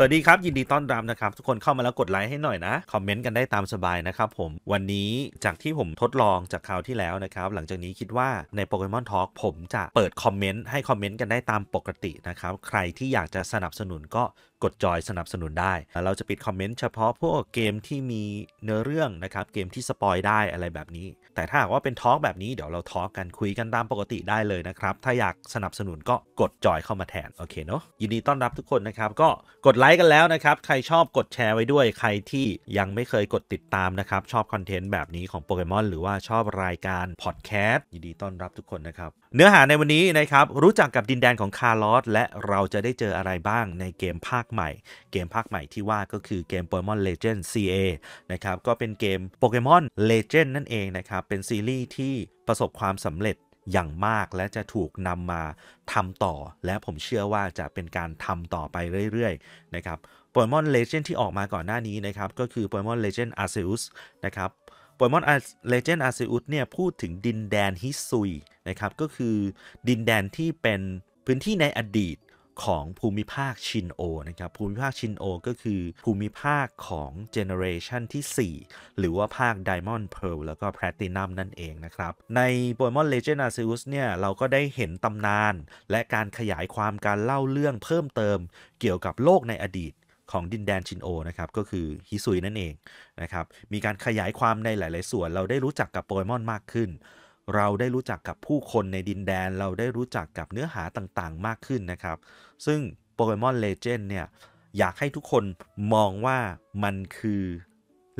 สวัสดีครับยินดีต้อนรับนะครับทุกคนเข้ามาแล้วกดไลค์ให้หน่อยนะคอมเมนต์กันได้ตามสบายนะครับผมวันนี้จากที่ผมทดลองจากคราวที่แล้วนะครับหลังจากนี้คิดว่าใน Pokemon Talk ผมจะเปิดคอมเมนต์ให้คอมเมนต์กันได้ตามปกตินะครับ ใครที่อยากจะสนับสนุนก็กดจอยสนับสนุนได้ เราจะปิดคอมเมนต์เฉพาะพวกเกมที่มีเนื้อเรื่องนะครับ เกมที่สปอยได้อะไรแบบนี้ แต่ถ้าหากว่าเป็นทอล์กแบบนี้เดี๋ยวเราทอล์กกันคุยกันตามปกติได้เลยนะครับ ถ้าอยากสนับสนุนก็กดจอยเข้ามาแทน โอเคเนาะ ยินดีต้อนรับทุกคนนะครับ ก็กดไลค์กันแล้วนะครับ ใครชอบกดแชร์ไว้ด้วย ใครที่ยังไม่เคยกดติดตามนะครับ ชอบคอนเทนต์แบบนี้ของโปเกมอนหรือว่าชอบรายการพอดแคสต์ยินดีต้อนรับทุกคนนะครับเนื้อหาในวันนี้นะครับรู้จักกับดินแดนของคาร์ลอสและเราจะได้เจออะไรบ้างในเกมภาคใหม่ เกมภาคใหม่ที่ว่าก็คือเกม Pokemon Legend CA นะครับก็เป็นเกม Pokemon Legend นั่นเองนะครับเป็นซีรีส์ที่ประสบความสำเร็จอย่างมากและจะถูกนำมาทำต่อ และผมเชื่อว่าจะเป็นการทำต่อไปเรื่อยๆนะครับโปเกมอนเลเจนด์ที่ออกมาก่อนหน้านี้นะครับก็คือโปเกมอนเลเจนด์อาร์เซอุสนะครับโปเกมอนเลเจนด์อาร์ซิอุสเนี่ยพูดถึงดินแดนฮิซุยนะครับก็คือดินแดนที่เป็นพื้นที่ในอดีตของภูมิภาคชินโอนะครับภูมิภาคชินโอ ก็คือภูมิภาคของเจเนเรชันที่ 4 หรือว่าภาคไดมอนด์เพลแล้วก็แพลตินัมนั่นเองนะครับในโ p o ม e m เลเจนด์อาเซอุสเนี่ยเราก็ได้เห็นตำนานและการขยายความการเล่าเรื่องเพิ่มเติมเกี่ยวกับโลกในอดีตของดินแดนชินโอนะครับก็คือฮิซุยนั่นเองนะครับมีการขยายความในหลาย ๆส่วน เราได้รู้จักกับโปเกมอนมากขึ้น เราได้รู้จักกับผู้คนในดินแดนเราได้รู้จักกับเนื้อหาต่าง ๆ มากขึ้นนะครับซึ่งโปเกมอนเลเจนด์เนี่ยอยากให้ทุกคนมองว่ามันคือ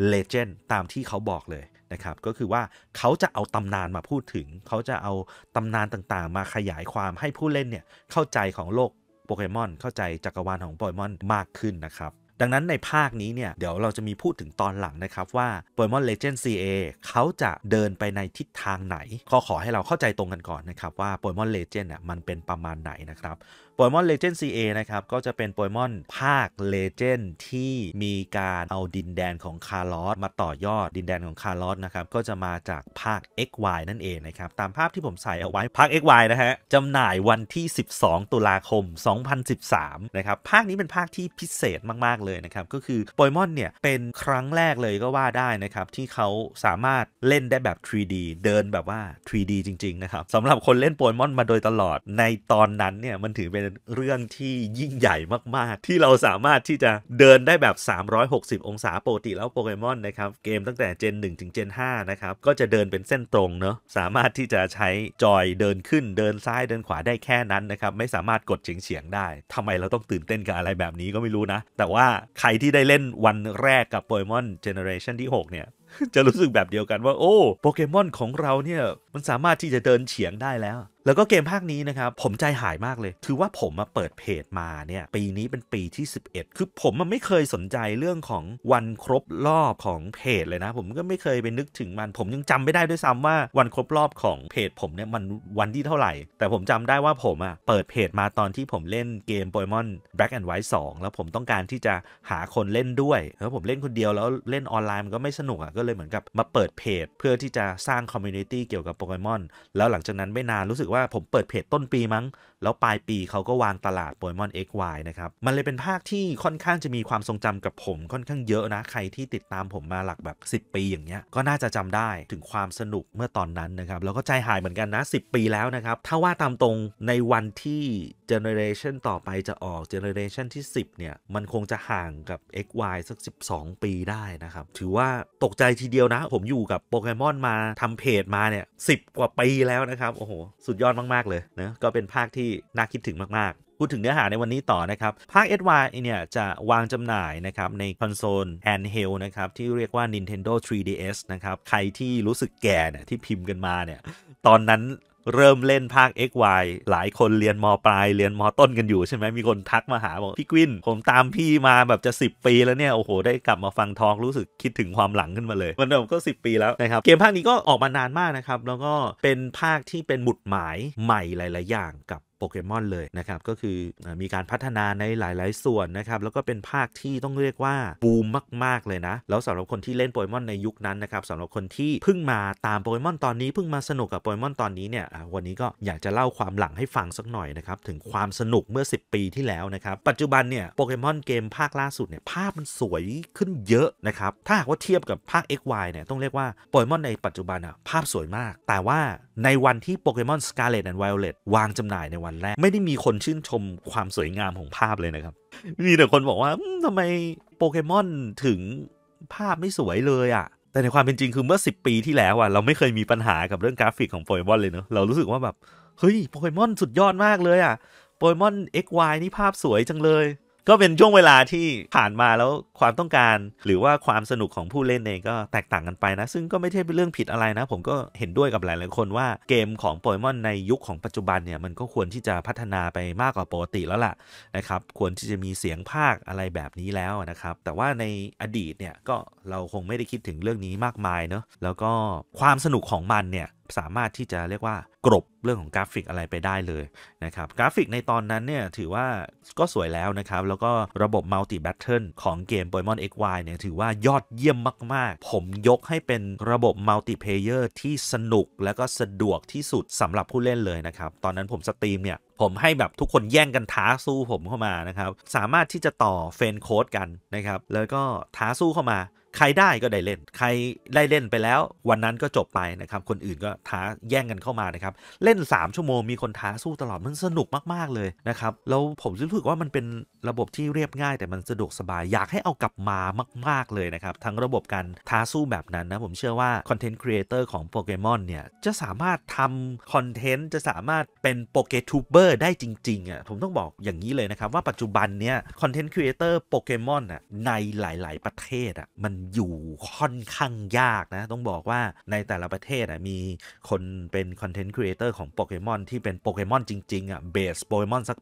เลเจนด์ตามที่เขาบอกเลยนะครับก็คือว่าเขาจะเอาตำนานมาพูดถึงเขาจะเอาตำนานต่าง ๆ มาขยายความให้ผู้เล่นเนี่ยเข้าใจของโลกโปเกมอนเข้าใจจักรวาลของโปเกมอน มากขึ้นนะครับ ดังนั้นในภาคนี้เนี่ย เดี๋ยวเราจะมีพูดถึงตอนหลังนะครับ ว่าโปเกมอนเลเจนด์ซีเอเขาจะเดินไปในทิศทางไหนขอขอให้เราเข้าใจตรงกันก่อนนะครับ ว่าโปเกมอนเลเจนด์เนี่ยมันเป็นประมาณไหนนะครับโปยมอนเลเจนด์เอนะครับ ก็จะเป็นโปยมอนภาคเลเจนด์ที่มีการเอาดินแดนของคาร์ลอสมาต่อยอดดินแดนของคาร์ลอสนะครับ ก็จะมาจากภาค XY นั่นเองนะครับ ตามภาพที่ผมใส่เอาไว้ภาค XY นะฮะจำหน่ายวันที่ 12 ตุลาคม 2013 นะครับ ภาคนี้เป็นภาคที่พิเศษมาก ๆ เลยนะครับ ก็คือโปยมอนเนี่ย เป็นครั้งแรกเลยก็ว่าได้นะครับ ที่เขาสามารถเล่นได้แบบ 3D เดินแบบว่า 3D จริงๆนะครับสำหรับคนเล่นโปยมอนมาโดยตลอดในตอนนั้นเนี่ยมันถือเป็นเรื่องที่ยิ่งใหญ่มากๆ ที่เราสามารถที่จะเดินได้แบบ 360 องศาปกติแล้วโปเกมอนนะครับ เกมตั้งแต่เจน1ถึงเจน5นะครับ ก็จะเดินเป็นเส้นตรงเนาะสามารถที่จะใช้จอยเดินขึ้นเดินซ้ายเดินขวาได้แค่นั้นนะครับ ไม่สามารถกดเฉียง ๆ ได้ ทำไมเราต้องตื่นเต้นกับอะไรแบบนี้ก็ไม่รู้นะ แต่ว่าใครที่ได้เล่นวันแรกกับโปเกมอนเจเนอเรชันที่6 เนี่ยจะรู้สึกแบบเดียวกันว่าโอ้โปเกมอนของเราเนี่ยันสามารถที่จะเดินเฉียงได้แล้ว แล้วก็เกมภาคนี้นะครับ ผมใจหายมากเลย ถือว่าผมมาเปิดเพจมาเนี่ย ปีนี้เป็นปีที่ 11 คือผมมันไม่เคยสนใจเรื่องของวันครบรอบของเพจเลยนะ ผมก็ไม่เคยไปนึกถึงมัน ผมยังจำไม่ได้ด้วยซ้ำว่าวันครบรอบของเพจ ผมเนี่ยมันวันที่เท่าไหร่ แต่ผมจำได้ว่าผมอะ่ะเปิดเพจมาตอนที่ผมเล่นเกมโปเกมอน Black and White 2แล้วผมต้องการที่จะหาคนเล่นด้วยแล้วผมเล่นคนเดียวแล้วเล่นออนไลน์มันก็ไม่สนุกอะ่ะ ก็เลยเหมือนกับมาเปิดเพจเพื่อที่จะสร้างคอมมูนิตี้เกี่ยวกับโปโปเกมอนแล้วหลังจากนั้นไม่นานรู้สึกว่าผมเปิดเพจต้นปีมั้งแล้วปลายปีเขาก็วางตลาดโปเกมอน XY นะครับ มันเลยเป็นภาคที่ค่อนข้างจะมีความทรงจำกับผมค่อนข้างเยอะนะ ใครที่ติดตามผมมาหลักแบบ 10 ปีอย่างเงี้ย ก็น่าจะจำได้ถึงความสนุกเมื่อตอนนั้นนะครับ แล้วก็ใจหายเหมือนกันนะ 10 ปีแล้วนะครับ ถ้าว่าตามตรงในวันที่เจเนอเรชันต่อไปจะออกเจเนอเรชันที่ 10 เนี่ย มันคงจะห่างกับ XY สัก12ปีได้นะครับ ถือว่าตกใจทีเดียวนะ ผมอยู่กับโปเกมอนมาทำเพจมาเนี่ยสิกว่าปีแล้วนะครับ โอ้โห สุดยอดมากๆเลยนะ ก็เป็นภาคที่ที่น่าคิดถึงมาก ๆ พูดถึงเนื้อหาในวันนี้ต่อนะครับ ภาค SY เนี่ย จะวางจำหน่ายนะครับ ในคอนโซลแฮนด์เฮลนะครับ ที่เรียกว่า Nintendo 3DS นะครับ ใครที่รู้สึกแก่เนี่ยที่พิมพ์กันมาเนี่ย ตอนนั้นเริ่มเล่นภาค XY หลายคนเรียนมปลาย เรียนมต้นกันอยู่ใช่ไหมมีคนทักมาหาบอกพี่กวิน ผมตามพี่มาแบบจะ 10 ปีแล้วเนี่ยโอ้โห ได้กลับมาฟังทองรู้สึกคิดถึงความหลังขึ้นมาเลยมันเดิมก็ 10 ปีแล้วนะครับเกมภาคนี้ก็ออกมานานมากนะครับแล้วก็เป็นภาคที่เป็นหมุดหมายใหม่หลาย ๆ อย่างกับโปเกมอนเลยนะครับก็คือมีการพัฒนาในหลาย ๆ ส่วนนะครับแล้วก็เป็นภาคที่ต้องเรียกว่าบูมมาก ๆเลยนะแล้วสำหรับคนที่เล่นโปเกมอนในยุคนั้นนะครับสำหรับคนที่เพิ่งมาตามโปเกมอนตอนนี้เพิ่งมาสนุกกับโปเกมอนตอนนี้เนี่ยวันนี้ก็อยากจะเล่าความหลังให้ฟังสักหน่อยนะครับถึงความสนุกเมื่อ 10 ปีที่แล้วนะครับปัจจุบันเนี่ยโปเกมอนเกมภาคล่าสุดเนี่ยภาพมันสวยขึ้นเยอะนะครับถ้าหากว่าเทียบกับภาค XY เนี่ยต้องเรียกว่าโปเกมอนในปัจจุบันอะภาพสวยมาก แต่ว่าในวันที่โปเกมอนสกาเลตและไวโอเลตวางจำหน่ายในวันแรก ไม่ได้มีคนชื่นชมความสวยงามของภาพเลยนะครับ มีแต่คนบอกว่าทำไมโปเกมอนถึงภาพไม่สวยเลยอะ่ะแต่ในความเป็นจริงคือเมื่อ 10 ปีที่แล้วอ่ะเราไม่เคยมีปัญหากับเรื่องกราฟิกของโปเกมอนเลยเนอะเรารู้สึกว่าแบบ เฮ้ยโปเกมอนสุดยอดมากเลยอ่ะโปเกมอน XY นี่ภาพสวยจังเลยก็เป็นช่วงเวลาที่ผ่านมาแล้วความต้องการหรือว่าความสนุกของผู้เล่นเองก็แตกต่างกันไปนะ ซึ่งก็ไม่ใช่เป็นเรื่องผิดอะไรนะ ผมก็เห็นด้วยกับหลายหลายคนว่าเกมของโปเกมอนในยุคของปัจจุบันเนี่ยมันก็ควรที่จะพัฒนาไปมากกว่าปกติแล้วล่ะนะครับควรที่จะมีเสียงภาคอะไรแบบนี้แล้วนะครับแต่ว่าในอดีตเนี่ยก็เราคงไม่ได้คิดถึงเรื่องนี้มากมายเนาะแล้วก็ความสนุกของมันเนี่ยสามารถที่จะเรียกว่ากรบเรื่องของกราฟิกอะไรไปได้เลยนะครับกราฟิกในตอนนั้นเนี่ยถือว่าก็สวยแล้วนะครับ แล้วก็ระบบมัลติแบทเทิลของเกม p o k อ m o n XY เนี่ยถือว่ายอดเยี่ยมมากๆ ผมยกให้เป็นระบบมัลติเพเยอร์ที่สนุกและก็สะดวกที่สุดสำหรับผู้เล่นเลยนะครับ ตอนนั้นผมสตรีมเนี่ย ผมให้แบบทุกคนแย่งกันท้าสู้ผมเข้ามานะครับ สามารถที่จะต่อเฟนโค้ดกันนะครับแล้วก็ท้าสู้เข้ามาใครได้ก็ได้เล่นใครได้เล่นไปแล้ว วันนั้นก็จบไปนะครับ คนอื่นก็ท้าแย่งกันเข้ามานะครับ เล่น 3 ชั่วโมงมีคนท้าสู้ตลอดมันสนุกมากๆเลยนะครับ แล้วผมรู้สึกว่ามันเป็นระบบที่เรียบง่าย แต่มันสะดวกสบาย อยากให้เอากลับมามาก ๆ เลยนะครับ ทั้งระบบการท้าสู้แบบนั้นนะผมเชื่อว่าคอนเทนต์ครีเอเตอร์ของโปเกมอนเนี่ยจะสามารถทำคอนเทนต์จะสามารถเป็นโปเกทูเบอร์ได้จริงๆอ่ะผมต้องบอกอย่างนี้เลยนะครับ ว่าปัจจุบันเนี่ยคอนเทนต์ครีเอเตอร์โปเกมอนอ่ะในหลาย ๆ ประเทศอ่ะมันอยู่ค่อนข้างยากนะ ต้องบอกว่าในแต่ละประเทศมีคนเป็นคอนเทนต์ครีเอเตอร์ของโปเกมอนที่เป็นโปเกมอนจริง ๆ อ่ะเบสโปเกมอนสัก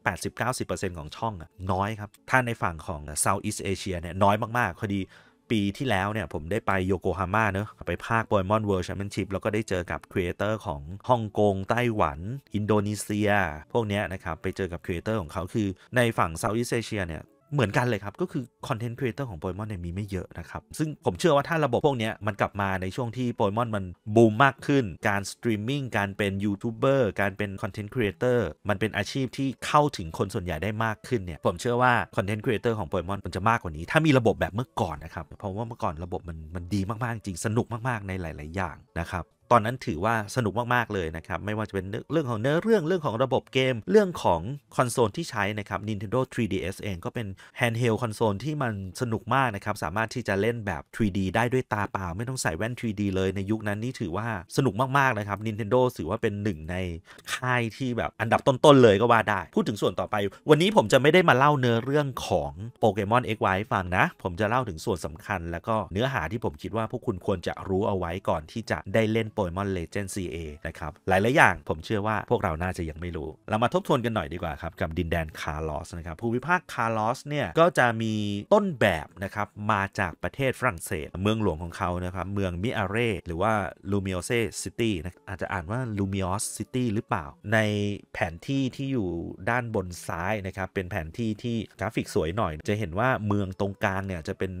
80-90%ของช่องอ่ะน้อยครับ ถ้าในฝั่งของเซาท์อีสเอเชียเนี่ยน้อยมากๆพอดีปีที่แล้วเนี่ย ผมได้ไปโยโกฮาม่าเนอะไปภาคโปเกมอนเวิลด์แชมเปี้ยนชิพแล้วก็ได้เจอกับครีเอเตอร์ของฮ่องกงไต้หวันอินโดนีเซียพวกเนี้ยนะครับ ไปเจอกับครีเอเตอร์ของเขาคือในฝั่งเซาท์อีสเอเชียเนี่ยเหมือนกันเลยครับ ก็คือคอนเทนต์ครีเอเตอร์ของโปเกมอนเนี่ยมีไม่เยอะนะครับซึ่งผมเชื่อว่าถ้าระบบพวกนี้มันกลับมาในช่วงที่โปเกมอนมันบูมมากขึ้น การสตรีมมิ่งการเป็นยูทูบเบอร์การเป็นคอนเทนต์ครีเอเตอร์มันเป็นอาชีพที่เข้าถึงคนส่วนใหญ่ได้มากขึ้นเนี่ย ผมเชื่อว่าคอนเทนต์ครีเอเตอร์ของโปเกมอนมันจะมากกว่านี้ ถ้ามีระบบแบบเมื่อก่อนนะครับเพราะว่าเมื่อก่อนระบบมันมันดีมากๆ จริงสนุกมากๆในหลาย ๆอย่างนะครับตอนนั้นถือว่าสนุกมากๆเลยนะครับไม่ว่าจะเป็นเรื่องของเนื้อเรื่องเรื่องของระบบเกมเรื่องของคอนโซลที่ใช้นะครับ Nintendo 3DS เองก็เป็นแฮนด์เฮลคอนโซลที่มันสนุกมากนะครับ สามารถที่จะเล่นแบบ 3D ได้ด้วยตาเปล่า ไม่ต้องใส่แว่น 3D เลยในยุคนั้นนี่ถือว่าสนุกมากๆนะครับ Nintendo ถือว่าเป็นหนึ่งในค่ายที่แบบอันดับต้นๆเลยก็ว่าได้ พูดถึงส่วนต่อไปวันนี้ผมจะไม่ได้มาเล่าเนื้อเรื่องของโปเกมอน XY ให้ฟังนะ ผมจะเล่าถึงส่วนสำคัญ แล้วก็เนื้อหาที่ผมคิดว่าพวกคุณควรจะรู้เอาไว้ก่อนที่จะได้เล่นปเกมอนเลเจนด์เอนะครับ หลายๆอย่างผมเชื่อว่าพวกเราน่าจะยังไม่รู้ เรามาทบทวนกันหน่อยดีกว่าครับ กับดินแดนคาร์ลอสนะครับภูมิภาคคาร์ลอสเนี่ย ก็จะมีต้นแบบนะครับ มาจากประเทศฝรั่งเศสเมืองหลวงของเขานะครับ เมืองมิอาเรหรือว่าลูมิโอเซซิตี้นะอาจจะอ่านว่าลูมิโอสซิตี้หรือเปล่า ในแผนที่ที่อยู่ด้านบนซ้ายนะครับ เป็นแผนที่ที่กราฟิกสวยหน่อย จะเห็นว่าเมืองตรงกลางเนี่ยจะเป็น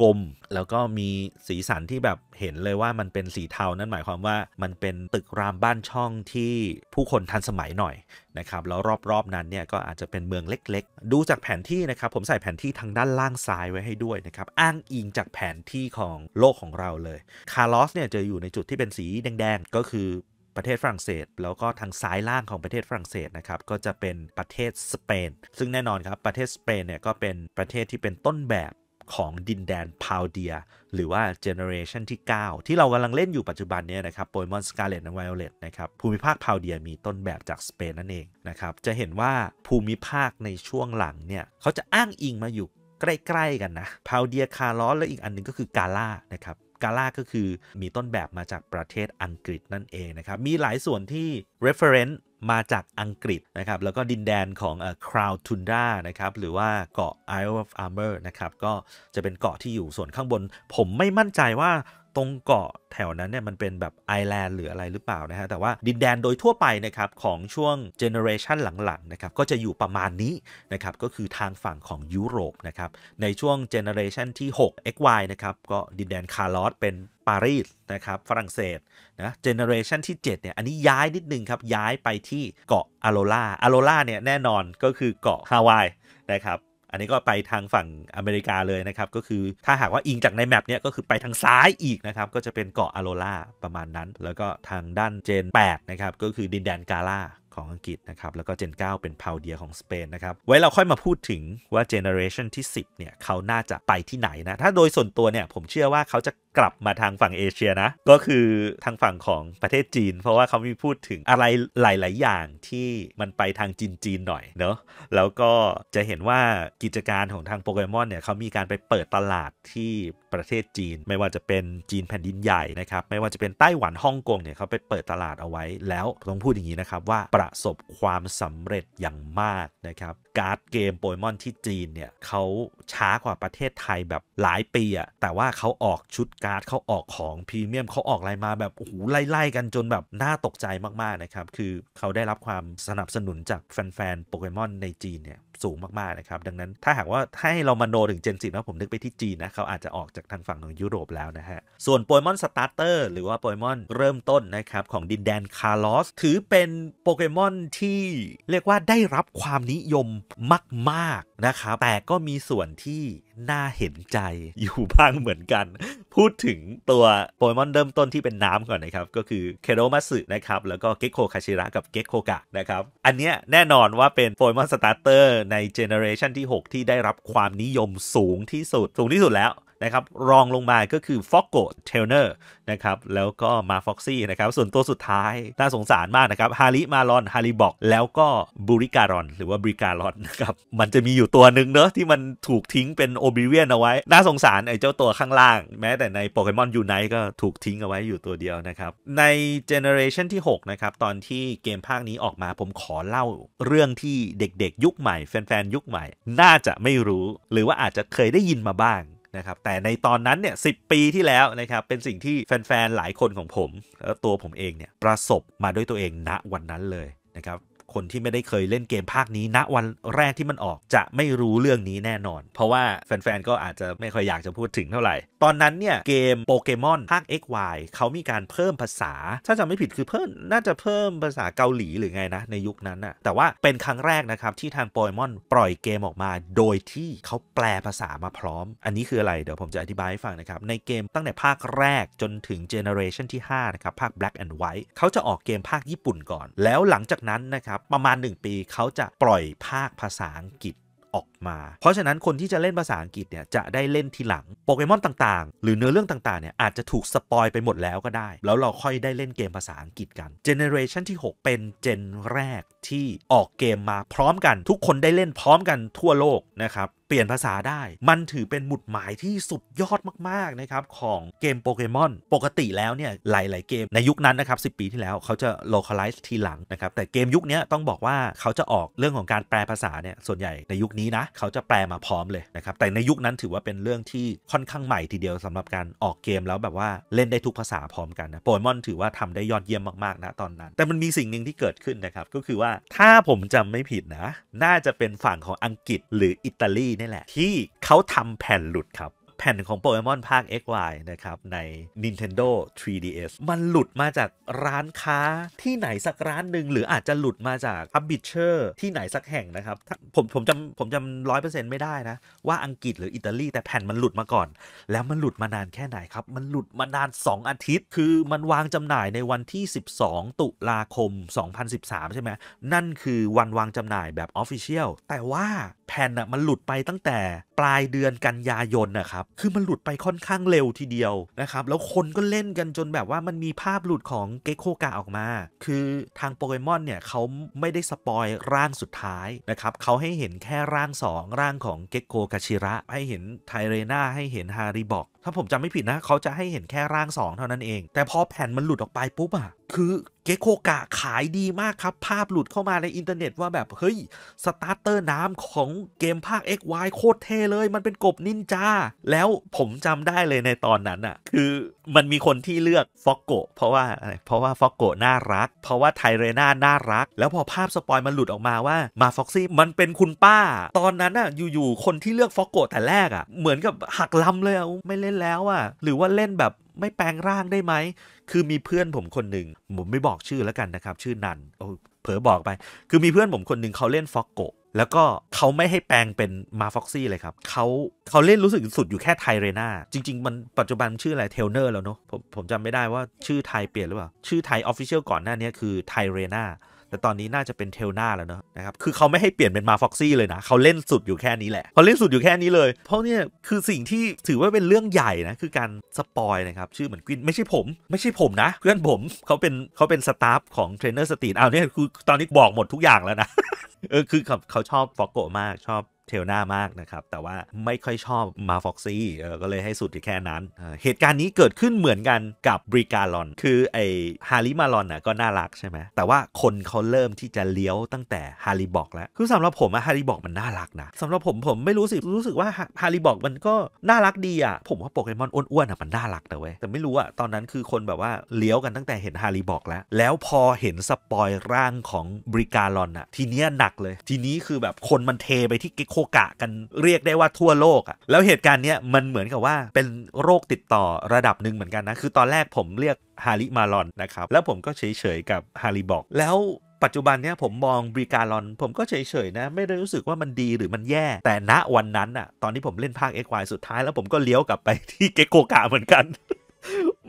กลมๆแล้วก็มีสีสันที่แบบเห็นเลยว่ามันเป็นสีเทานั่นหมายความว่ามันเป็นตึกรามบ้านช่องที่ผู้คนทันสมัยหน่อยนะครับ แล้วรอบๆนั้นเนี่ยก็อาจจะเป็นเมืองเล็กๆดูจากแผนที่นะครับผมใส่แผนที่ทางด้านล่างซ้ายไว้ให้ด้วยนะครับ อ้างอิงจากแผนที่ของโลกของเราเลยคาร์ลอสเนี่ยจะอยู่ในจุดที่เป็นสีแดง ๆก็คือประเทศฝรั่งเศส แล้วก็ทางซ้ายล่างของประเทศฝรั่งเศสนะครับก็จะเป็นประเทศสเปน ซึ่งแน่นอนครับประเทศสเปนเนี่ยก็เป็นประเทศที่เป็นต้นแบบของดินแดนพาวเดีย หรือว่าเจเนอเรชันที่ 9 ที่เรากำลังเล่นอยู่ปัจจุบันนี้นะครับโปเกมอนสกาเลตและไวโอเลตนะครับ ภูมิภาคพาวเดีย มีต้นแบบจาก สเปนนั่นเอง นะครับ จะเห็นว่าภูมิภาคในช่วงหลังเนี่ย เขาจะอ้างอิงมาอยู่ใกล้ๆ กันนะพาวเดียคาร์ลอและอีกอันนึงก็คือกาล่านะครับกาล่าก็คือมีต้นแบบมาจากประเทศอังกฤษนั่นเองนะครับมีหลายส่วนที่ reference มาจากอังกฤษนะครับ แล้วก็ดินแดนของคราวทุนดานะครับ หรือว่าเกาะ Isle of Armor นะครับ ก็จะเป็นเกาะที่อยู่ส่วนข้างบน ผมไม่มั่นใจว่าตรงเกาะแถวนั้นเนี่ยมันเป็นแบบไอแลนด์หรืออะไรหรือเปล่านะฮะแต่ว่าดินแดนโดยทั่วไปนะครับของช่วงเจเนอเรชันหลังๆนะครับก็จะอยู่ประมาณนี้นะครับก็คือทางฝั่งของยุโรปนะครับในช่วงเจเนอเรชันที่ 6 XY นะครับก็ดินแดนคาร์ลอสเป็นปารีสนะครับ ฝรั่งเศสนะเจเนอเรชันที่7เนี่ยอันนี้ย้ายนิดนึงครับย้ายไปที่เกาะอโลลาอโลลาเนี่ยแน่นอนก็คือเกาะฮาวายนะครับอันนี้ก็ไปทางฝั่งอเมริกาเลยนะครับ ก็คือถ้าหากว่าอิงจากในแมปเนี่ยก็คือไปทางซ้ายอีกนะครับ ก็จะเป็นเกาะอโรล่าประมาณนั้น แล้วก็ทางด้านเจน 8 นะครับ ก็คือดินแดนกาล่าของอังกฤษนะครับแล้วก็เจน 9 เป็นพาวเดียของสเปนนะครับ ไว้เราค่อยมาพูดถึงว่าเจเนอเรชันที่ 10เนี่ยเขาน่าจะไปที่ไหนนะ ถ้าโดยส่วนตัวเนี่ยผมเชื่อว่าเขาจะกลับมาทางฝั่งเอเชียนะ ก็คือทางฝั่งของประเทศจีนเพราะว่าเขามีพูดถึงอะไรหลาย ๆ อย่างที่มันไปทางจีนจีนหน่อย เนาะแล้วก็จะเห็นว่ากิจการของทางโปเกมอนเนี่ยเขามีการไปเปิดตลาดที่ประเทศจีนไม่ว่าจะเป็นจีนแผ่นดินใหญ่นะครับไม่ว่าจะเป็นไต้หวันฮ่องกงเนี่ยเขาไปเปิดตลาดเอาไว้แล้วต้องพูดอย่างนี้นะครับว่าประสบความสำเร็จอย่างมากนะครับการ์ดเกมโปเกมอนที่จีนเนี่ยเขาช้ากว่าประเทศไทยแบบหลายปีอะแต่ว่าเขาออกชุดการ์ดเขาออกของพรีเมียมเขาออกอะไรมาแบบโอ้โหไล่ ๆ กันจนแบบน่าตกใจมากๆนะครับคือเขาได้รับความสนับสนุนจากแฟนๆโปเกมอนในจีนเนี่ยสูงมาก ๆ นะครับ ดังนั้นถ้าหากว่าให้เรามาโนถึงเจนสิบนะผมนึกไปที่จีนนะ เขาอาจจะออกจากทางฝั่งของยุโรปแล้วนะฮะ ส่วนโปเกมอนสตาร์เตอร์หรือว่าโปเกมอนเริ่มต้นนะครับ ของดินแดนคาร์ลอสถือเป็นโปเกมอนที่เรียกว่าได้รับความนิยมมาก ๆนะครับ แต่ก็มีส่วนที่น่าเห็นใจอยู่บ้างเหมือนกัน พูดถึงตัวโปเกมอนเริ่มต้นที่เป็นน้ำก่อนนะครับ ก็คือเคโรมาสึนะครับ แล้วก็เก็กโคคาชิระกับเก็กโคกะนะครับ อันเนี้ยแน่นอนว่าเป็นโปเกมอนสตาร์เตอร์ในเจเนอเรชันที่ 6 ที่ได้รับความนิยมสูงที่สุด สูงที่สุดแล้วนะครับรองลงมาก็คือฟ็อกโกเทลเนอร์นะครับแล้วก็มาฟ็อกซี่นะครับส่วนตัวสุดท้าย น่าสงสารมากนะครับฮาริมาลอนฮาริบอกแล้วก็บูริการอนหรือว่าบริการอนนะครับมันจะมีอยู่ตัวหนึ่งเนอะที่มันถูกทิ้งเป็นโอบิเวียนเอาไว้ น่าสงสารไอ้เจ้าตัวข้างล่างแม้แต่ในโปเกมอนยูไนก็ถูกทิ้งเอาไว้อยู่ตัวเดียวนะครับ ในเจเนอเรชันที่ 6 นะครับ ตอนที่เกมภาคนี้ออกมาผมขอเล่า เรื่องที่เด็กๆ ยุคใหม่แฟนๆยุคใหม่น่าจะไม่รู้ หรือว่าอาจจะเคยได้ยินมาบ้างนะครับแต่ในตอนนั้นเนี่ยสิปีที่แล้วนะครับเป็นสิ่งที่แฟน ๆ หลายคนของผมแล้วตัวผมเองเนี่ยประสบมาด้วยตัวเองณวันนั้นเลยนะครับคนที่ไม่ได้เคยเล่นเกมภาคนี้ณนะวันแรกที่มันออกจะไม่รู้เรื่องนี้แน่นอน เพราะว่าแฟน ๆ ก็อาจจะไม่ค่อยอยากจะพูดถึงเท่าไหร่ตอนนั้นเนี่ยเกมโปเกมอนภาค XY เขามีการเพิ่มภาษา ถ้าจำไม่ผิดคือเพิ่ม น่าจะเพิ่มภาษาเกาหลีหรือไงนะในยุคนั้นนะแต่ว่าเป็นครั้งแรกนะครับที่ทางโปเกมอน ปล่อยเกมออกมาโดยที่เขาแปลภาษามาพร้อม อันนี้คืออะไรเดี๋ยวผมจะอธิบายให้ฟังนะครับ ในเกมตั้งแต่ภาคแรกจนถึงเจเนอเรชันที่5นะครับภาค Black and White เขาจะออกเกมภาคญี่ปุ่นก่อน แล้วหลังจากนั้นนะครับประมาณ 1 ปีเขาจะปล่อยภาคภาษาอังกฤษออกมา เพราะฉะนั้นคนที่จะเล่นภาษาอังกฤษเนี่ยจะได้เล่นทีหลัง โปเกมอนต่างๆ หรือเนื้อเรื่องต่างๆ เนี่ยอาจจะถูกสปอยไปหมดแล้วก็ได้ แล้วเราค่อยได้เล่นเกมภาษาอังกฤษกัน เจเนเรชันที่ 6 เป็นเจนแรกที่ออกเกมมาพร้อมกัน ทุกคนได้เล่นพร้อมกันทั่วโลกนะครับลี่ยนภาษาได้มันถือเป็นหมุดหมายที่สุดยอดมากๆนะครับของเกมโปเกมอนปกติแล้วเนี่ยหลายๆเกมในยุคนั้นนะครับ10 ปีที่แล้วเขาจะ l o c a l ล z ์ทีหลังนะครับแต่เกมยุคนี้ต้องบอกว่าเขาจะออกเรื่องของการแปลภาษาเนี่ยส่วนใหญ่ในยุคนี้นะเขาจะแปลมาพร้อมเลยนะครับแต่ในยุคนั้นถือว่าเป็นเรื่องที่ค่อนข้างใหม่ทีเดียวสำหรับการออกเกมแล้วแบบว่าเล่นได้ทุกภาษาพร้อมกันนะโปเกมอน ถือว่าทำได้ยอดเยี่ยมมากๆนะตอนนั้น แต่มันมีสิ่งหนึ่งที่เกิดขึ้นนะครับก็คือว่าถ้าผมจำไม่ผิดนะน่าจะเป็นฝั่งของอังกฤษหรืออิตาลีเนี่แหละที่เขาทำแผ่นหลุดครับ แผ่นของโปเกมอนภาค XY นะครับใน Nintendo 3DS มันหลุดมาจากร้านค้าที่ไหนสักร้านหนึ่งหรืออาจจะหลุดมาจากอับบิชเชอร์ที่ไหนสักแห่งนะครับ ผมผมจำผมจำร้อยเปอร์เซ็นต์ไม่ได้นะ ว่าอังกฤษหรืออิตาลีแต่แผ่นมันหลุดมาก่อน แล้วมันหลุดมานานแค่ไหนครับ มันหลุดมานาน 2 อาทิตย์ คือมันวางจำหน่ายในวันที่ 12 ตุลาคม 2013ใช่ไหมนั่นคือวันวางจำหน่ายแบบออฟฟิเชียลแต่ว่าแผ่นอะมันหลุดไปตั้งแต่ปลายเดือนกันยายนนะครับ คือมันหลุดไปค่อนข้างเร็วทีเดียวนะครับ แล้วคนก็เล่นกันจนแบบว่ามันมีภาพหลุดของเกโคกะออกมา คือทางโปเกมอนเนี่ยเขาไม่ได้สปอยร่างสุดท้ายนะครับเขาให้เห็นแค่ร่าง 2 ร่างของเกโกกาชิระให้เห็นไทเรนาให้เห็นฮาริบอกถ้าผมจำไม่ผิดนะ เขาจะให้เห็นแค่ร่างสองเท่านั้นเอง แต่พอแผ่นมันหลุดออกไปปุ๊บอะคือเกโคกะขายดีมากครับ ภาพหลุดเข้ามาในอินเทอร์เน็ตว่าแบบ เฮ้ย สตาร์เตอร์น้ำของเกมภาค XY โคตรเท่เลย มันเป็นกบนินจาแล้วผมจำได้เลยในตอนนั้นอะคือมันมีคนที่เลือกฟอกโกะเพราะว่าเพราะว่าฟอกโกะน่ารัก เพราะว่าไทเรนาน่ารัก แล้วพอภาพสปอยมันหลุดออกมาว่ามาฟ็อกซี่มันเป็นคุณป้า ตอนนั้นอะอยู่ ๆ คนที่เลือกฟอกโกะแต่แรกอะเหมือนกับหักลำเลยอ่ะไม่เล่นแล้วอะหรือว่าเล่นแบบไม่แปลงร่างได้ไหม คือมีเพื่อนผมคนหนึ่งผมไม่บอกชื่อแล้วกันนะครับ ชื่อนันโอ้เผอบอกไป คือมีเพื่อนผมคนหนึ่งเขาเล่นฟอกโกะแล้วก็เขาไม่ให้แปลงเป็นมาฟ็อกซี่เลยครับเขาเขาเล่นรู้สึกสุดอยู่แค่ ไทเรนาจริงๆมันปัจจุบันชื่ออะไรเทลเนอร์แล้วเนาะผมผมจำไม่ได้ว่าชื่อไทยเปลี่ยนหรือเปล่า ชื่อไทยออฟฟิเชียลก่อนหน้านี้คือไทเรนาแต่ตอนนี้น่าจะเป็นเทลนาแล้วเนาะนะครับคือเขาไม่ให้เปลี่ยนเป็นมาฟ็อกซี่เลยนะเขาเล่นสุดอยู่แค่นี้แหละเขาเล่นสุดอยู่แค่นี้เลยเพราะเนี่ยคือสิ่งที่ถือว่าเป็นเรื่องใหญ่นะ คือการสปอยนะครับ ชื่อเหมือนกินไม่ใช่ผม ไม่ใช่ผมนะ เพื่อนผมเขาเป็นเขาเป็นสตาฟของเทรนเนอร์สตีนเอาเนี่ยคือตอนนี้บอกหมดทุกอย่างแล้วนะเออ คือเขาเขาชอบฟอกโกมากชอบเทลหน้ามากนะครับ แต่ว่าไม่ค่อยชอบมาฟ็อกซี่ก็เลยให้สุดแค่นั้นเหตุการณ์นี้เกิดขึ้นเหมือนกันกับบริการลอนคือไอฮาริมาลอนน่ะก็น่ารักใช่ไหมแต่ว่าคนเขาเริ่มที่จะเลี้ยวตั้งแต่ฮาริบอกแล้ว คือสำหรับผมอะฮาริบอกมันน่ารักนะสำหรับผมผมไม่รู้สิรู้สึกว่าฮาริบอกมันก็น่ารักดีอะผมว่าโปเกมอนอ้วนๆอะมันน่ารักแต่เว้ยแต่ไม่รู้อะตอนนั้นคือคนแบบว่าเลี้ยวกันตั้งแต่เห็นฮาริบอกแล้วแล้วพอเห็นสปอยร่างของบริการลอนอะทีเนี้ยหนักเลย ทีนี้คือแบบคนมันเทไปที่โคกะ กันเรียกได้ว่าทั่วโลกอะ่ะแล้วเหตุการณ์เนี้ยมันเหมือนกับว่าเป็นโรคติดต่อระดับหนึ่งเหมือนกันนะ คือตอนแรกผมเรียกฮาริมาลอนนะครับ แล้วผมก็เฉยๆกับฮาริบอกแล้วปัจจุบันเนี้ยผมมองบริการลอน ผมก็เฉยๆนะ ไม่ได้รู้สึกว่ามันดีหรือมันแย่ แต่ณวันนั้นอะ่ะตอนที่ผมเล่นภาคเอควายสุดท้ายแล้วผมก็เลี้ยวกลับไปที่เกโกกะเหมือนกัน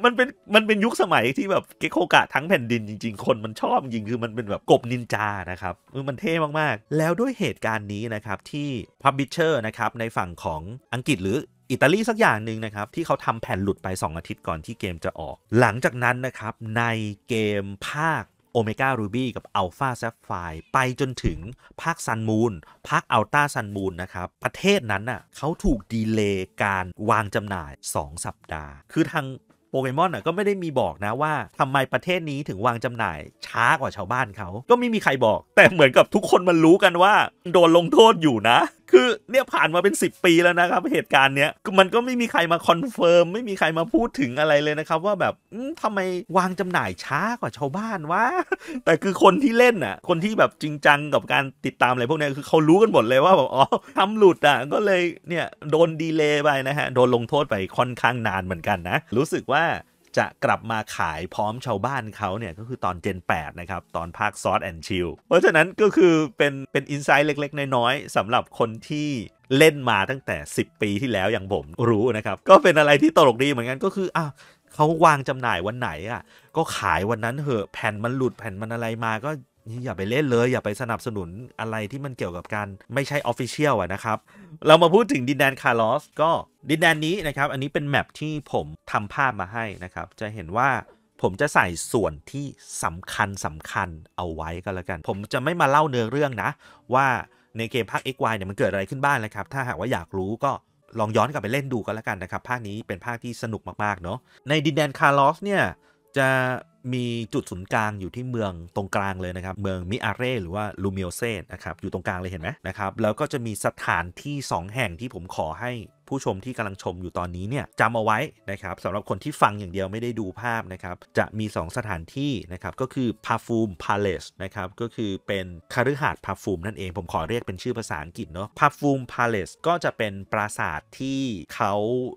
มันเป็นมันเป็นยุคสมัยที่แบบเกโคกะทั้งแผ่นดินจริงๆ คนมันชอบจริงคือมันเป็นแบบกบนินจานะครับ มันเท่มากๆ แล้วด้วยเหตุการณ์นี้นะครับที่พับบิชเชอร์นะครับในฝั่งของอังกฤษหรืออิตาลีสักอย่างหนึ่งนะครับ ที่เขาทำแผ่นหลุดไป2อาทิตย์ก่อนที่เกมจะออก หลังจากนั้นนะครับในเกมภาคโอเมก้ารูบี้กับอัลฟาแซฟไฟไปจนถึง ภาคซันมูนภาคอัลต้าซันมูนนะครับ ประเทศนั้นน่ะเขาถูกดีเลย์การวางจำหน่าย 2 สัปดาห์ คือทางโปเกมอนน่ะก็ไม่ได้มีบอกนะว่าทำไมประเทศนี้ถึงวางจำหน่าย ช้ากว่าชาวบ้านเขาก็ไม่มีใครบอก แต่เหมือนกับทุกคนมันรู้กันว่าโดนลงโทษอยู่นะคือเนี่ยผ่านมาเป็น 10 ปีแล้วนะครับ เหตุการณ์เนี้ยมันก็ไม่มีใครมาคอนเฟิร์มไม่มีใครมาพูดถึงอะไรเลยนะครับ ว่าแบบทำไมวางจำหน่ายช้ากว่าชาวบ้านวะแต่คือคนที่เล่นอ่ะคนที่แบบจริงจังกับการติดตามอะไรพวกนี้คือเขารู้กันหมดเลยว่าแบบอ๋อทำหลุดอ่ะก็เลยเนี่ยโดนดีเลย์ไปนะฮะ โดนลงโทษไปค่อนข้างนานเหมือนกันนะ รู้สึกว่าจะกลับมาขายพร้อมชาวบ้านเขาเนี่ยก็คือตอนเจน 8 นะครับ ตอนภาคซอสแอนชิล เพราะฉะนั้นก็คือเป็นเป็นอินไซต์เล็กๆ น้อยๆสำหรับคนที่เล่นมาตั้งแต่ 10 ปีที่แล้วอย่างผมรู้นะครับ ก็เป็นอะไรที่ตลกดีเหมือนกันก็คืออ่ะเขาวางจำหน่ายวันไหนอ่ะก็ขายวันนั้นเหอะแผ่นมันหลุดแผ่นมันอะไรมาก็อย่าไปเล่นเลยอย่าไปสนับสนุนอะไรที่มันเกี่ยวกับการไม่ใช่ออฟฟิเชียลนะครับเรามาพูดถึงดินแดนคาร์ลอสก็ดินแดนนี้นะครับอันนี้เป็นแมปที่ผมทำภาพมาให้นะครับ จะเห็นว่าผมจะใส่ส่วนที่สำคัญสำคัญเอาไว้ก็แล้วกัน ผมจะไม่มาเล่าเนื้อเรื่องนะ ว่าในเกมภาค XY เนี่ยมันเกิดอะไรขึ้นบ้างนะครับ ถ้าหากว่าอยากรู้ก็ลองย้อนกลับไปเล่นดูก็แล้วกันนะครับภาคนี้เป็นภาคที่สนุกมาก ๆ เนาะในดินแดนคาร์ลอสเนี่ยจะมีจุดศูนย์กลางอยู่ที่เมืองตรงกลางเลยนะครับ เมืองมิอาเร่หรือว่าลูเมียเซนะครับอยู่ตรงกลางเลยเห็นไหมนะครับแล้วก็จะมีสถานที่ 2 แห่งที่ผมขอให้ผู้ชมที่กำลังชมอยู่ตอนนี้เนี่ยจำเอาไว้นะครับสำหรับคนที่ฟังอย่างเดียวไม่ได้ดูภาพนะครับจะมี 2 สถานที่นะครับ ก็คือพาฟูมพาเลสนะครับก็คือเป็นคฤหาสน์พาฟูมนั่นเอง ผมขอเรียกเป็นชื่อภาษาอังกฤษเนาะพาฟูมพาเลสก็จะเป็นปราสาทที่เขา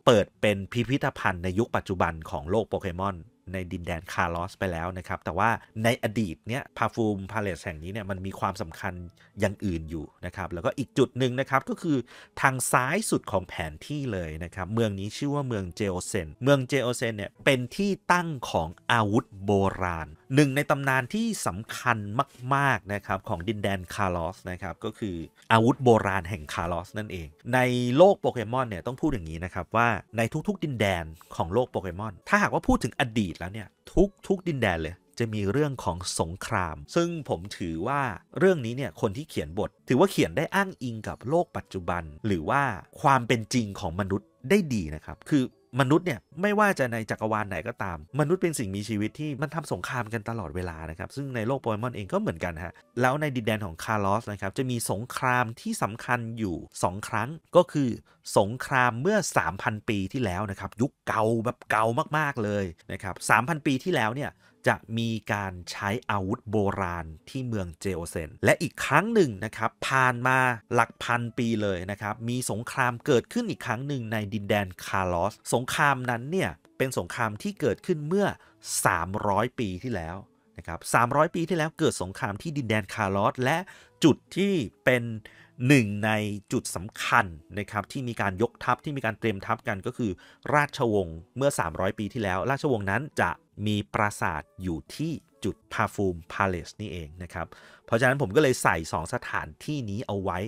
เปิดเป็นพิพิธภัณฑ์ในยุคปัจจุบันของโลกโปเกมอนในดินแดนคาร์ลอสไปแล้วนะครับ แต่ว่าในอดีตเนี่ยพาฟูมพาเลสแห่งนี้เนี่ยมันมีความสำคัญอย่างอื่นอยู่นะครับ แล้วก็อีกจุดหนึ่งนะครับ ก็คือทางซ้ายสุดของแผนที่เลยนะครับ เมืองนี้ชื่อว่าเมืองเจโอเซน เมืองเจโอเซนเนี่ยเป็นที่ตั้งของอาวุธโบราณหนึ่งในตำนานที่สำคัญมาก ๆ นะครับของดินแดนคาร์ลอสนะครับก็คืออาวุธโบราณแห่งคาร์ลอสนั่นเอง ในโลกโปเกมอนเนี่ยต้องพูดอย่างนี้นะครับว่าในทุก ๆ ดินแดนของโลกโปเกมอนถ้าหากว่าพูดถึงอดีตแล้วเนี่ยทุกๆ ดินแดนเลยจะมีเรื่องของสงคราม ซึ่งผมถือว่าเรื่องนี้เนี่ยคนที่เขียนบท ถือว่าเขียนได้อ้างอิงกับโลกปัจจุบันหรือว่าความเป็นจริงของมนุษย์ได้ดีนะครับคือมนุษย์เนี่ยไม่ว่าจะในจักรวาลไหนก็ตาม มนุษย์เป็นสิ่งมีชีวิตที่มันทำสงครามกันตลอดเวลานะครับ ซึ่งในโลกโปเกมอนเองก็เหมือนกันฮะ แล้วในดินแดนของคาร์ลอสนะครับ จะมีสงครามที่สำคัญอยู่ 2 ครั้งก็คือสงครามเมื่อ 3,000 ปีที่แล้วนะครับ ยุคเก่าแบบเก่ามากๆเลยนะครับ 3,000 ปีที่แล้วเนี่ยจะมีการใช้อาวุธโบราณที่เมืองเจโอเซนและอีกครั้งหนึ่งนะครับผ่านมาหลักพันปีเลยนะครับมีสงครามเกิดขึ้นอีกครั้งหนึ่งในดินแดนคาร์ลอสสงครามนั้นเนี่ยเป็นสงครามที่เกิดขึ้นเมื่อ 300 ปีที่แล้วนะครับ300 ปีที่แล้วเกิดสงครามที่ดินแดนคาร์ลอสและจุดที่เป็นหนึ่งในจุดสำคัญนะครับที่มีการยกทัพที่มีการเตรียมทัพกันก็คือ ราชวงศ์เมื่อ 300 ปีที่แล้ว ราชวงศ์นั้นจะมีปราสาทอยู่ที่จุดพาฟูมพาเลสนี่เองนะครับ เพราะฉะนั้นผมก็เลยใส่ 2 สถานที่นี้เอาไว้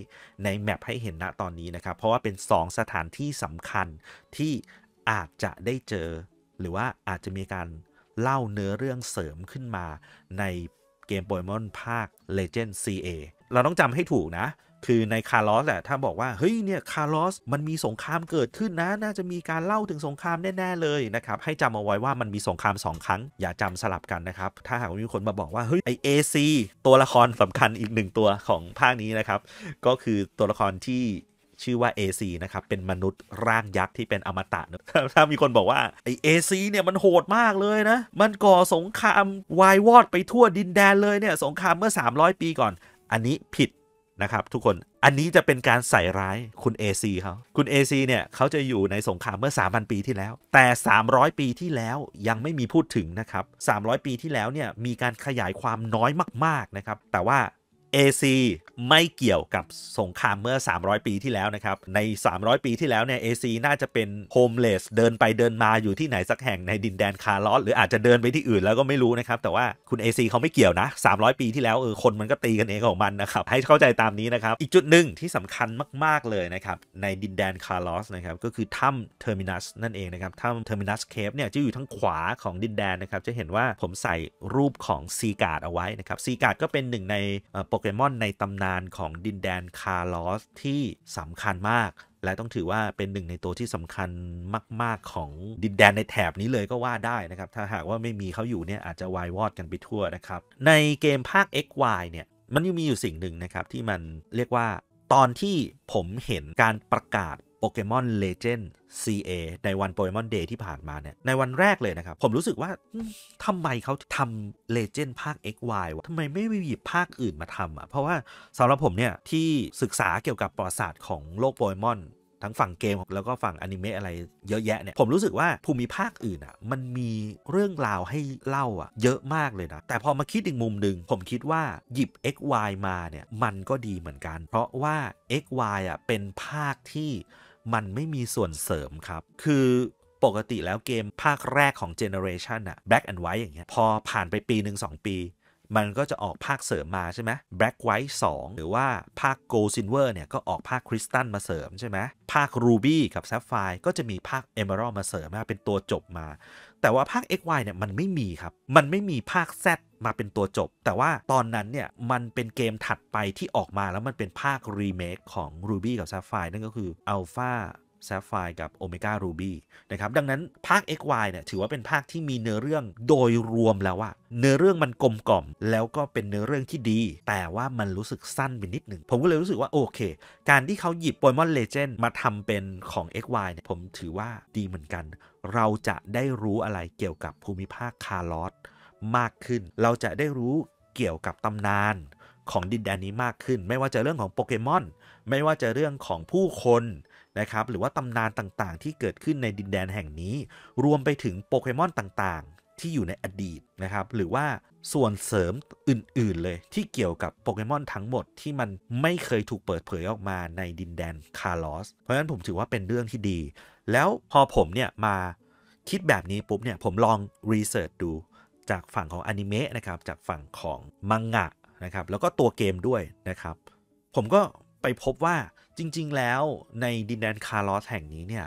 ในแมปให้เห็นณตอนนี้นะครับ เพราะว่าเป็น 2 สถานที่สำคัญที่อาจจะได้เจอ หรือว่าอาจจะมีการเล่าเนื้อเรื่องเสริมขึ้นมาในเกมโปเกมอนภาค Legend CA เราต้องจำให้ถูกนะคือในคาร์ลอสแหละ ถ้าบอกว่า เฮ้ยเนี่ยคาร์ลอส มันมีสงครามเกิดขึ้นนะ น่าจะมีการเล่าถึงสงครามแน่ ๆ เลยนะครับ ให้จำเอาไว้ว่ามันมีสงคราม 2 ครั้งอย่าจำสลับกันนะครับ ถ้าหากมีคนมาบอกว่า เฮ้ยไอเอซีตัวละครสำคัญอีกหนึ่งตัวของภาคนี้นะครับ ก็คือตัวละครที่ชื่อว่า AC นะครับ เป็นมนุษย์ร่างยักษ์ที่เป็นอมตะนะถ้ามีคนบอกว่าไอเอซีเนี่ยมันโหดมากเลยนะมันก่อสงครามวายวอดไปทั่วดินแดนเลยเนี่ย สงครามเมื่อ300 ปี ก่อน อันนี้ผิดนะครับ ทุกคนอันนี้จะเป็นการใส่ร้ายคุณ AC เขาคุณ AC เนี่ยเขาจะอยู่ในสงครามเมื่อ 3,000 ปีที่แล้ว แต่ 300 ปีที่แล้วยังไม่มีพูดถึงนะครับ 300 ปีที่แล้วเนี่ยมีการขยายความน้อยมาก ๆ นะครับ แต่ว่า AC ไม่เกี่ยวกับสงครามเมื่อ300 ปีที่แล้วนะครับ ใน 300 ปีที่แล้วเนี่ย AC น่าจะเป็นโฮมเลสเดินไปเดินมาอยู่ที่ไหนสักแห่งในดินแดนคาร์ลอสหรือ อาจจะเดินไปที่อื่นแล้วก็ไม่รู้นะครับแต่ว่าคุณ AC เขาไม่เกี่ยวนะ 300 ปี ที่แล้วเออคนมันก็ตีกันเองของมันนะครับให้เข้าใจตามนี้นะครับอีกจุดหนึ่งที่สำคัญมากๆเลยนะครับในดินแดนคาร์ลอสนะครับก็คือถ้ำเทอร์มินัสนั่นเองนะครับถ้ำเทอร์มินัสเคฟเนี่ยจะอยู่ทางขวาของดินแดนนะครับจะเห็นว่าผมใส่รูปของซีการ์ดเอาไว้นะครับซีการ์ดก็เป็นหนึ่งในปเกมอนในตำนานของดินแดนคาร์ลอสที่สำคัญมาก และต้องถือว่าเป็นหนึ่งในตัวที่สำคัญมาก ๆ ของดินแดนในแถบนี้เลยก็ว่าได้นะครับ ถ้าหากว่าไม่มีเขาอยู่เนี่ย อาจจะวายวอดกันไปทั่วนะครับ ในเกมภาค XY เนี่ย มันยังมีอยู่สิ่งหนึ่งนะครับ ที่มันเรียกว่า ตอนที่ผมเห็นการประกาศโปเกมอนเลเจนด์เอในวันโปเกมอนเดย์ที่ผ่านมาเนี่ยในวันแรกเลยนะครับ ผมรู้สึกว่าทำไมเขาทำเลเจนด์ภาค XY วะทำไมไม่ไปหยิบภาคอื่นมาทำอ่ะเพราะว่าสำหรับผมเนี่ย ที่ศึกษาเกี่ยวกับประวัติศาสตร์ของโลกโปเกมอนทั้งฝั่งเกมแล้วก็ฝั่งอนิเมะอะไรเยอะแยะเนี่ยผมรู้สึกว่าภูมิภาคอื่นอ่ะมันมีเรื่องราวให้เล่าอ่ะเยอะมากเลยนะ แต่พอมาคิดอีกมุมหนึ่งผมคิดว่าหยิบ XY มาเนี่ยมันก็ดีเหมือนกัน เพราะว่า XY อ่ะเป็นภาคที่มันไม่มีส่วนเสริมครับ คือปกติแล้วเกมภาคแรกของเจเนอเรชันอะ Black and White อย่างเงี้ยพอผ่านไปปีหนึ่งสองปี มันก็จะออกภาคเสริมมาใช่ไหม Black White 2หรือว่าภาค Gold Silver เนี่ยก็ออกภาคคริสตัลมาเสริมใช่ไหมภาค Ruby กับ Sapphire ก็จะมีภาค Emerald มาเสริมมาเป็นตัวจบมา แต่ว่าภาค XY เนี่ยมันไม่มีครับ มันไม่มีภาค Z มาเป็นตัวจบ แต่ว่าตอนนั้นเนี่ย มันเป็นเกมถัดไปที่ออกมาแล้วมันเป็นภาครีเมคของ Ruby กับ Sapphire นั่นก็คือ Alpha p ซฟไฟกับโอเมก้ารูบี้นะครับดังนั้นภาค XY เนี่ยถือว่าเป็นภาคที่มีเนื้อเรื่องโดยรวมแล้วว่าเนื้อเรื่องมันกลมกล่อม แล้วก็เป็นเนื้อเรื่องที่ดี แต่ว่ามันรู้สึกสั้นไปนิดหนึ่งผมก็เลยรู้สึกว่าโอเค การที่เขาหยิบโป k e มอนเลเจน d ์มาทำเป็นของ XY เนี่ยผมถือว่าดีเหมือนกัน เราจะได้รู้อะไรเกี่ยวกับภูมิภาคคาร์ลอสมากขึ้น เราจะได้รู้เกี่ยวกับตำนานของดินแดนนี้มากขึ้น ไม่ว่าจะเรื่องของโปเกมอน ไม่ว่าจะเรื่องของผู้คนนะครับ หรือว่าตำนานต่างๆ ที่เกิดขึ้นในดินแดนแห่งนี้ รวมไปถึงโปเกมอนต่างๆ ที่อยู่ในอดีตนะครับ หรือว่าส่วนเสริมอื่นๆเลยที่เกี่ยวกับโปเกมอนทั้งหมดที่มันไม่เคยถูกเปิดเผยออกมาในดินแดนคาร์ลอส เพราะฉะนั้นผมถือว่าเป็นเรื่องที่ดี แล้วพอผมเนี่ยมาคิดแบบนี้ปุ๊บเนี่ย ผมลองรีเสิร์ชดูจากฝั่งของอนิเมะนะครับจากฝั่งของมังงะนะครับแล้วก็ตัวเกมด้วยนะครับ ผมก็ไปพบว่าจริง ๆแล้วในดินแดนคาร์ลอสแห่งนี้เนี่ย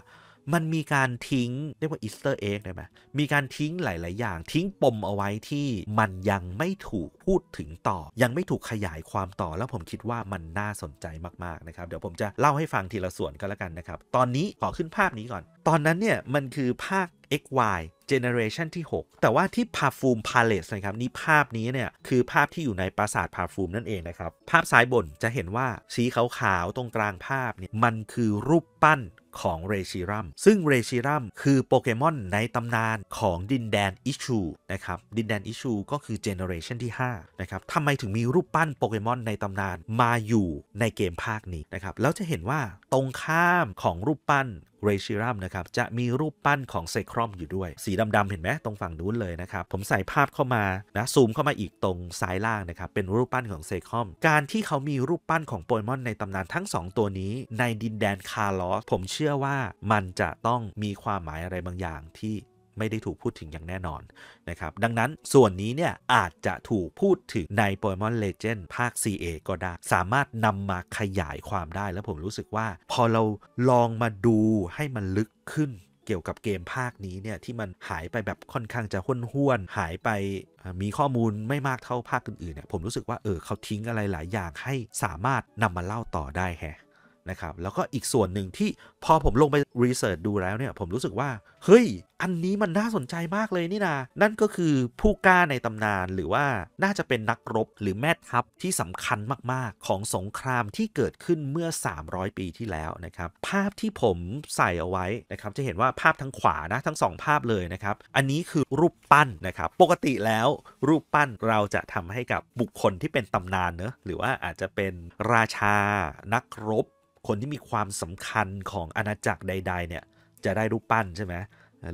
มันมีการทิ้ง เรียกว่าอีสเตอร์เอ็กได้ไหม มีการทิ้งหลาย ๆ อย่างทิ้งปมเอาไว้ที่มันยังไม่ถูกพูดถึงต่อ ยังไม่ถูกขยายความต่อ แล้วผมคิดว่ามันน่าสนใจมาก ๆ นะครับ เดี๋ยวผมจะเล่าให้ฟังทีละส่วนก็แล้วกันนะครับ ตอนนี้ขอขึ้นภาพนี้ก่อน ตอนนั้นเนี่ย มันคือภาค XY Generation ที่ 6 แต่ว่าที่พาฟูมพาเลสนะครับนี่ภาพนี้เนี่ยคือภาพที่อยู่ในปราสาทพาฟูมนั่นเองนะครับ ภาพซ้ายบนจะเห็นว่าสีขาว ๆ ตรงกลางภาพเนี่ยมันคือรูปปั้นของเรชิรัมซึ่งเรชิรัมคือโปเกมอนในตำนานของดินแดนอิชูนะครับ ดินแดนอิชูก็คือเจเนอเรชันที่ 5 นะครับทำไมถึงมีรูปปั้นโปเกมอนในตำนานมาอยู่ในเกมภาคนี้นะครับแล้วจะเห็นว่าตรงข้ามของรูปปั้นเรชิรัมนะครับ จะมีรูปปั้นของเซครอมอยู่ด้วย สีดำๆเห็นไหมตรงฝั่งนู้นเลยนะครับ ผมใส่ภาพเข้ามานะ ซูมเข้ามาอีกตรงซ้ายล่างนะครับ เป็นรูปปั้นของเซครอม การที่เขามีรูปปั้นของโปเกมอนในตำนานทั้ง 2 ตัวนี้ ในดินแดนคาร์ลอสผมเชื่อว่ามันจะต้องมีความหมายอะไรบางอย่างที่ไม่ได้ถูกพูดถึงอย่างแน่นอนนะครับ ดังนั้นส่วนนี้เนี่ยอาจจะถูกพูดถึงในโปเกมอนเลเจนด์ภาค CA ก็ได้ สามารถนำมาขยายความได้แล้วผมรู้สึกว่าพอเราลองมาดูให้มันลึกขึ้นเกี่ยวกับเกมภาคนี้เนี่ย ที่มันหายไปแบบค่อนข้างจะห้นห้วน หายไปมีข้อมูลไม่มากเท่าภาคอื่นๆเนี่ย ผมรู้สึกว่าเออเขาทิ้งอะไรหลายอย่างให้สามารถนำมาเล่าต่อได้แฮะนะครับแล้วก็อีกส่วนหนึ่งที่พอผมลงไปรีเสิร์ชดูแล้วเนี่ยผมรู้สึกว่า เฮ้ย อันนี้มันน่าสนใจมากเลยนี่นานั่นก็คือผู้กล้าในตำนานหรือว่าน่าจะเป็นนักรบหรือแม่ทัพที่สำคัญมากๆของสงครามที่เกิดขึ้นเมื่อ 300 ปีที่แล้วนะครับ ภาพที่ผมใส่เอาไว้นะครับจะเห็นว่าภาพทั้งขวานะทั้ง 2 ภาพเลยนะครับ อันนี้คือรูปปั้นนะครับปกติแล้ว รูปปั้นเราจะทำให้กับบุคคลที่เป็นตำนานเนอะหรือว่าอาจจะเป็นราชา นักรบคนที่มีความสำคัญของอาณาจักรใดๆ เนี่ยจะได้รูปปั้นใช่ไหม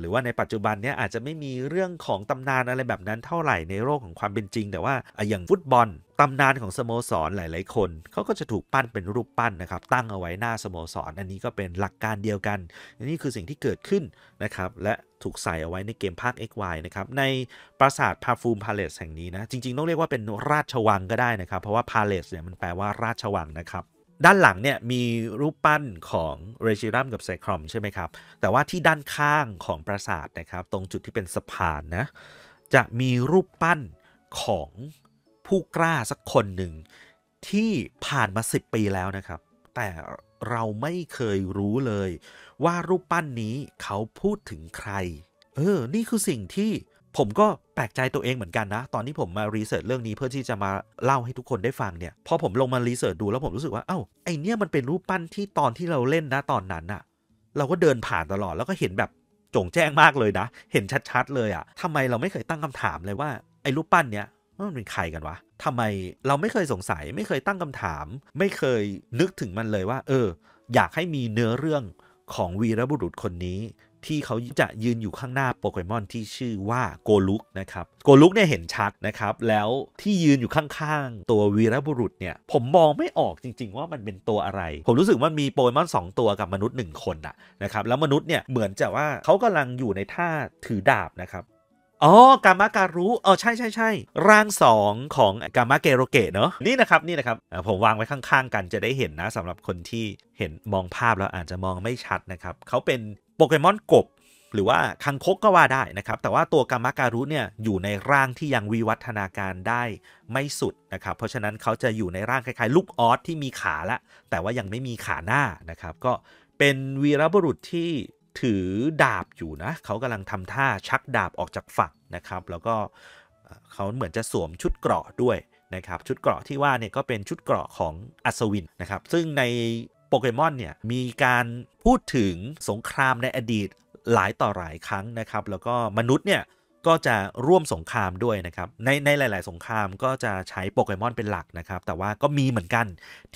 หรือว่าในปัจจุบันเนี่ยอาจจะไม่มีเรื่องของตำนานอะไรแบบนั้นเท่าไหร่ในโลกของความเป็นจริง แต่ว่าอย่างฟุตบอลตำนานของสโมสรหลาย ๆคน เขาก็จะถูกปั้นเป็นรูปปั้นนะครับ ตั้งเอาไว้หน้าสโมสรอันนี้ก็เป็นหลักการเดียวกันนนี่คือสิ่งที่เกิดขึ้นนะครับและถูกใส่เอาไว้ในเกมภาค XY นะครับในปราสาทพาฟูมพาเลสแห่งนี้นะจริงๆต้องเรียกว่าเป็นราชวังก็ได้นะครับเพราะว่าพาเลสเนี่ยมันแปลว่าราชวังนะครับด้านหลังเนี่ยมีรูปปั้นของเรจิรัมกับไซครอมใช่ไหมครับ แต่ว่าที่ด้านข้างของปราสาทนะครับ ตรงจุดที่เป็นสะพานนะจะมีรูปปั้นของผู้กล้าสักคนหนึ่ง ที่ผ่านมา 10 ปีแล้วนะครับ แต่เราไม่เคยรู้เลยว่ารูปปั้นนี้เขาพูดถึงใคร เออนี่คือสิ่งที่ผมก็แปลกใจตัวเองเหมือนกันนะตอนที่ผมมารีเสิร์ชเรื่องนี้เพื่อที่จะมาเล่าให้ทุกคนได้ฟังเนี่ย พอผมลงมารีเสิร์ชดู แล้วผมรู้สึกว่าเอา้าไอเนี้ยมันเป็นรูปปั้นที่ตอนที่เราเล่นนะตอนนั้นอะเราก็เดินผ่านตลอด แล้วก็เห็นแบบจงแจ้งมากเลยนะเห็นชัดๆเลยอะทำไมเราไม่เคยตั้งคำถามเลยว่าไอรูปปั้นเนี้ยมันเป็นใครกันวะทำไมเราไม่เคยสงสัย ไม่เคยตั้งคำถาม ไม่เคยนึกถึงมันเลยว่า เออ อยากให้มีเนื้อเรื่องของวีรบุรุษคนนี้ที่เขาจะยืนอยู่ข้างหน้าโปเกมอนที่ชื่อว่าโกลุกนะครับโกลุกเนี่ยเห็นชัดนะครับแล้วที่ยืนอยู่ข้างๆตัววีรบุรุษเนี่ยผมมองไม่ออกจริงๆ ว่ามันเป็นตัวอะไร ผมรู้สึกว่ามีโปเกมอน2ตัวกับมนุษย์ 1 คนอะนะครับแล้วมนุษย์เนี่ยเหมือนจะว่าเขากำลังอยู่ในท่าถือดาบนะครับอ๋อกามาการุอ๋อใช่ใช่ใช่ร่าง 2 ของกามาเกโรเกะเนาะนี่นะครับนี่นะครับผมวางไว้ข้างๆกันจะได้เห็นนะสำหรับคนที่เห็นมองภาพแล้วอาจจะมองไม่ชัดนะครับเขาเป็นโปเกมอนกบหรือว่าคังคกก็ว่าได้นะครับแต่ว่าตัวกามาการุเนี่ยอยู่ในร่างที่ยังวิวัฒนาการได้ไม่สุดนะครับเพราะฉะนั้นเขาจะอยู่ในร่างคล้ายๆ ลูกออสที่มีขาละแต่ว่ายังไม่มีขาหน้านะครับก็เป็นวีรบุรุษที่ถือดาบอยู่นะเขากำลังทำท่าชักดาบออกจากฝักนะครับแล้วก็เขาเหมือนจะสวมชุดเกราะด้วยนะครับชุดเกราะที่ว่าเนี่ยก็เป็นชุดเกราะของอัศวินนะครับซึ่งในโปเกมอนเนี่ยมีการพูดถึงสงครามในอดีตหลายต่อหลายครั้งนะครับแล้วก็มนุษย์เนี่ยก็จะร่วมสงครามด้วยนะครับ ในในหลายๆสงครามก็จะใช้โปเกมอนเป็นหลักนะครับ แต่ว่าก็มีเหมือนกัน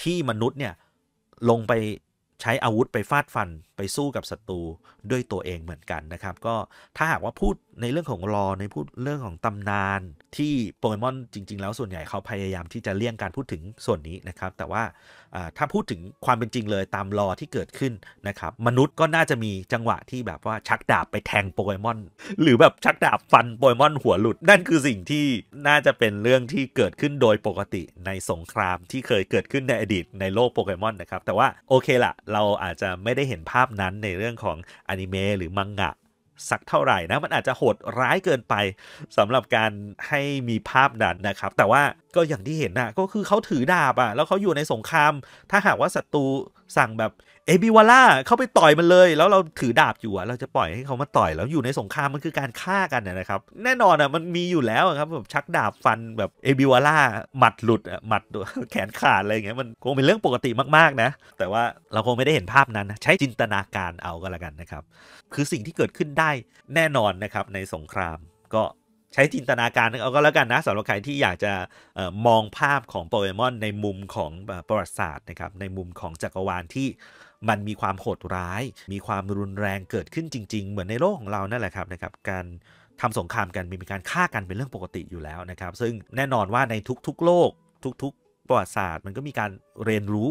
ที่มนุษย์เนี่ยลงไปใช้อาวุธไปฟาดฟันไปสู้กับศัตรูด้วยตัวเองเหมือนกันนะครับ ก็ถ้าหากว่าพูดในเรื่องของรอในพูดเรื่องของ ตำนาน ที่โปเกมอนจริง ๆ แล้วส่วนใหญ่เขาพยายาม ที่จะเลี่ยง การ พูดถึงส่วนนี้นะครับ แต่ว่าถ้าพูดถึงความเป็นจริงเลยตามรอที่เกิดขึ้นนะครับ มนุษย์ก็น่าจะมีจังหวะที่แบบว่าชักดาบไปแทงโปเกมอนหรือแบบชักดาบฟันโปเกมอนหัวหลุดนั่นคือสิ่งที่น่าจะเป็นเรื่องที่เกิดขึ้นโดยปกติในสงครามที่เคยเกิดขึ้นในอดีตในโลกโปเกมอนนะครับแต่ว่าโอเคละเราอาจจะไม่ได้เห็นภาพพนั้นในเรื่องของอนิเมะหรือมังงะสักเท่าไหร่นะมันอาจจะโหดร้ายเกินไป สำหรับการให้มีภาพนั้นนะครับ แต่ว่าก็อย่างที่เห็นนะก็คือเขาถือดาบอะ่ะแล้วเขาอยู่ในสงคราม ถ้าหากว่าศัตรูสั่งแบบเอบิวาล่าเข้าไปต่อยมันเลย แล้วเราถือดาบอยู่ เราจะปล่อยให้เขามาต่อย แล้วอยู่ในสงครามมันคือการฆ่ากันนะครับ แน่นอนอ่ะมันมีอยู่แล้วครับแบบชักดาบฟันแบบเอบิวาล่าหมัดหลุดอะหมัดแขนขาดอะไรอย่างเงี้ยมันคงเป็นเรื่องปกติมากๆนะ แต่ว่าเราคงไม่ได้เห็นภาพนั้น ใช้จินตนาการเอาก็แล้วกันนะครับ คือสิ่งที่เกิดขึ้นได้แน่นอนนะครับในสงคราม ก็ใช้จินตนาการเอาก็แล้วกันนะสำหรับใครที่อยากจะออมองภาพของโปเกมอน ในมุมของประวัติศาสตร์นะครับ ในมุมของจักรวาลที่มันมีความโหดร้าย มีความรุนแรงเกิดขึ้นจริงๆ เหมือนในโลกของเรานั่นแหละครับนะครับ การทำสงครามกันมีการฆ่ากันเป็นเรื่องปกติอยู่แล้วนะครับ ซึ่งแน่นอนว่าในทุกๆ โลก ทุกๆ ประวัติศาสตร์มันก็มีการเรียนรู้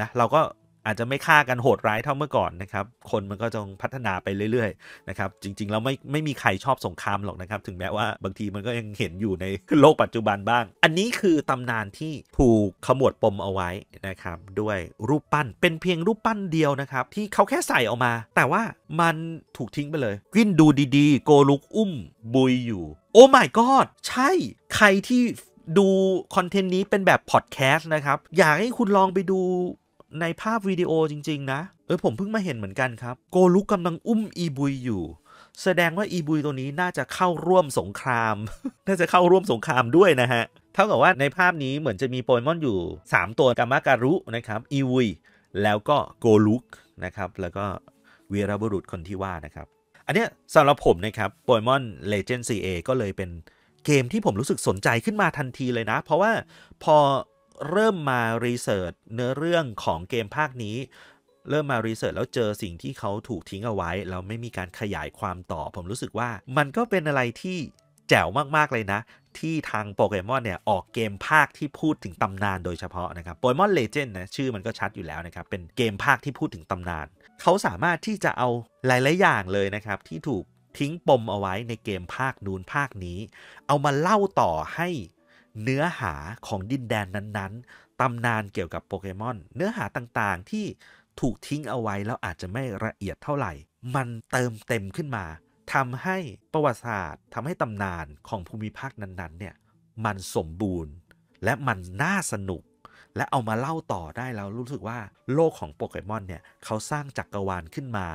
นะ เราก็อาจจะไม่ฆ่ากันโหดร้ายเท่าเมื่อก่อนนะครับ คนมันก็จะพัฒนาไปเรื่อยๆนะครับ จริงๆแล้วไม่ไม่มีใครชอบสงครามหรอกนะครับ ถึงแม้ว่าบางทีมันก็ยังเห็นอยู่ในโลกปัจจุบันบ้าง อันนี้คือตำนานที่ถูกขมวดปมเอาไว้นะครับด้วยรูปปั้น เป็นเพียงรูปปั้นเดียวนะครับ ที่เขาแค่ใส่ออกมา แต่ว่ามันถูกทิ้งไปเลยกวินดูดี ๆ โกลุกอุ้มบุยอยู่ โอ้ my god ใช่ ใครที่ดูคอนเทนต์นี้เป็นแบบพอดแคสต์นะครับ อยากให้คุณลองไปดูในภาพวิดีโอจริงๆนะเออผมเพิ่งมาเห็นเหมือนกันครับโกลุกกำลังอุ้มอีบุย อยู่แสดงว่า อีบุยตัวนี้น่าจะเข้าร่วมสงคราม น่าจะเข้าร่วมสงครามด้วยนะฮะเท่ากับว่าในภาพนี้เหมือนจะมีโปเกมอนอยู่ 3 ตัวกามาการุนะครับอีบุยแล้วก็โกลุกนะครับแล้วก็เวีรบุรุษคนที่ว่านะครับอันเนี้ยสำหรับผมนะครับโปเกมอนเลเจนด์ซีเอก็เลยเป็นเกมที่ผมรู้สึกสนใจขึ้นมาทันทีเลยนะเพราะว่าพอเริ่มมารีเสิร์ชเนื้อเรื่องของเกมภาคนี้ เริ่มมารีเสิร์ชแล้วเจอสิ่งที่เขาถูกทิ้งเอาไว้แล้วไม่มีการขยายความต่อผมรู้สึกว่า มันก็เป็นอะไรที่แจ๋วมาก ๆ เลยนะ ที่ทางโปเกมอนเนี่ยออกเกมภาคที่พูดถึงตำนาน โดยเฉพาะนะครับโปเกมอนเลเจนด์นะชื่อมันก็ชัดอยู่แล้วนะครับเป็นเกมภาคที่พูดถึงตำนานเขาสามารถที่จะเอาหลาย ๆ อย่างเลย นะครับ ที่ถูกทิ้งปมเอาไว้ในเกมภาคนูนภาคนี้ เอามาเล่าต่อให้เนื้อหาของดินแดนนั้นๆ ตำนานเกี่ยวกับโปเกมอน เนื้อหาต่างๆที่ถูกทิ้งเอาไว้แล้วอาจจะไม่ละเอียดเท่าไหร่ มันเติมเต็มขึ้นมา ทำให้ประวัติศาสตร์ทำให้ตำนานของภูมิภาคนั้นๆเนี่ย มันสมบูรณ์ และมันน่าสนุก และเอามาเล่าต่อได้แล้วรู้สึกว่าโลกของโปเกมอนเนี่ยเขาสร้างจักกรวาลขึ้นมา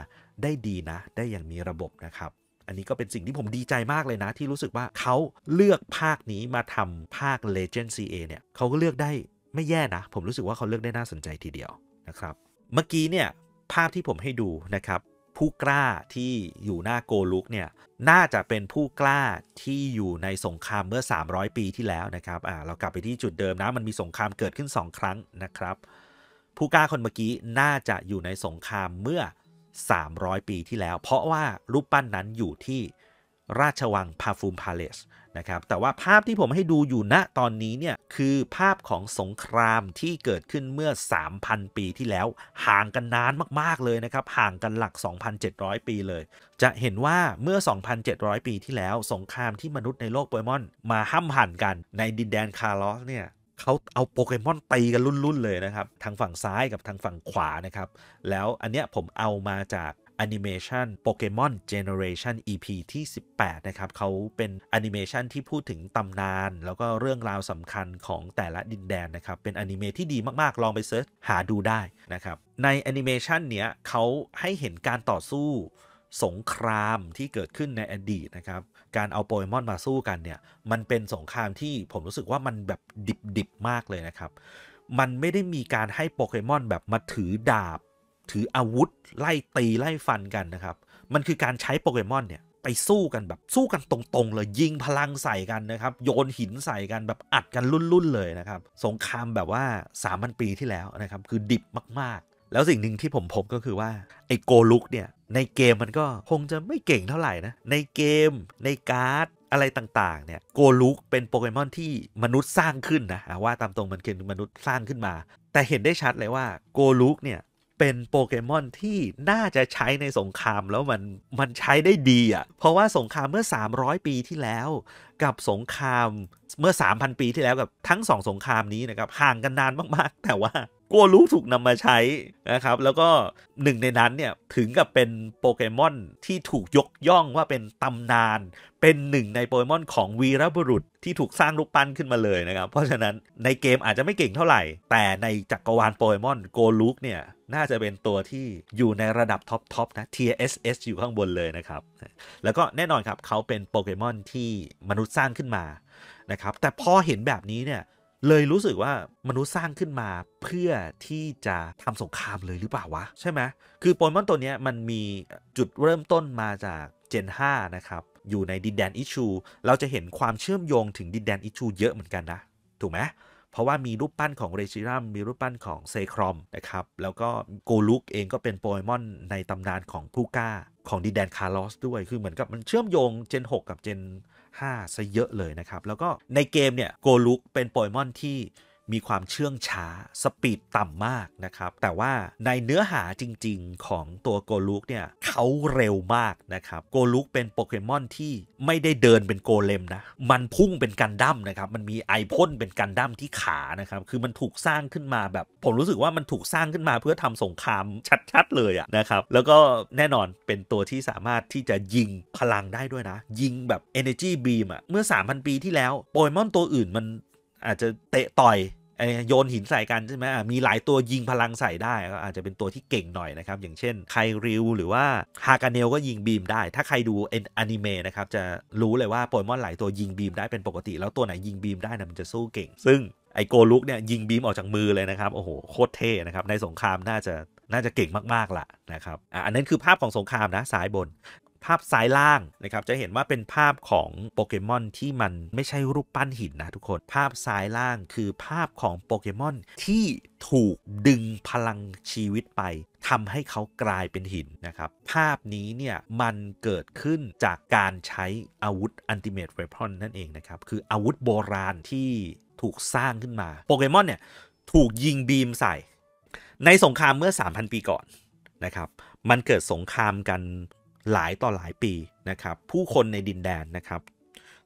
ได้ดีนะ ได้อย่างมีระบบนะครับอันนี้ก็เป็นสิ่งที่ผมดีใจมากเลยนะ ที่รู้สึกว่าเขาเลือกภาคนี้มาทำภาค Legend CA เนี่ยเขาก็เลือกได้ไม่แย่นะ ผมรู้สึกว่าเขาเลือกได้น่าสนใจทีเดียวนะครับเมื่อกี้เนี่ยภาพที่ผมให้ดูนะครับผู้กล้าที่อยู่หน้าโกลุกเนี่ยน่าจะเป็นผู้กล้าที่อยู่ในสงครามเมื่อ 300 ปีที่แล้วนะครับอ่าเรากลับไปที่จุดเดิมนะ มันมีสงครามเกิดขึ้น 2 ครั้งนะครับ ผู้กล้าคนเมื่อกี้น่าจะอยู่ในสงครามเมื่อ300 ปีที่แล้ว เพราะว่ารูปปั้นนั้นอยู่ที่ราชวังพาฟูมพาเลสนะครับ แต่ว่าภาพที่ผมให้ดูอยู่ณตอนนี้ เนี่ย คือภาพของสงครามที่เกิดขึ้นเมื่อ 3,000 ปีที่แล้วห่างกันนานมากๆเลยนะครับห่างกันหลัก 2,700 ปีเลย จะเห็นว่าเมื่อ 2,700 ปีที่แล้วสงครามที่มนุษย์ในโลกโปเกมอน มาห้ำหั่นกันในดินแดน คาร์ลอสเนี่ยเขาเอาโปเกมอนตีกันรุ่นๆ เลยนะครับทางฝั่งซ้ายกับทางฝั่งขวานะครับ แล้วอันเนี้ยผมเอามาจากแอนิเมชันโปเกมอนเจเนอเรชัน EP ที่ 18 นะครับ เขาเป็นแอนิเมชันที่พูดถึงตำนาน แล้วก็เรื่องราวสำคัญของแต่ละดินแดนนะครับ เป็นแอนิเมที่ดีมากๆ ลองไปเซิร์ชหาดูได้นะครับ ในแอนิเมชันเนี้ยเขาให้เห็นการต่อสู้สงครามที่เกิดขึ้นในอดีตนะครับการเอาโปเกมอนมาสู้กันเนี่ยมันเป็นสงครามที่ผมรู้สึกว่ามันแบบดิบๆมากเลยนะครับ มันไม่ได้มีการให้โปเกมอนแบบมาถือดาบ ถืออาวุธ ไล่ตีไล่ฟันกันนะครับมันคือการใช้โปเกมอนเนี่ยไปสู้กันแบบสู้กันตรงๆเลยยิงพลังใส่กันนะครับโยนหินใส่กันแบบอัดกันรุ่นๆเลยนะครับ สงครามแบบว่าสามพันปีที่แล้วนะครับคือดิบมากๆ แล้วสิ่งหนึ่งที่ผมพบก็คือว่าไอ้โกลุกเนี่ยในเกมมันก็คงจะไม่เก่งเท่าไหร่นะ ในเกมในการ์ด อะไรต่างๆ เนี่ยโกลุกเป็นโปเกมอนที่มนุษย์สร้างขึ้นนะว่าตามตรงมันเป็นมนุษย์สร้างขึ้นมา แต่เห็นได้ชัดเลยว่าโกลุกเนี่ยเป็นโปเกมอนที่น่าจะใช้ในสงครามแล้วมันมันใช้ได้ดีอะ่ะเพราะว่าสงครามเมื่อ 300 ปีที่แล้ว กับสงครามเมื่อ 3,000 ปีที่แล้วกับทั้งสองสงครามนี้นะครับห่างกันนานมากๆ แต่ว่ากลัวรู้ถูกนำมาใช้นะครับ แล้วก็หนึ่งในนั้นเนี่ย ถึงกับเป็นโปเกมอนที่ถูกยกย่องว่าเป็นตำนาน เป็นหนึ่งในโปเกมอนของวีรบุรุษที่ถูกสร้างลูกปั้นขึ้นมาเลยนะครับ เพราะฉะนั้นในเกมอาจจะไม่เก่งเท่าไหร่ แต่ในจักกรวาลโปเกมอนโกลูกเนี่ย น่าจะเป็นตัวที่อยู่ในระดับท็อปทอปนะ TSS อยู่ข้างบนเลยนะครับ แล้วก็แน่นอนครับเขาเป็นโปเกมอนที่มนุษย์สร้างขึ้นมานะครับแต่พอเห็นแบบนี้เนี่ยเลยรู้สึกว่ามนุษย์สร้างขึ้นมาเพื่อที่จะทำสงครามเลยหรือเปล่าวะ ใช่ไหม คือโปเกมอนตัวนี้มันมีจุดเริ่มต้นมาจากเจน5นะครับ อยู่ในดินแดนอิชูเราจะเห็นความเชื่อมโยงถึงดินแดนอิชูเยอะเหมือนกันนะ ถูกไหม เพราะว่ามีรูปปั้นของเรจิรัมมีรูปปั้นของเซครอมนะครับ แล้วก็โกลุกเองก็เป็นโปเกมอนในตำนานของพูก้าของดินแดนคาร์ลอสด้วยคือเหมือนกับมันเชื่อมโยงเจน6กับเจนาซะเยอะเลยนะครับ แล้วก็ในเกมเนี่ยโกลุกเป็นโปเกมอนที่มีความเชื่องช้าสปีดต่ำมากนะครับ แต่ว่าในเนื้อหาจริงๆของตัวโกลุกเนี่ยเขาเร็วมากนะครับโกลุกเป็นโปเกมอนที่ไม่ได้เดินเป็นโกเลมนะมันพุ่งเป็นกันดั้มนะครับ มันมีไอพ่นเป็นกันดั้มที่ขานะครับ คือมันถูกสร้างขึ้นมาแบบ ผมรู้สึกว่ามันถูกสร้างขึ้นมาเพื่อทำสงครามชัดๆเลยอะนะครับ แล้วก็แน่นอนเป็นตัวที่สามารถที่จะยิงพลังได้ด้วยนะ ยิงแบบ Energy Beam อะเมื่อ 3,000 ปีที่แล้วโปเกมอนตัวอื่นมันอาจจะเตะต่อยโยนหินใส่กันใช่ไหมมีหลายตัวยิงพลังใส่ได้ก็อาจจะเป็นตัวที่เก่งหน่อยนะครับอย่างเช่นไคริวหรือว่าฮากาเนลก็ยิงบีมได้ ถ้าใครดูอนิเมะนะครับจะรู้เลยว่าโปเกมอนหลายตัวยิงบีมได้เป็นปกติแล้วตัวไหนยิงบีมได้นะมันจะสู้เก่ง ซึ่งไอโกลุกเนี่ยยิงบีมออกจากมือเลยนะครับโอ้โหโคตรเท่นะครับในสงครามน่าจะน่าจะเก่งมากๆล่ะนะครับอันนั้นคือภาพของสงครามนะซ้ายบนภาพซ้ายล่างนะครับ จะเห็นว่าเป็นภาพของโปเกมอนที่มันไม่ใช่รูปปั้นหินนะทุกคนภาพซ้ายล่างคือภาพของโปเกมอนที่ถูกดึงพลังชีวิตไปทำให้เขากลายเป็นหินนะครับ ภาพนี้เนี่ย มันเกิดขึ้นจากการใช้อาวุธอันติเมตเวพอนนั่นเองนะครับ คืออาวุธโบราณที่ถูกสร้างขึ้นมาโปเกมอนเนี่ย ถูกยิงบีมใส่ในสงครามเมื่อ 3,000 ปีก่อนนะครับ มันเกิดสงครามกันหลายต่อหลายปีนะครับ ผู้คนในดินแดนนะครับ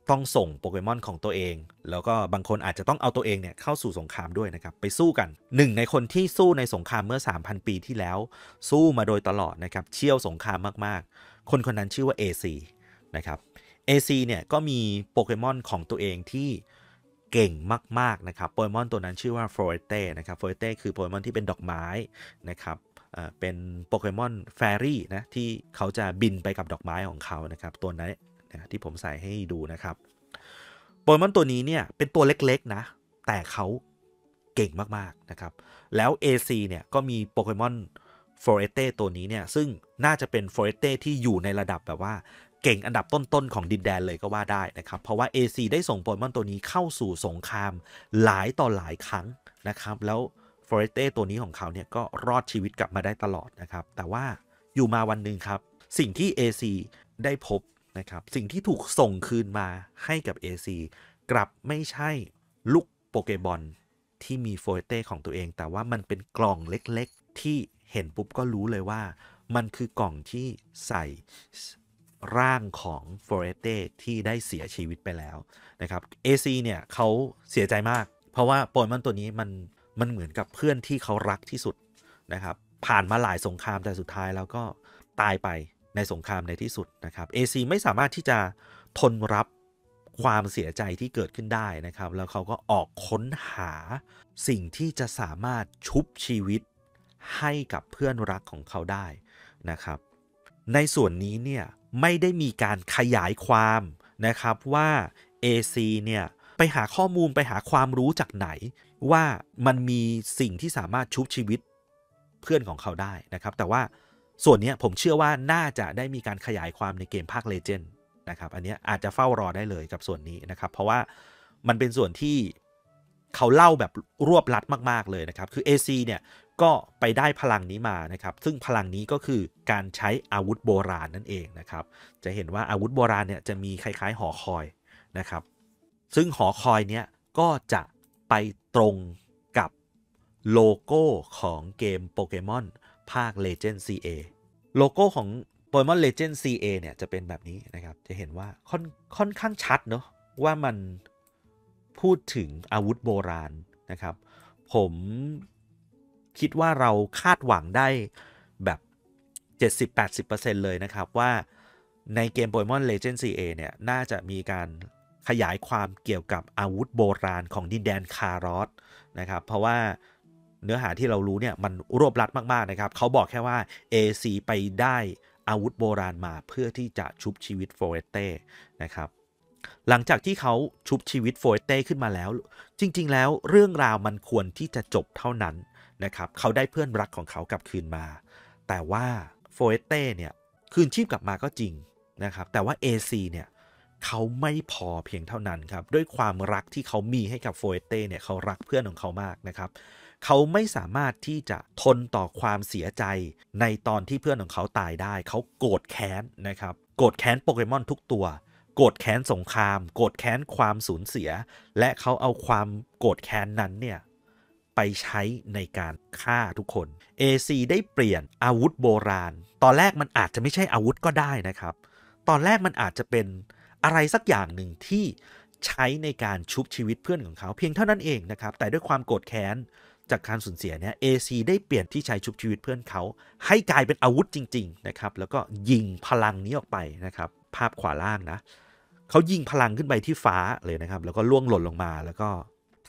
ต้องส่งโปเกมอนของตัวเอง แล้วก็บางคนอาจจะต้องเอาตัวเองเนี่ยเข้าสู่สงครามด้วยนะครับไปสู้กัน หนึ่งในคนที่สู้ในสงครามเมื่อ 3,000 ปีที่แล้ว สู้มาโดยตลอดนะครับเชี่ยวสงครามมากๆ คนคนนั้นชื่อว่า AC นะครับ AC เนี่ยก็มีโปเกมอนของตัวเองที่เก่งมากๆนะครับ โปเกมอนตัวนั้นชื่อว่าฟลอเรเต้นะครับฟลอเรเต้คือโปเกมอนที่เป็นดอกไม้นะครับเป็นโปเกมอนแฟรี่นะ ที่เขาจะบินไปกับดอกไม้ของเขานะครับ ตัวนั้นนะที่ผมใส่ให้ดูนะครับโปเกมอนตัวนี้เนี่ย เป็นตัวเล็กๆ นะ แต่เขาเก่งมากๆนะครับแล้ว AC เนี่ยก็มีโปเกมอนฟอเรเต้ตัวนี้เนี่ย ซึ่งน่าจะเป็นฟอเรเต้ที่อยู่ในระดับแบบว่า เก่งอันดับต้นๆของดินแดนเลยก็ว่าได้นะครับ เพราะว่า AC ได้ส่งโปเกมอนตัวนี้เข้าสู่สงครามหลายต่อหลายครั้งนะครับแล้วฟอเรสเต้ตัวนี้ของเขาเนี่ยก็รอดชีวิตกลับมาได้ตลอดนะครับ แต่ว่าอยู่มาวันหนึ่งครับ สิ่งที่ AC ได้พบนะครับ สิ่งที่ถูกส่งคืนมาให้กับ AC กลับไม่ใช่ลูกโปเกบอลที่มีโฟเรสเต้ของตัวเอง แต่ว่ามันเป็นกล่องเล็ก ๆ ที่เห็นปุ๊บก็รู้เลยว่า มันคือกล่องที่ใส่ร่างของโฟเรสเต้ที่ได้เสียชีวิตไปแล้วนะครับ AC เนี่ยเขาเสียใจมาก เพราะว่าโปเกมอนตัวนี้มันมันเหมือนกับเพื่อนที่เขารักที่สุดนะครับผ่านมาหลายสงครามแต่สุดท้าย แล้วก็ตายไปในสงครามในที่สุดนะครับเอซีไม่สามารถที่จะทนรับความเสียใจที่เกิดขึ้นได้นะครับแล้วเขาก็ออกค้นหาสิ่งที่จะสามารถชุบชีวิตให้กับเพื่อนรักของเขาได้นะครับ ในส่วนนี้เนี่ยไม่ได้มีการขยายความนะครับว่า AC เนี่ยไปหาข้อมูลไปหาความรู้จากไหนว่ามันมีสิ่งที่สามารถชุบชีวิตเพื่อนของเขาได้นะครับ แต่ว่าส่วนนี้ผมเชื่อว่าน่าจะได้มีการขยายความในเกมภาคเลเจนด์นะครับอันนี้อาจจะเฝ้ารอได้เลยกับส่วนนี้นะครับ เพราะว่ามันเป็นส่วนที่เขาเล่าแบบรวบลัดมากๆเลยนะครับคือ AC เนี่ยก็ไปได้พลังนี้มานะครับซึ่งพลังนี้ก็คือการใช้อาวุธโบราณนั่นเองนะครับจะเห็นว่าอาวุธโบราณเนี่ยจะมีคล้ายๆหอคอยนะครับซึ่งหอคอยเนี่ยก็จะไปตรงกับโลโก้ของเกมโปเกมอนภาค Legend CA โลโก้ของโปเกมอน Legend CA เนี่ย จะเป็นแบบนี้นะครับ จะเห็นว่าค่อนค่อนข้างชัดเนาะว่ามันพูดถึงอาวุธโบราณนะครับ ผมคิดว่าเราคาดหวังได้แบบ 70-80%เลยนะครับ ว่าในเกมโปเกมอน Legend CA เนี่ย น่าจะมีการขยายความเกี่ยวกับอาวุธโบราณของดินแดนคารอสนะครับเพราะว่าเนื้อหาที่เรารู้เนี่ยมันรวบลัดมากๆนะครับเขาบอกแค่ว่า AC ไปได้อาวุธโบราณมาเพื่อที่จะชุบชีวิตโฟเรเต้นะครับหลังจากที่เขาชุบชีวิตโฟเรเต้ขึ้นมาแล้ว จริง ๆ แล้วเรื่องราวมันควรที่จะจบเท่านั้นนะครับเขาได้เพื่อนรักของเขากลับคืนมา แต่ว่า โฟเรเต้เนี่ยคืนชีพกลับมาก็จริงนะครับแต่ว่า AC เนี่ยเขาไม่พอเพียงเท่านั้นครับ ด้วยความรักที่เขามีให้กับโฟเอเต้เนี่ยเขารักเพื่อนของเขามากนะครับ เขาไม่สามารถที่จะทนต่อความเสียใจ ในตอนที่เพื่อนของเขาตายได้ เขาโกรธแค้นนะครับโกรธแค้นโปเกมอนทุกตัว โกรธแค้น สงคราม โกรธแค้น ความสูญเสีย และเขาเอาความโกรธแค้นนั้นเนี่ย ไปใช้ในการฆ่าทุกคน AC ได้เปลี่ยนอาวุธโบราณ ตอนแรกมันอาจจะไม่ใช่อาวุธก็ได้นะครับ ตอนแรกมันอาจจะเป็นอะไรสักอย่างหนึ่งที่ใช้ในการชุบชีวิตเพื่อนของเขา เพียงเท่านั้นเองนะครับแต่ด้วยความโกรธแค้นจากการสูญเสียเนี่ยเอซีได้เปลี่ยนที่ใช้ชุบชีวิตเพื่อนเขา ให้กลายเป็นอาวุธจริงๆนะครับแล้วก็ยิงพลังนี้ออกไปนะครับภาพขวาล่างนะเขายิงพลังขึ้นไปที่ฟ้าเลยนะครับแล้วก็ล่วงหล่นลงมา แล้วก็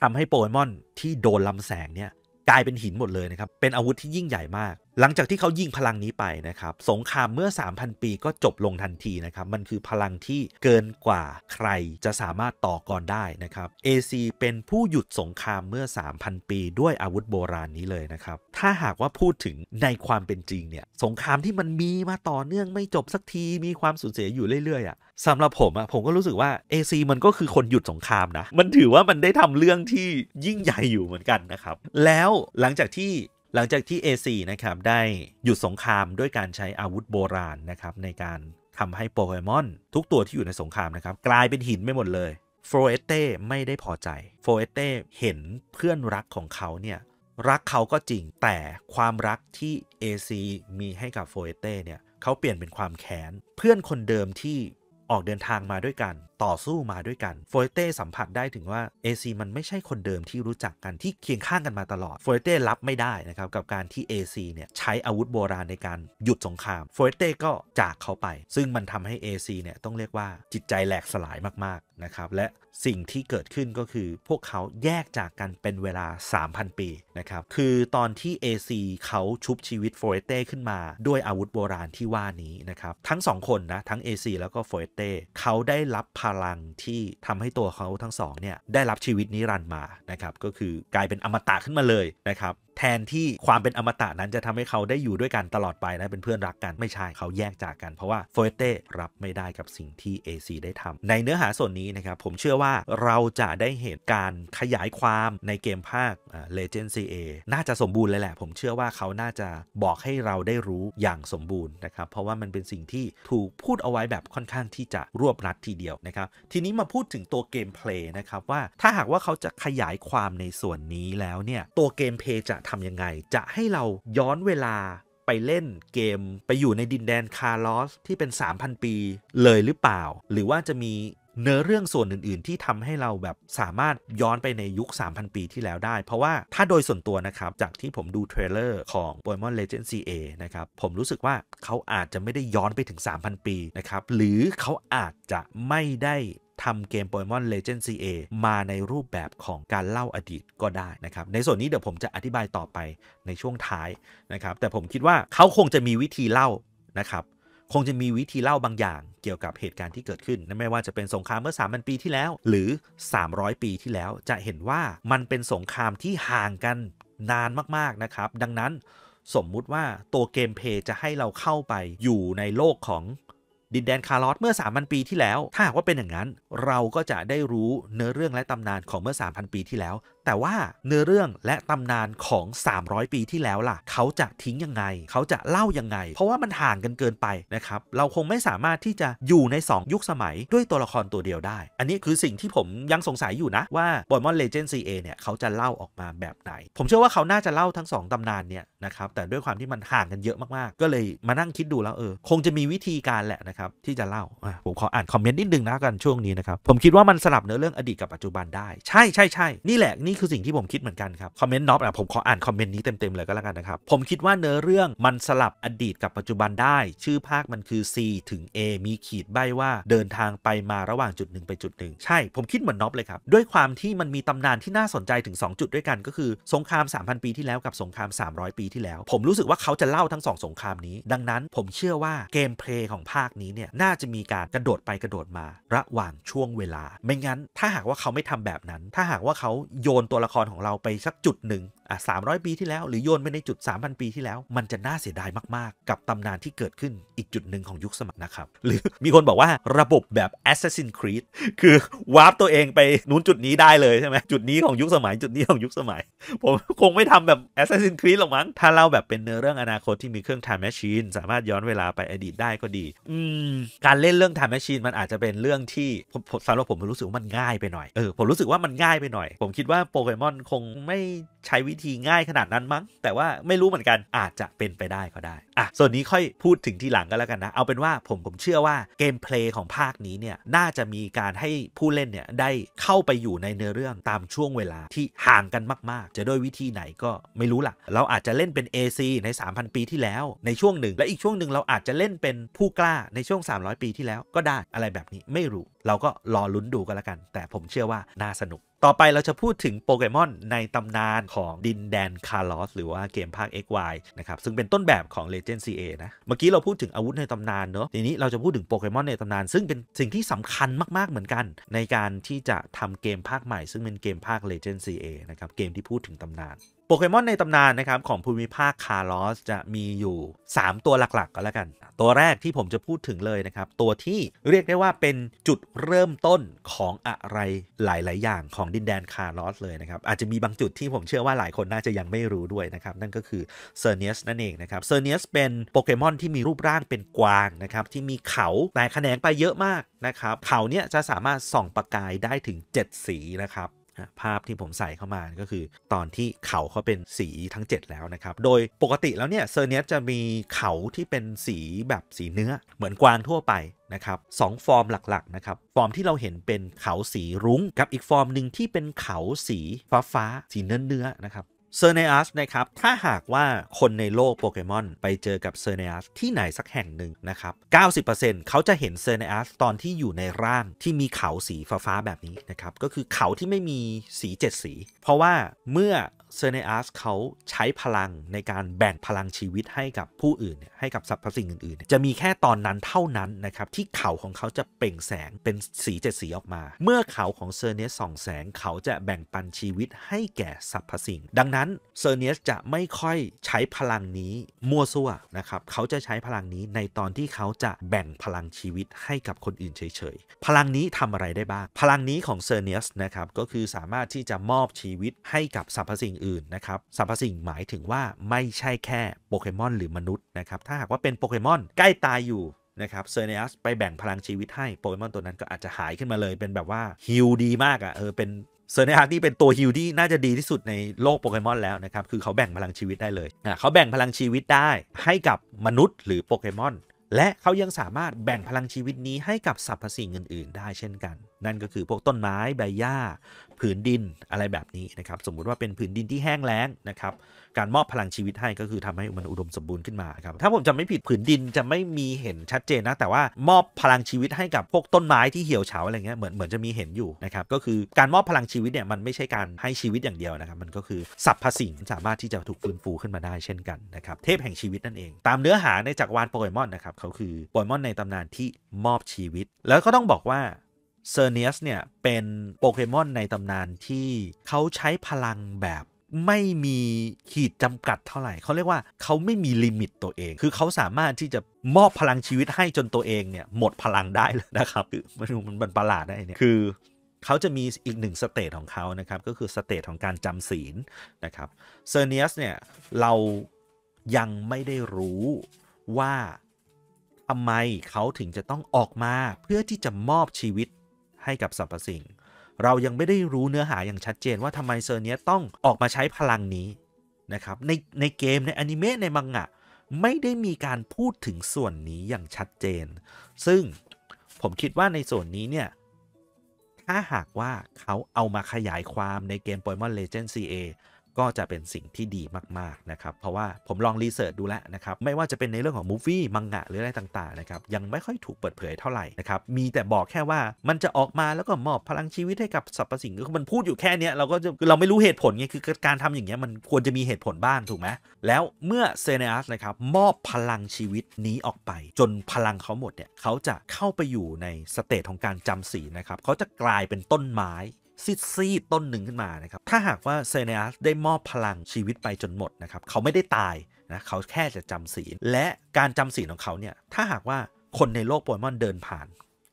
ทำให้โปเกมอน ที่โดนลำแสงเนี่ยกลายเป็นหินหมดเลยนะครับเป็นอาวุธที่ยิ่งใหญ่มากหลังจากที่เขายิงพลังนี้ไปนะครับสงครามเมื่อ 3,000 ปีก็จบลงทันทีนะครับมันคือพลังที่เกินกว่าใครจะสามารถต่อกรได้นะครับ AC เป็นผู้หยุดสงครามเมื่อ 3,000 ปี ด้วยอาวุธโบราณนี้เลยนะครับถ้าหากว่าพูดถึงในความเป็นจริงเนี่ยสงครามที่มันมีมาต่อเนื่องไม่จบสักทีมีความสูญเสียอยู่เรื่อยๆอะ่ะสำหรับผมอะ่ะผมก็รู้สึกว่า AC มันก็คือคนหยุดสงครามนะมันถือว่ามันได้ทำเรื่องที่ยิ่งใหญ่อยู่เหมือนกันนะครับแล้วหลังจากที่หลังจากที่ a c นะครับได้หยุดสงครามด้วยการใช้อาวุธโบราณนะครับในการทำให้โปเกมอน ทุกตัวที่อยู่ในสงครามนะครับกลายเป็นหินไม่หมดเลยโฟเอเต้ไม่ได้พอใจโฟเอเต้เห็นเพื่อนรักของเขาเนี่ยรักเขาก็จริงแต่ความรักที่ AC มีให้กับโฟเอเต้เนี่ยเขาเปลี่ยนเป็นความแค้นเพื่อนคนเดิมที่ออกเดินทางมาด้วยกันต่อสู้มาด้วยกันโฟเต้สัมผัสได้ถึงว่า AC มันไม่ใช่คนเดิมที่รู้จักกันที่เคียงข้างกันมาตลอดโฟเต้รับไม่ได้นะครับ กับการที่ AC เนี่ยใช้อาวุธโบราณในการหยุดสงครามโฟเต้ก็จากเขาไป ซึ่งมันทำให้ AC เนี่ยต้องเรียกว่าจิตใจแหลกสลายมากๆนะครับ และสิ่งที่เกิดขึ้นก็คือ พวกเขาแยกจากกันเป็นเวลา 3,000 ปีนะครับ คือตอนที่ AC เขาชุบชีวิตโฟเเต้ขึ้นมา ด้วยอาวุธโบราณที่ว่านี้นะครับ ทั้ง2คนนะทั้ง AC แล้วก็โฟเเต้เขาได้รับพลังที่ทำให้ตัวเขาทั้งสองเนี่ย ได้รับชีวิตนิรันดร์มา นะครับ ก็คือกลายเป็นอมตะขึ้นมาเลยนะครับแทนที่ความเป็นอมตะนั้นจะทำให้เขาได้อยู่ด้วยกันตลอดไป และเป็นเพื่อนรักกันไม่ใช่เขาแยกจากกันเพราะว่าโฟเอเต้รับไม่ได้กับสิ่งที่ AC ได้ทำ ในเนื้อหาส่วนนี้นะครับผมเชื่อว่าเราจะได้เห็นการขยายความในเกมภาค Legend CA น่าจะสมบูรณ์เลยแหละผมเชื่อว่าเขาน่าจะบอกให้เราได้รู้อย่างสมบูรณ์นะครับเพราะว่ามันเป็นสิ่งที่ถูกพูดเอาไว้แบบค่อนข้างที่จะรวบรัดทีเดียวนะครับทีนี้มาพูดถึงตัวเกมเพลย์นะครับว่าถ้าหากว่าเขาจะขยายความในส่วนนี้แล้วเนี่ยตัวเกมเพลย์จะทำยังไง จะให้เราย้อนเวลาไปเล่นเกมไปอยู่ในดินแดนคาร์ลอสที่เป็น 3,000 ปีเลยหรือเปล่า หรือว่าจะมีเนื้อเรื่องส่วนอื่นๆ ที่ทำให้เราแบบสามารถย้อนไปในยุค 3,000 ปีที่แล้วได้ เพราะว่าถ้าโดยส่วนตัวนะครับ จากที่ผมดูเทรลเลอร์ของ p o k e m o n l e g e n d ี CA นะครับ ผมรู้สึกว่าเขาอาจจะไม่ได้ย้อนไปถึง 3,000 ปีนะครับ หรือเขาอาจจะไม่ได้ทำเกมโปเกมอนเลเจนด์ CA มาในรูปแบบของการเล่าอดีตก็ได้นะครับ ในส่วนนี้เดี๋ยวผมจะอธิบายต่อไปในช่วงท้ายนะครับ แต่ผมคิดว่าเขาคงจะมีวิธีเล่านะครับ คงจะมีวิธีเล่าบางอย่างเกี่ยวกับเหตุการณ์ที่เกิดขึ้น ไม่ว่าจะเป็นสงครามเมื่อ 3 0 0ปีที่แล้วหรือ 300 ปีที่แล้วจะเห็นว่ามันเป็นสงครามที่ห่างกันนานมากๆนะครับดังนั้น สมมุติว่าตัวเกมเพย์จะให้เราเข้าไปอยู่ในโลกของดินแดนคาร์ลอสเมื่อ 3,000 ปีที่แล้ว ถ้าหากว่าเป็นอย่างนั้น เราก็จะได้รู้เนื้อเรื่องและตำนานของเมื่อ 3,000 ปีที่แล้วแต่ว่าเนื้อเรื่องและตำนานของ 300 ปีที่แล้วล่ะ เขาจะทิ้งยังไง เขาจะเล่ายังไง เพราะว่ามันห่างกันเกินไปนะครับ เราคงไม่สามารถที่จะอยู่ใน 2 ยุคสมัยด้วยตัวละครตัวเดียวได้ อันนี้คือสิ่งที่ผมยังสงสัยอยู่นะว่าบอยมอนเลเจนด์ซีเอเนี่ย เขาจะเล่าออกมาแบบไหนผมเชื่อว่าเขาน่าจะเล่าทั้ง 2 ตำนานเนี่ยนะครับแต่ด้วยความที่มันห่างกันเยอะมากๆก็เลยมานั่งคิดดูแล้วเออคงจะมีวิธีการแหละนะครับที่จะเล่าผมขออ่านคอมเมนต์นิดนึงนะกันช่วงนี้นะครับผมคิดว่ามันสลับเนื้อเรื่องอดีตกับปัจจุบันได้ใช่ใช่ใช่นี่แหละนีี่คือสิ่งที่ผมคิดเหมือนกันครับคอมเมนต์น็อปอ่ะผมขออ่านคอมเมนต์นี้เต็มๆเลยก็แล้วกันนะครับผมคิดว่าเนื้อเรื่องมันสลับอดีตกับปัจจุบันได้ชื่อภาคมันคือ C ถึง A มีขีดใบว่าเดินทางไปมาระหว่างจุดหนึ่งไปจุดหนึ่งใช่ผมคิดเหมือนน็อปเลยครับ ด้วยความที่มันมีตำนานที่น่าสนใจถึง2จุดด้วยกันก็คือสงคราม3,000 ปีที่แล้วกับสงคราม 300 ปีที่แล้ว ผมรู้สึกว่าเขาจะเล่าทั้งสองสงครามนี้ ดังนั้นผมเชื่อว่าเกมเพลย์ของภาคนี้เนี่ยน่าจะมีการกระโดดไปกระโดดมาระหว่างช่วงเวลาไม่งั้นถ้าหากว่าเขาไม่ทำแบบนั้น ถ้าหากว่าเขาโยนนตัวละครของเราไปสักจุดหนึ่งอ่ะสามปีที่แล้ว หรือโยนไปในจุด 3,000 ปีที่แล้ว มันจะน่าเสียดายมากๆ กับตำนานที่เกิดขึ้นอีกจุดหนึ่งของยุคสมัยนะครับ หรือมีคนบอกว่าระบบแบบ Assassin Creed คือ วาร์ปตัวเองไปนู้นจุดนี้ได้เลยใช่ไหมจุดนี้ของยุคสมัย จุดนี้ของยุคสมัย ผมคงไม่ทำแบบ Assassin Creed หรอกมั้งถ้าเล่าแบบเป็นเนื้อเรื่องอนาคตที่มีเครื่อง Time Machine สามารถย้อนเวลาไปอดีตได้ก็ดีอืมการเล่นเรื่อง Time Machine มันอาจจะเป็นเรื่องที่สำหรับผมผมรู้สึกว่ามันง่ายไปหน่อยเออผมรู้สึกว่ามันง่ายไปหน่อย ผมคิดว่าโปเกมอนคงไม่ใช้วิธีง่ายขนาดนั้นมั้ง แต่ว่าไม่รู้เหมือนกันอาจจะเป็นไปได้ก็ได้อ่ะส่วนนี้ค่อยพูดถึงทีหลังก็แล้วกันนะ เอาเป็นว่าผมผมเชื่อว่าเกมเพลย์ของภาคนี้เนี่ยน่าจะมีการให้ผู้เล่นเนี่ยได้เข้าไปอยู่ในเนื้อเรื่องตามช่วงเวลาที่ห่างกันมากๆ จะด้วยวิธีไหนก็ไม่รู้ล่ะ เราอาจจะเล่นเป็น AC ใน 3,000 ปีที่แล้วในช่วงหนึ่ง และอีกช่วงหนึ่งเราอาจจะเล่นเป็นผู้กล้าในช่วง 300 ปีที่แล้วก็ได้อะไรแบบนี้ไม่รู้ เราก็รอลุ้นดูก็แล้วกัน แต่ผมเชื่อว่าน่าสนุก ต่อไปเราจะพูดถึงโปเกมอนในตำนานของดินแดนคาร์ลอสหรือว่าเกมภาค XY นะครับซึ่งเป็นต้นแบบของ Legend CA นะ เมื่อกี้เราพูดถึงอาวุธในตำนานเนอะทีนี้เราจะพูดถึงโปเกมอนในตำนานซึ่งเป็นสิ่งที่สำคัญมากๆ เหมือนกันในการที่จะทำเกมภาคใหม่ซึ่งเป็นเกมภาค Legend CA นะครับเกมที่พูดถึงตำนานโปเกมอนในตำนานนะครับของภูมิภาคคาร์ลอสจะมีอยู่ 3 ตัวหลักๆ ก็แล้วกัน ตัวแรกที่ผมจะพูดถึงเลยนะครับตัวที่เรียกได้ว่าเป็นจุดเริ่มต้นของอะไรหลายๆ อย่างของดินแดนคาร์ลอสเลยนะครับอาจจะมีบางจุดที่ผมเชื่อว่าหลายคนน่าจะยังไม่รู้ด้วยนะครับนั่นก็คือเซอร์เนียสนั่นเองนะครับเซอร์เนียสเป็นโปเกมอนที่มีรูปร่างเป็นกวางนะครับที่มีเขาแต่แขนงไปเยอะมากนะครับเขาเนี้ยจะสามารถส่องประกายได้ถึง 7 สีนะครับภาพที่ผมใส่เข้ามาก็คือตอนที่เขาเขาเป็นสีทั้ง 7 แล้วนะครับโดยปกติแล้วเนี่ยเซอร์เนียสจะมีเขาที่เป็นสีแบบสีเนื้อ เหมือนกวางทั่วไปนะครับสองฟอร์มหลักๆนะครับฟอร์มที่เราเห็นเป็นเขาสีรุ้ง กับอีกฟอร์มหนึ่งที่เป็นเขาสีฟ้าๆสีเนื้อเนื้อนะครับเซอร์เนอัสนะครับ ถ้าหากว่าคนในโลกโปเกมอนไปเจอกับเซอร์เนอัสที่ไหนสักแห่งหนึ่งนะครับ 90%เขาจะเห็นเซอร์เนอัสตอนที่อยู่ในร่างที่มีเขาสีฟ้าๆแบบนี้นะครับ ก็คือเขาที่ไม่มีสี 7 สี เพราะว่าเมื่อเซเนอาสเขาใช้พลังในการแบ่งพลังชีวิตให้กับผู้อื่น ให้กับสรรพสิ่งอื่นๆ จะมีแค่ตอนนั้นเท่านั้นนะครับที่เขาของเขาจะเปล่งแสงเป็นสีเจ็ดสีออกมา เมื่อเขาของเซเนสส่องแสงเขาจะแบ่งปันชีวิตให้แก่สรรพสิ่ง ดังนั้นเซเนสจะไม่ค่อยใช้พลังนี้มั่วซั่วนะครับเขาจะใช้พลังนี้ในตอนที่เขาจะแบ่งพลังชีวิตให้กับคนอื่นเฉยๆ พลังนี้ทำอะไรได้บ้างพลังนี้ของเซเนสนะครับก็คือสามารถที่จะมอบชีวิต ให้กับสรรพสิ่งื่น นะครับสรรพสิ่งหมายถึงว่าไม่ใช่แค่โปเกมอนหรือมนุษย์นะครับ ถ้าหากว่าเป็นโปเกมอนใกล้ตายอยู่ นะครับเซเนียสไปแบ่งพลังชีวิตให้โปเกมอนตัวนั้นก็อาจจะหายขึ้นมาเลย เป็นแบบว่าฮิลดีมากอะ่ะเออเป็นเซเนียสนี่เป็นตัวฮิลที่น่าจะดีที่สุดในโลกโปเกมอนแล้วนะครับ คือเขาแบ่งพลังชีวิตได้เลยอ่าเขาแบ่งพลังชีวิตได้ให้กับมนุษย์หรือโปเกมอนและเขายังสามารถแบ่งพลังชีวิตนี้ให้กับสรรพสิ่งอื่น ๆ ได้เช่นกัน นั่นก็คือพวกต้นไม้ใบหญ้า ผืนดินอะไรแบบนี้นะครับ สมมุติว่าเป็นผืนดินที่แห้งแล้งนะครับการมอบพลังชีวิตให้ก็คือทำให้มันอุดมสมบูรณ์ขึ้นมาครับถ้าผมจำไม่ผิดผืนดินจะไม่มีเห็นชัดเจนนะแต่ว่ามอบพลังชีวิตให้กับพวกต้นไม้ที่เหี่ยวเฉาอะไรเงี้ยเหมือนเหมือนจะมีเห็นอยู่นะครับก็คือการมอบพลังชีวิตเนี่ยมันไม่ใช่การให้ชีวิตอย่างเดียวนะครับมันก็คือสรรพสิ่งสามารถที่จะถูกฟื้นฟูขึ้นมาได้เช่น กันนะครับเทพแห่งชีวิตนั่นเอง ตามเนื้อหาในจักรวาลโปเกมอนนะครับเขาคือโปเกมอนในตำนานที่มอบชีวิต แล้วก็ต้องบอกว่าเซอร์เนียสเนี่ยเป็นโปเกมอนในตำนานที่เขาใช้พลังแบบไม่มีขีดจำกัดเท่าไหร่ เขาเรียกว่าเขาไม่มีลิมิตตัวเอง คือเขาสามารถที่จะมอบพลังชีวิตให้จนตัวเองเนี่ยหมดพลังได้เลยนะครับ คือมันมันประหลาดได้เนี่ย คือ เขาจะมีอีกหนึ่งสเตจของเขานะครับ ก็คือสเตจของการจำศีลนะครับ เซอร์เนียสเนี่ย เรายังไม่ได้รู้ว่าทำไมเขาถึงจะต้องออกมาเพื่อที่จะมอบชีวิตให้กับสรรพสิ่งเรายังไม่ได้รู้เนื้อหาอย่างชัดเจนว่าทำไมเซอร์เนียต้องออกมาใช้พลังนี้นะครับในในเกมในอนิเมะในมังงะไม่ได้มีการพูดถึงส่วนนี้อย่างชัดเจน ซึ่งผมคิดว่าในส่วนนี้เนี่ย ถ้าหากว่าเขาเอามาขยายความในเกม Pokemon Legends CA ก็จะเป็นสิ่งที่ดีมากๆนะครับ เพราะว่าผมลองรีเสิร์ชดูแล้วนะครับ ไม่ว่าจะเป็นในเรื่องของมูฟวี่มังงะหรืออะไรต่างๆนะครับยังไม่ค่อยถูกเปิดเผยเท่าไหร่นะครับ มีแต่บอกแค่ว่ามันจะออกมาแล้วก็มอบพลังชีวิตให้กับสรรพสิ่งคือมันพูดอยู่แค่นี้เราก็จะเราไม่รู้เหตุผลไงคือการทำอย่างเงี้ยมันควรจะมีเหตุผลบ้างถูกไหมแล้วเมื่อเซเนอัสนะครับมอบพลังชีวิตนี้ออกไป จนพลังเขาหมดเนี่ยเขาจะเข้าไปอยู่ในสเตจของการจำศีลนะครับเขาจะกลายเป็นต้นไม้ซีดดต้นหนึ่งขึ้นมานะครับ ถ้าหากว่าเซเนียสได้มอบพลังชีวิตไปจนหมดนะครับ เขาไม่ได้ตายนะ เขาแค่จะจำศีล และการจำศีลของเขาเนี่ย ถ้าหากว่าคนในโลกโปเกมอนเดินผ่าน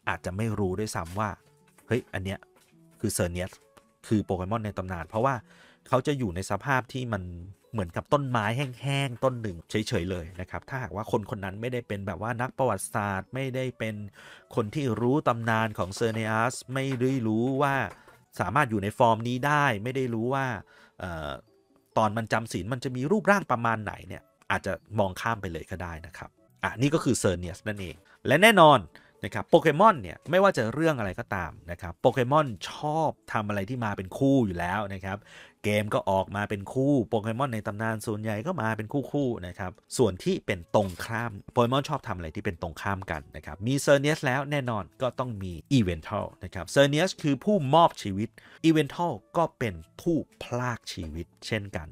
อาจจะไม่รู้ด้วยซ้ำว่า เฮ้ย อันเนี้ยคือเซเนียสคือโปเกมอนในตำนาน เพราะว่าเขาจะอยู่ในสภาพที่มันเหมือนกับต้นไม้แห้งๆต้นหนึ่งเฉยๆเลยนะครับ ถ้าหากว่าคนคนนั้นไม่ได้เป็นแบบว่านักประวัติศาสตร์ไม่ได้เป็นคนที่รู้ตำนานของเซเนียสไม่ได้รู้ว่าสามารถอยู่ในฟอร์มนี้ได้ไม่ได้รู้ว่าตอนมันจำศีลมันจะมีรูปร่างประมาณไหนเนี่ยอาจจะมองข้ามไปเลยก็ได้นะครับ อ่ะ นี่ก็คือเซอร์เนียสนั่นเอง และแน่นอนนะครับโปเกมอนเนี่ย ไม่ว่าจะเรื่องอะไรก็ตามนะครับโปเกมอนชอบทำอะไรที่มาเป็นคู่อยู่แล้วนะครับเกมก็ออกมาเป็นคู่โปเกมอนในตำนานส่วนใหญ่ก็มาเป็นคู่คู่นะครับส่วนที่เป็นตรงข้าม โปเกมอนชอบทำอะไรที่เป็นตรงข้ามกันนะครับมีเซอร์เนียสแล้วแน่นอนก็ต้องมีอีเวนทัลนะครับเซอร์เนียสคือผู้มอบชีวิตอีเวนทัลก็เป็นผู้พลากชีวิตเช่นกัน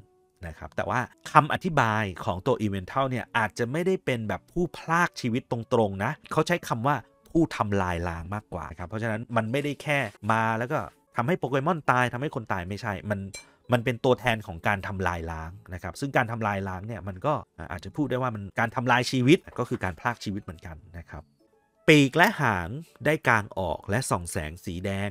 นะครับแต่ว่าคำอธิบายของตัวอีเวนทัลเนี่ยอาจจะไม่ได้เป็นแบบผู้พลากชีวิตตรงๆนะเขาใช้คำว่าผู้ทำลายล้างมากกว่าครับเพราะฉะนั้นมันไม่ได้แค่มาแล้วก็ทำให้โปเกมอนตายทำให้คนตายไม่ใช่ มันมันเป็นตัวแทนของการทำลายล้างนะครับ ซึ่งการทำลายล้างเนี่ยมันก็อาจจะพูดได้ว่า มันการทำลายชีวิตก็คือการพลากชีวิตเหมือนกันนะครับ ปีกและหางได้กางออกและส่องแสงสีแดง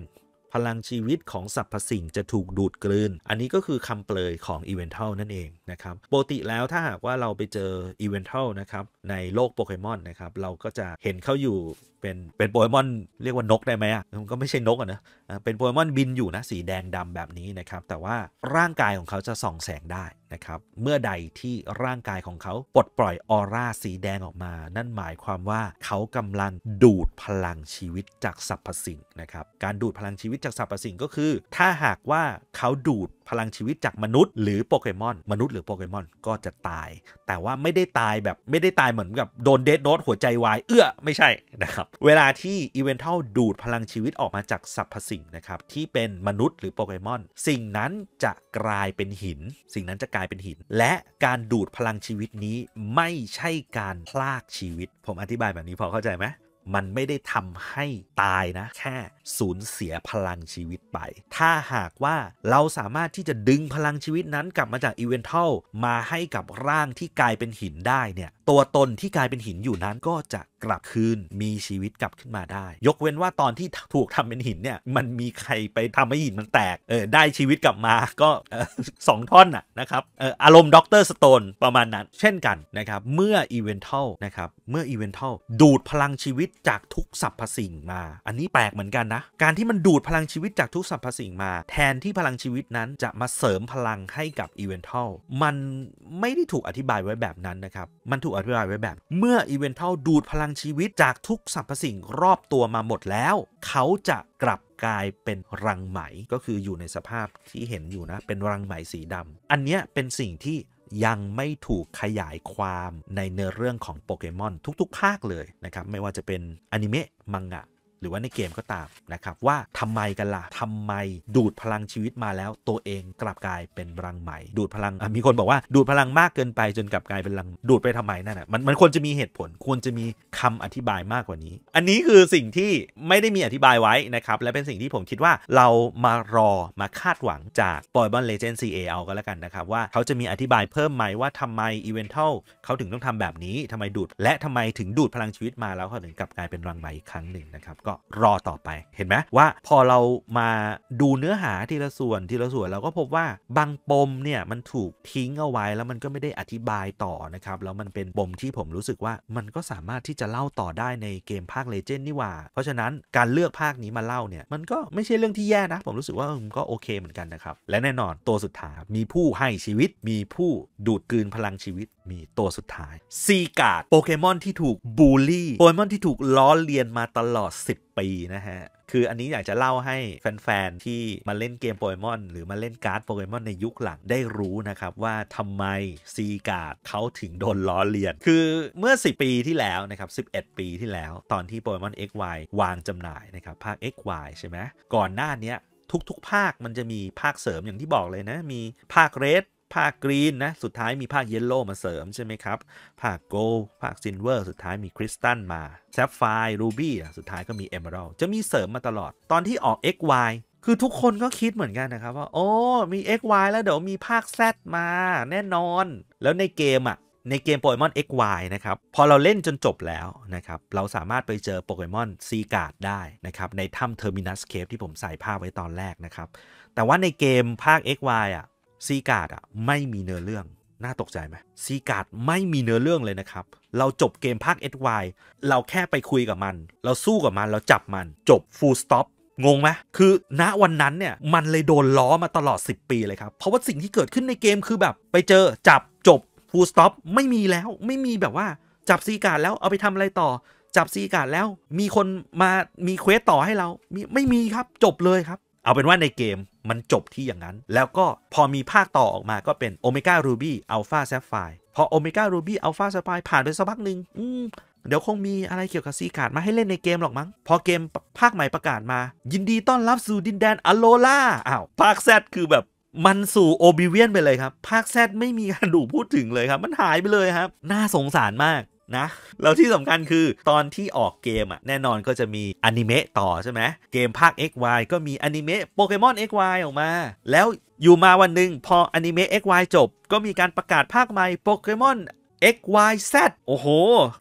พลังชีวิตของสรรพสิ่งจะถูกดูดกลืน อันนี้ก็คือคำเปลยของอ e v e n t a ลนั่นเองนะครับ ปกติแล้วถ้าหากว่าเราไปเจออ e v e n t a ลนะครับในโลกโปเกมอนนะครับ เราก็จะเห็นเขาอยู่เป็นเป็นโปเกมอนเรียกว่านกได้ไหมอ่ะ มันก็ไม่ใช่นกอ่ะนะ เป็นโปเกมอนบินอยู่นะ สีแดงดำแบบนี้นะครับ แต่ว่าร่างกายของเขาจะส่องแสงได้นะครับเมื่อใดที่ร่างกายของเขาปลดปล่อยออร่าสีแดงออกมา นั่นหมายความว่าเขากำลังดูดพลังชีวิตจากสรรพสิ่งนะครับ การดูดพลังชีวิตจากสรรพสิ่งก็คือ ถ้าหากว่าเขาดูดพลังชีวิตจากมนุษย์หรือโปเกมอน มนุษย์หรือโปเกมอนก็จะตาย แต่ว่าไม่ได้ตายแบบไม่ได้ตายเหมือนกับโดนเดดโนตหัวใจวาย เอื้อไม่ใช่นะครับ เวลาที่อีเวนทัลดูดพลังชีวิตออกมาจากสรรพสิ่งนะครับที่เป็นมนุษย์หรือโปเกมอนสิ่งนั้นจะกลายเป็นหิน สิ่งนั้นจะกลายเป็นหิน และการดูดพลังชีวิตนี้ไม่ใช่การพลากชีวิต ผมอธิบายแบบนี้พอเข้าใจไหมมันไม่ได้ทำให้ตายนะแค่สูญเสียพลังชีวิตไป ถ้าหากว่าเราสามารถที่จะดึงพลังชีวิตนั้นกลับมาจากอีเวนทัลมาให้กับร่างที่กลายเป็นหินได้เนี่ยตัวตนที่กลายเป็นหินอยู่นั้นก็จะกลับคืนมีชีวิตกลับขึ้นมาได้ ยกเว้นว่าตอนที่ถูกทำเป็นหินเนี่ย มันมีใครไปทำให้หินมันแตกเออได้ชีวิตกลับมาก็สองท่อนน่ะนะครับเอออารมณ์ด็อกเตอร์สโตนประมาณนั้น เช่นกันนะครับเมื่ออีเวนทัลนะครับเมื่ออีเวนทัลดูดพลังชีวิตจากทุกสรรพสิ่งมา อันนี้แปลกเหมือนกันนะ การที่มันดูดพลังชีวิตจากทุกสรรพสิ่งมา แทนที่พลังชีวิตนั้นจะมาเสริมพลังให้กับอีเวนทัลมันไม่ได้ถูกอธิบายไว้แบบนั้นนะครับมันถูกอธิบายไว้แบบเมื่ออีเวนทลดูดพลังชีวิตจากทุกสรรพสิ่งรอบตัวมาหมดแล้ว เขาจะกลับกลายเป็นรังไหมก็คืออยู่ในสภาพที่เห็นอยู่นะ เป็นรังไหมสีดำอันนี้เป็นสิ่งที่ยังไม่ถูกขยายความในเนื้อเรื่องของโปเกมอนทุกๆภาคเลยนะครับ ไม่ว่าจะเป็นอนิเมะมังงะหรือว่าในเกมก็ตามนะครับว่าทำไมกันละ่ะทำไมดูดพลังชีวิตมาแล้ว ตัวเองกลับกลายเป็นรังใหม่ดูดพลังมีคนบอกว่าดูดพลังมากเกินไป จนกลับกลายเป็นรังดูดไปทำไมนั่นอ่ะมันมันควรจะมีเหตุผลควรจะมีคำอธิบายมากกว่านี้ อันนี้คือสิ่งที่ไม่ได้มีอธิบายไว้นะครับ และเป็นสิ่งที่ผมคิดว่าเรามารอมาคาดหวังจากปอยบอลเลเจนซีเอเอาก็แล้วกันนะครับว่าเขาจะมีอธิบายเพิ่มไหม ว่าทำไมอีเวนทัลเขาถึงต้องทำแบบนี้ทำไมดูด และทำไมถึงดูดพลังชีวิตมาแล้วเขาถึงกลับกลายเป็นรังใหม่อีกครั้งหนึ่งนะครับก็รอต่อไปเห็นไหมว่า พอเรามาดูเนื้อหาทีละส่วนทีละส่วนเราก็พบว่าบางปม เนี่ย มันถูกทิ้งเอาไว้แล้วมันก็ไม่ได้อธิบายต่อนะครับแล้วมันเป็นปมที่ผมรู้สึกว่ามันก็สามารถที่จะเล่าต่อได้ในเกมภาคเลเจนด์นี่ว่า เพราะฉะนั้นการเลือกภาคนี้มาเล่าเนี่ยมันก็ไม่ใช่เรื่องที่แย่นะ ผมรู้สึกว่ามันก็โอเคเหมือนกันนะครับและแน่นอนตัวสุดท้ายมีผู้ให้ชีวิต มีผู้ดูดกืนพลังชีวิตมีตัวสุดท้าย ซีกาดโปเกมอนที่ถูกบูลลี่โปเกมอนที่ถูกล้อเลียนมาตลอด 10 ปีนะฮะ คืออันนี้อยากจะเล่าให้แฟน ๆ ที่มาเล่นเกมโปเกมอน หรือมาเล่นการ์ดโปเกมอนในยุคหลังได้รู้นะครับว่าทำไมซีกาดเขาถึงโดนล้อเลียน คือเมื่อ 10 ปีที่แล้วนะครับ 11 ปีที่แล้วตอนที่โปเกมอน XY วางจำหน่ายนะครับ ภาค XY ใช่ไหมก่อนหน้านี้ทุกๆภาคมันจะมีภาคเสริมอย่างที่บอกเลยนะมีภาคเรดภาคกรีนนะ สุดท้ายมีภาคเยลโล่มาเสริมใช่ไหมครับ ภาคโกลภาคซินเวอร์สุดท้ายมีคริสตัลมาแซฟไฟรูบี้สุดท้ายก็มีเอมเบอรลจะมีเสริมมาตลอดตอนที่ออก XY คือทุกคนก็คิดเหมือนกันนะครับว่าโอ้มี XY แล้วเดี๋ยวมีภาค Z มาแน่นอน แล้วในเกมอะ่ะในเกมโปเกมอน XY นะครับ พอเราเล่นจนจบแล้วนะครับ เราสามารถไปเจอโปเกมอนซีการ์ดได้นะครับในถ้ำเทอร์มินัสเคปที่ผมใส่ภาพไว้ตอนแรกนะครับแต่ว่าในเกมภาค XY อ่ะซีการ์ดอ่ะไม่มีเนื้อเรื่องน่าตกใจไหมซีการ์ดไม่มีเนื้อเรื่องเลยนะครับ เราจบเกมภาค SY เราแค่ไปคุยกับมัน เราสู้กับมันเราจับมันจบฟูลสต็อปงงไหมคือณวันนั้นเนี่ยมันเลยโดนล้อมาตลอด 10 ปีเลยครับเพราะว่าสิ่งที่เกิดขึ้นในเกมคือแบบ ไปเจอจับจบฟูลสต็อปไม่มีแล้วไม่มีแบบว่าจับซีการ์ดแล้วเอาไปทำอะไรต่อจับซีการ์ดแล้วมีคนมามีเควสต่อให้เราไม่มีครับจบเลยครับเอาเป็นว่าในเกมมันจบที่อย่างนั้น แล้วก็พอมีภาคต่อออกมาก็เป็นโอเมก้ารูบี้อัลฟาแซฟไฟพอโอเมก้ารูบี้อัลฟาแซฟไฟผ่านไปสักพักหนึ่งเดี๋ยวคงมีอะไรเกี่ยวกับซีการ์ดมาให้เล่นในเกมหรอกมั้ง พอเกมภาคใหม่ประกาศมา ยินดีต้อนรับสู่ดินแดนอโลล่าอ้าวภาคแซดคือแบบมันสู่โอบิเวียนไปเลยครับ ภาคแซดไม่มีการดูพูดถึงเลยครับ มันหายไปเลยครับน่าสงสารมากนะแล้วที่สำคัญคือตอนที่ออกเกมอ่ะ แน่นอนก็จะมีอนิเมะต่อใช่ไหม เกมภาค XY ก็มีอนิเมะโปเกมอน XY ออกมา แล้วอยู่มาวันหนึ่งพออนิเมะ XY จบ ก็มีการประกาศภาคใหม่โปเกมอน XYZ โอ้โห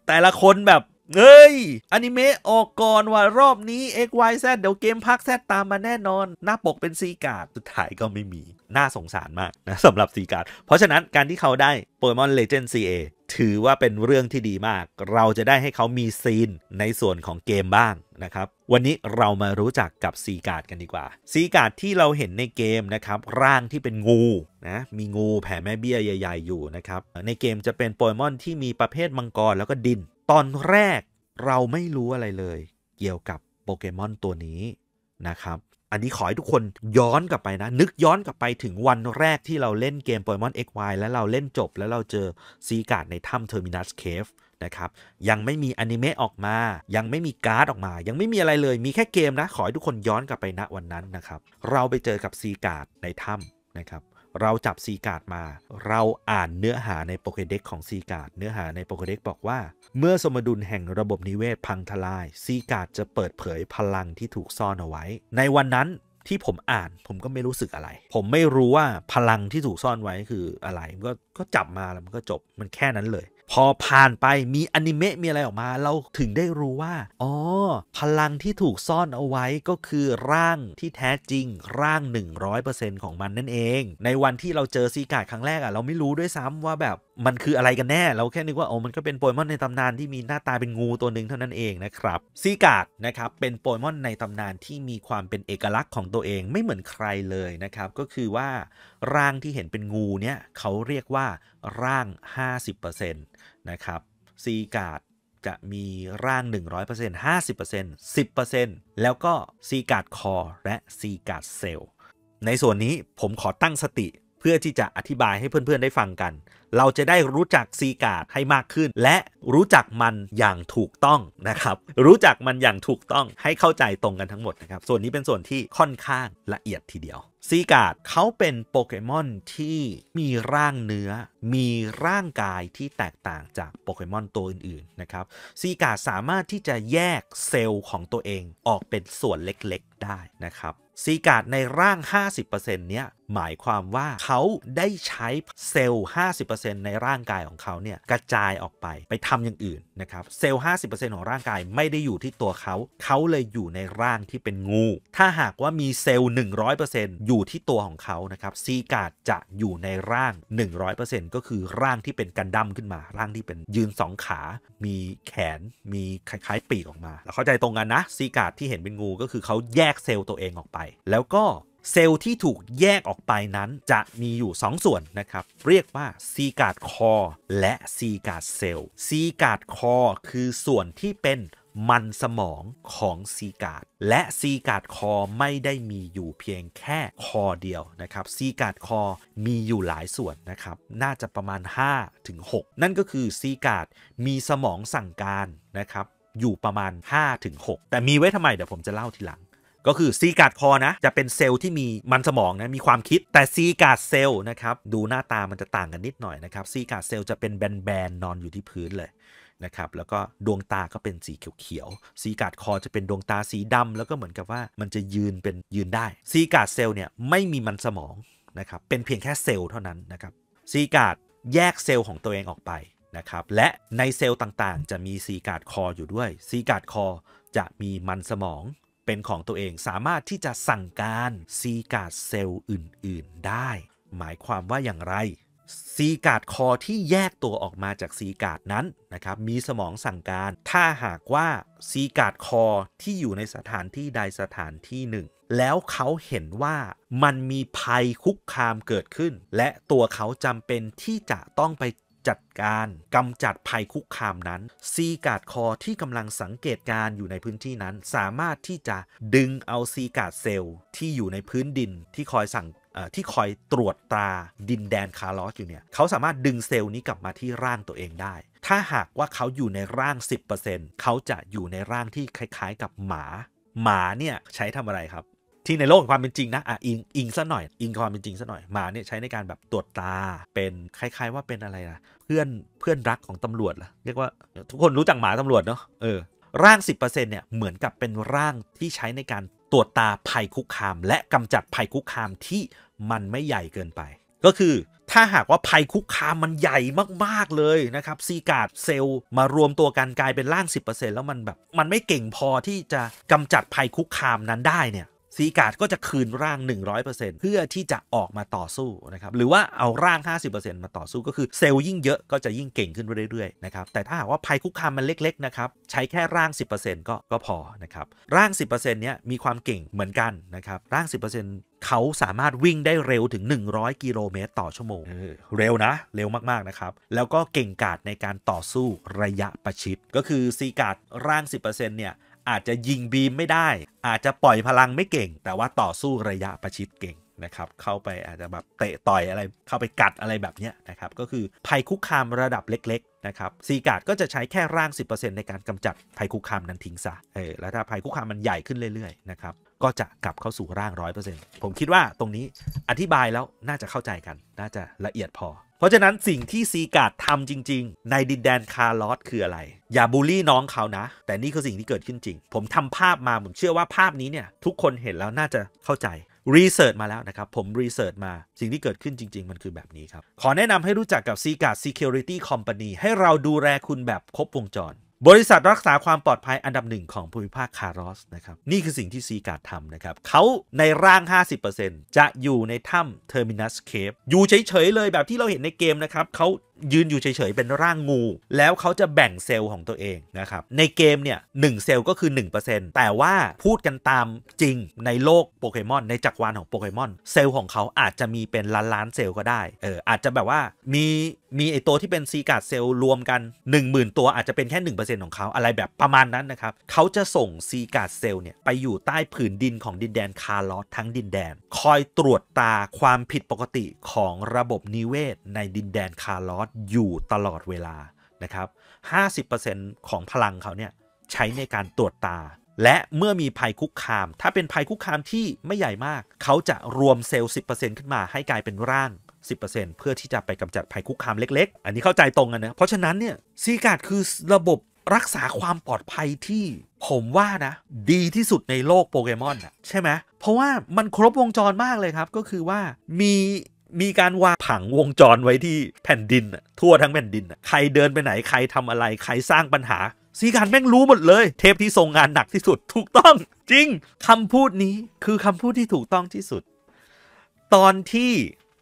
แต่ละคนแบบเอ้ยอนิเมะออกก่อนว่ารอบนี้ XYZ เดี๋ยวเกมภาคดตามมาแน่นอน หน้าปกเป็นซีการ์ดสุดท้ายก็ไม่มีน่าสงสารมากนะสำหรับซีการ์ดเพราะฉะนั้นการที่เขาได้โปเกมอนเลเจนด์ CA ถือว่าเป็นเรื่องที่ดีมาก เราจะได้ให้เขามีซีนในส่วนของเกมบ้างนะครับ วันนี้เรามารู้จักกับซีการ์ดกันดีกว่า ซีการ์ดที่เราเห็นในเกมนะครับ ร่างที่เป็นงูนะมีงูแผ่แม่เบี้ยใหญ่ๆอยู่นะครับ ในเกมจะเป็นโปเกมอนที่มีประเภทมังกรแล้วก็ดิน ตอนแรกเราไม่รู้อะไรเลย เกี่ยวกับโปเกมอนตัวนี้นะครับอันนี้ขอให้ทุกคนย้อนกลับไปนะ นึกย้อนกลับไปถึงวันแรกที่เราเล่นเกมโปเกมอน XY แล้วเราเล่นจบแล้วเราเจอซีการ์ดในถ้ำเทอร์มินัสเคฟนะครับ ยังไม่มีอนิเมะออกมายังไม่มีการ์ดออกมา ยังไม่มีอะไรเลยมีแค่เกมนะ ขอให้ทุกคนย้อนกลับไปณวันนั้นนะครับ เราไปเจอกับซีการ์ดในถ้ำนะครับเราจับซีการ์ดมา เราอ่านเนื้อหาในโปเกเด็กของซีการ์ดเนื้อหาในโปเกเด็กบอกว่า เมื่อสมดุลแห่งระบบนิเวศพังทลาย ซีการ์ดจะเปิดเผยพลังที่ถูกซ่อนเอาไว้ ในวันนั้นที่ผมอ่านผมก็ไม่รู้สึกอะไร ผมไม่รู้ว่าพลังที่ถูกซ่อนไว้คืออะไรก็ก็จับมาแล้วมันก็จบมันแค่นั้นเลยพอผ่านไปมีอนิเมะมีอะไรออกมา เราถึงได้รู้ว่า อ๋อ พลังที่ถูกซ่อนเอาไว้ก็คือร่างที่แท้จริงร่าง 100%ของมันนั่นเอง ในวันที่เราเจอซีกาดครั้งแรกอะ่ะเราไม่รู้ด้วยซ้ำว่าแบบมันคืออะไรกันแน่เราแค่นึกว่าโอ้มันก็เป็นโปยมอนในตำนานที่มีหน้าตาเป็นงูตัวหนึ่งเท่านั้นเองนะครับ ซีกาดนะครับ เป็นโปยมอนในตำนานที่มีความเป็นเอกลักษณ์ของตัวเองไม่เหมือนใครเลยนะครับก็คือว่า ร่างที่เห็นเป็นงูเนี่ยเขาเรียกว่าร่าง 50%นะครับซีการ์ดจะมีร่าง 100% 50% 10%แล้วก็ซีการ์ดคอและซีการ์ดเซลในส่วนนี้ผมขอตั้งสติเพื่อที่จะอธิบายให้เพื่อนๆได้ฟังกัน เราจะได้รู้จักซีการ์ดให้มากขึ้น และรู้จักมันอย่างถูกต้องนะครับ รู้จักมันอย่างถูกต้องให้เข้าใจตรงกันทั้งหมดนะครับ ส่วนนี้เป็นส่วนที่ค่อนข้างละเอียดทีเดียวซีการ์ดเขาเป็นโปเกมอนที่มีร่างเนื้อ มีร่างกายที่แตกต่างจากโปเกมอนตัวอื่นๆนะครับซีการ์ดสามารถที่จะแยกเซลล์ของตัวเองออกเป็นส่วนเล็กๆได้นะครับซีการ์ดในร่าง 50%เนี้ยหมายความว่าเขาได้ใช้เซลล์ 50%ในร่างกายของเขาเนี่ยกระจายออกไปไปทำอย่างอื่นนะครับเซลล์ 50%ของร่างกายไม่ได้อยู่ที่ตัวเขาเขาเลยอยู่ในร่างที่เป็นงู ถ้าหากว่ามีเซลล์ 100%อยู่ที่ตัวของเขานะครับซีกาดจะอยู่ในร่าง 100%ก็คือร่างที่เป็นกันดั้มขึ้นมา ร่างที่เป็น ยืน2ขา มีแขนมีคล้าย ๆ ปีกออกมาเข้าใจตรงกันนะซีกาดที่เห็นเป็นงู ก็คือเขาแยกเซลล์ตัวเองออกไป แล้วก็เซลล์ที่ถูกแยกออกไปนั้นจะมีอยู่ 2 ส่วนนะครับ เรียกว่าซีการดคอและซีการดเซลล์ซีการดคอคือส่วนที่เป็นมันสมองของซีการดและซีการดคอไม่ได้มีอยู่เพียงแค่คอเดียวนะครับซีการดคอมีอยู่หลายส่วนนะครับ น่าจะประมาณ5ถึงนั่นก็คือซีการดมีสมองสั่งการนะครับอยู่ประมาณ 5-6 แต่มีไว้ทำไมเดี๋ยวผมจะเล่าทีหลังก็คือซีกาดคอนะจะเป็นเซลล์ที่มีมันสมองนะมีความคิดแต่ซีกาดเซลล์นะครับดูหน้าตามันจะต่างกันนิดหน่อยนะครับซีกาดเซลล์จะเป็นแบนๆนอนอยู่ที่พื้นเลยนะครับแล้วก็ดวงตาก็เป็นสีเขียวๆซีกาดคอจะเป็นดวงตาสีดำ แล้วก็เหมือนกับว่ามันจะยืนเป็นยืนได้ซีกาดเซลล์เนี่ยไม่มีมันสมองนะครับเป็นเพียงแค่เซลล์ เท่านั้นนะครับซีกาดแยกเซลล์ของตัวเองออกไปนะครับและในเซลล์ต่างๆ จะมีซีกาดคออยู่ด้วยซีกาดคอจะมีมันสมองเป็นของตัวเองสามารถที่จะสั่งการซีกาดเซลล์อื่น ๆ ได้ หมายความว่าอย่างไรซีกาดคอที่แยกตัวออกมาจากซีกาดนั้นนะครับมีสมองสั่งการ ถ้าหากว่า ซีกาดคอที่อยู่ในสถานที่ใดสถานที่หนึ่ง แล้วเขาเห็นว่ามันมีภัยคุกคามเกิดขึ้น และตัวเขาจำเป็นที่จะต้องไปจัดการกำจัดภัยคุกคามนั้นซีกาดคอที่กำลังสังเกตการอยู่ในพื้นที่นั้นสามารถที่จะดึงเอาซีกาดเซลล์ที่อยู่ในพื้นดินที่คอยสั่งที่คอยตรวจตาดินแดนคาร์ลอสอยู่เนี่ยเขาสามารถดึงเซลล์นี้กลับมาที่ร่างตัวเองได้ ถ้าหากว่าเขาอยู่ในร่าง 10%เขาจะอยู่ในร่างที่คล้าย ๆ กับหมา หมาเนี่ยใช้ทำอะไรครับ ที่ในโลกความเป็นจริงนะอ่ะอิงอิงซะหน่อยอิงความเป็นจริงซะหน่อยหมาเนี่ยใช้ในการแบบตรวจตาเป็นคล้าย ๆว่าเป็นอะไรนะพื่อน เพื่อนรักของตำรวจล่ะเรียกว่าทุกคนรู้จักหมาตำรวจเนาะเออร่าง 10%เนี่ย เหมือนกับเป็นร่างที่ใช้ในการตรวจตา ภัย คุกคาม และกำจัด ภัยคุกคามที่มันไม่ใหญ่เกินไป ก็คือถ้าหากว่า ภัยคุกคามมันใหญ่มากๆเลยนะครับซีกาดเซลล์มารวมตัวกันกลายเป็นร่าง 10%แล้วมันแบบมันไม่เก่งพอที่จะกำจัดภัยคุกคามนั้นได้เนี่ยซีการ์ดก็จะคืนร่าง 100%เพื่อที่จะออกมาต่อสู้นะครับหรือว่าเอาร่าง 50%มาต่อสู้ก็คือเซลล์ยิ่งเยอะก็จะยิ่งเก่งขึ้นเรื่อยๆนะครับแต่ถ้าหากว่าภัยคุกคามมันเล็กๆนะครับ ใช้แค่ร่าง 10%ก็ก็พอนะครับร่าง 10%เนี้ยมีความเก่งเหมือนกันนะครับ ร่าง 10%เขาสามารถวิ่งได้เร็วถึง 100 กิโลเมตรต่อชั่วโมง เร็วนะเร็วมากๆนะครับแล้วก็เก่งกาดในการต่อสู้ระยะประชิดก็คือซีการ์ดร่าง 10%เนี่ยอาจจะยิงบีมไม่ได้ อาจจะปล่อยพลังไม่เก่ง แต่ว่าต่อสู้ระยะประชิดเก่งนะครับ เข้าไปอาจจะแบบเตะต่อย อะไร เข้าไปกัดอะไรแบบเนี้ยนะครับ ก็คือภัยคุกคามระดับเล็กๆนะครับซีการ์ดก็จะใช้แค่ร่าง 10%ในการกำจัดภัยคุกคามนั้นทิ้งซะ เออ แล้วถ้าภัยคุกคามมันใหญ่ขึ้นเรื่อยๆนะครับ ก็จะกลับเข้าสู่ร่าง 100%ผมคิดว่าตรงนี้อธิบายแล้วน่าจะเข้าใจกัน น่าจะละเอียดพอเพราะฉะนั้นสิ่งที่ซีกาดทำจริงๆ ในดินแดนคาร์ลอสคืออะไร อย่าบูลลี่น้องเขานะ แต่นี่คือสิ่งที่เกิดขึ้นจริง ผมทำภาพมา ผมเชื่อว่าภาพนี้เนี่ย ทุกคนเห็นแล้วน่าจะเข้าใจรีเสิร์ชมาแล้วนะครับ ผมรีเสิร์ชมาสิ่งที่เกิดขึ้นจริงๆ มันคือแบบนี้ครับ ขอแนะนำให้รู้จักกับซ g a ค Security Company ให้เราดูแลคุณแบบครบวงจรบริษัทรักษาความปลอดภัยอันดับหนึ่งของภูมิภาคคารอสนะครับ นี่คือสิ่งที่ซีการ์ดทำนะครับเขาในร่าง 50%จะอยู่ในถ้ำเทอร์มินัสเคปอยู่เฉย ๆ เลยแบบที่เราเห็นในเกมนะครับเขายืนอยู่เฉยๆ เป็นร่างงู แล้วเขาจะแบ่งเซลล์ของตัวเองนะครับ ในเกมเนี่ยหเซลล์ก็คือ 1%แต่ว่าพูดกันตามจริงในโลกโปเกมอนในจักรวาลของโปเกมอนเซลล์ของเขาอาจจะมีเป็นล้านล้านเซลล์ก็ได้ เอออาจจะแบบว่ามีมีไอตัวที่เป็นซีการ์ดเซลล์รวมกัน10,000 ตัวอาจจะเป็นแค่ 1%ของเขาอะไรแบบประมาณนั้นนะครับเขาจะส่งซีการ์ดเซลล์เนี่ยไปอยู่ใต้ผืนดินของดินแดนคาร์ลอสทั้งดินแดน คอยตรวจตาความผิดปกติของระบบนิเวศในดินแดนคาร์ลอสดอยู่ตลอดเวลานะครับ 50%ของพลังเขาเนี่ยใช้ในการตรวจตา และเมื่อมีภัยคุกคาม ถ้าเป็นภัยคุกคามที่ไม่ใหญ่มาก เขาจะรวมเซลล์10%ขึ้นมาให้กลายเป็นร่าง 10%เพื่อที่จะไปกำจัดภัยคุกคามเล็กๆ อันนี้เข้าใจตรงกันนะเพราะฉะนั้นเนี่ยซีการ์ดคือระบบรักษาความปลอดภัยที่ ผมว่านะดีที่สุดในโลกโปเกมอนอะใช่ไหม เพราะว่ามันครบวงจรมากเลยครับก็คือว่ามีมีการวางผังวงจรไว้ที่แผ่นดินทั่วทั้งแผ่นดินใครเดินไปไหนใครทำอะไร ใครสร้างปัญหาซีการแม่งรู้หมดเลย เทปที่ทรงงานหนักที่สุด ถูกต้อง จริง คำพูดนี้คือคำพูดที่ถูกต้องที่สุด ตอนที่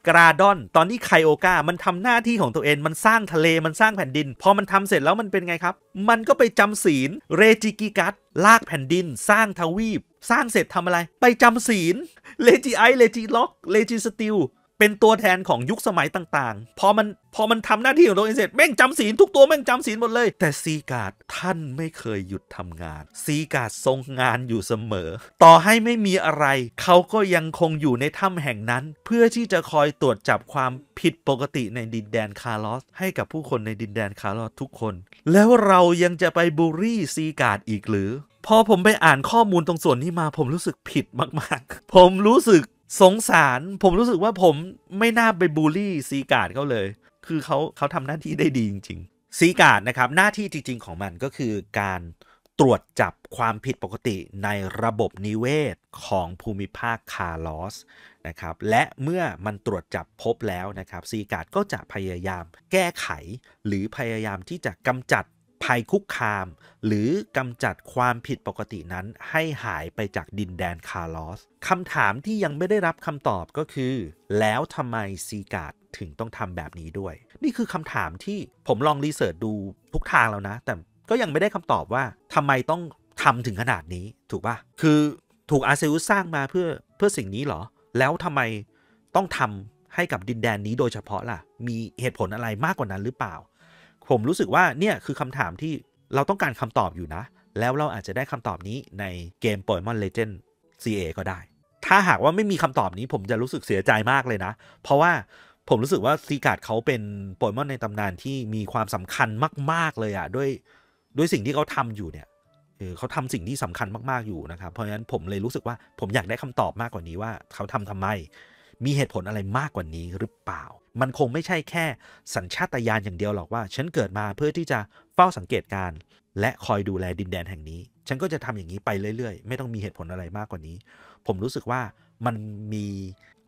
กราดอน ตอนนี้ไคโอกามันทำหน้าที่ของตัวเองมันสร้างทะเลมันสร้างแผ่นดินพอมันทำเสร็จแล้วมันเป็นไงครับ มันก็ไปจำศีลเรจิกิกัสลากแผ่นดิน สร้างทวีปสร้างเสร็จทำอะไร ไปจำศีลเลจิไอเลจิล็อกเลจิสติลเป็นตัวแทนของยุคสมัยต่างๆ พอมันพอมันทำหน้าที่ของตัวเองเสร็จแม่งจำศีลทุกตัวแม่งจำศีลหมดเลย แต่ซีกาดท่านไม่เคยหยุดทำงานซีกาดทรงงานอยู่เสมอ ต่อให้ไม่มีอะไร เขาก็ยังคงอยู่ในถ้ำแห่งนั้น เพื่อที่จะคอยตรวจจับความผิดปกติในดินแดนคาร์ลอส ให้กับผู้คนในดินแดนคาร์ลอสทุกคน แล้วเรายังจะไปบูรี่ซีกาดอีกหรือพอผมไปอ่านข้อมูลตรงส่วนนี้มาผมรู้สึกผิดมากๆ ผมรู้สึกสงสารผมรู้สึกว่าผมไม่น่าไปบูลลี่ซีการ์ดเขาเลย คือเขาเขาทำหน้าที่ได้ดีจริงๆซีการ์ดนะครับหน้าที่จริงๆของมันก็คือการตรวจจับความผิดปกติในระบบนิเวศของภูมิภาคคาร์ลอสนะครับและเมื่อมันตรวจจับพบแล้วนะครับซีการ์ดก็จะพยายามแก้ไขหรือพยายามที่จะกำจัดภัยคุกคาม หรือกำจัดความผิดปกตินั้น ให้หายไปจากดินแดนคาร์ลอสคำถามที่ยังไม่ได้รับคำตอบก็คือ แล้วทำไมซีกาดถึงต้องทำแบบนี้ด้วย นี่คือคำถามที่ผมลองรีเสิร์ชดูทุกทางแล้วนะ แต่ก็ยังไม่ได้คำตอบว่าทำไมต้องทำถึงขนาดนี้ ถูกปะคือถูกอาเซอุสสร้างมาเพื่อเพื่อสิ่งนี้เหรอ แล้วทำไมต้องทำให้กับดินแดนนี้โดยเฉพาะล่ะมีเหตุผลอะไรมากกว่านั้นหรือเปล่าผมรู้สึกว่าเนี่ยคือคำถามที่เราต้องการคำตอบอยู่นะ แล้วเราอาจจะได้คำตอบนี้ในเกมป o k มอนเลเจนซีเอก็ได้ ถ้าหากว่าไม่มีคำตอบนี้ผมจะรู้สึกเสียใจมากเลยนะเพราะว่าผมรู้สึกว่าซีการ์ดเขาเป็นโปเกมอนในตำนานที่มีความสำคัญมากๆเลยอะด้วยด้วยสิ่งที่เขาทำอยู่เนี่ยเขาทำสิ่งที่สำคัญมากๆอยู่นะครับเพราะฉะนั้นผมเลยรู้สึกว่าผมอยากได้คำตอบมากกว่านี้ว่า เขาทำทำไมมีเหตุผลอะไรมากกว่านี้หรือเปล่ามันคงไม่ใช่แค่สัญชาตญาณอย่างเดียวหรอกว่าฉันเกิดมาเพื่อที่จะเฝ้าสังเกตการ และคอยดูแลดินแดนแห่งนี้ ฉันก็จะทำอย่างนี้ไปเรื่อยๆ ไม่ต้องมีเหตุผลอะไรมากกว่านี้ ผมรู้สึกว่ามันมี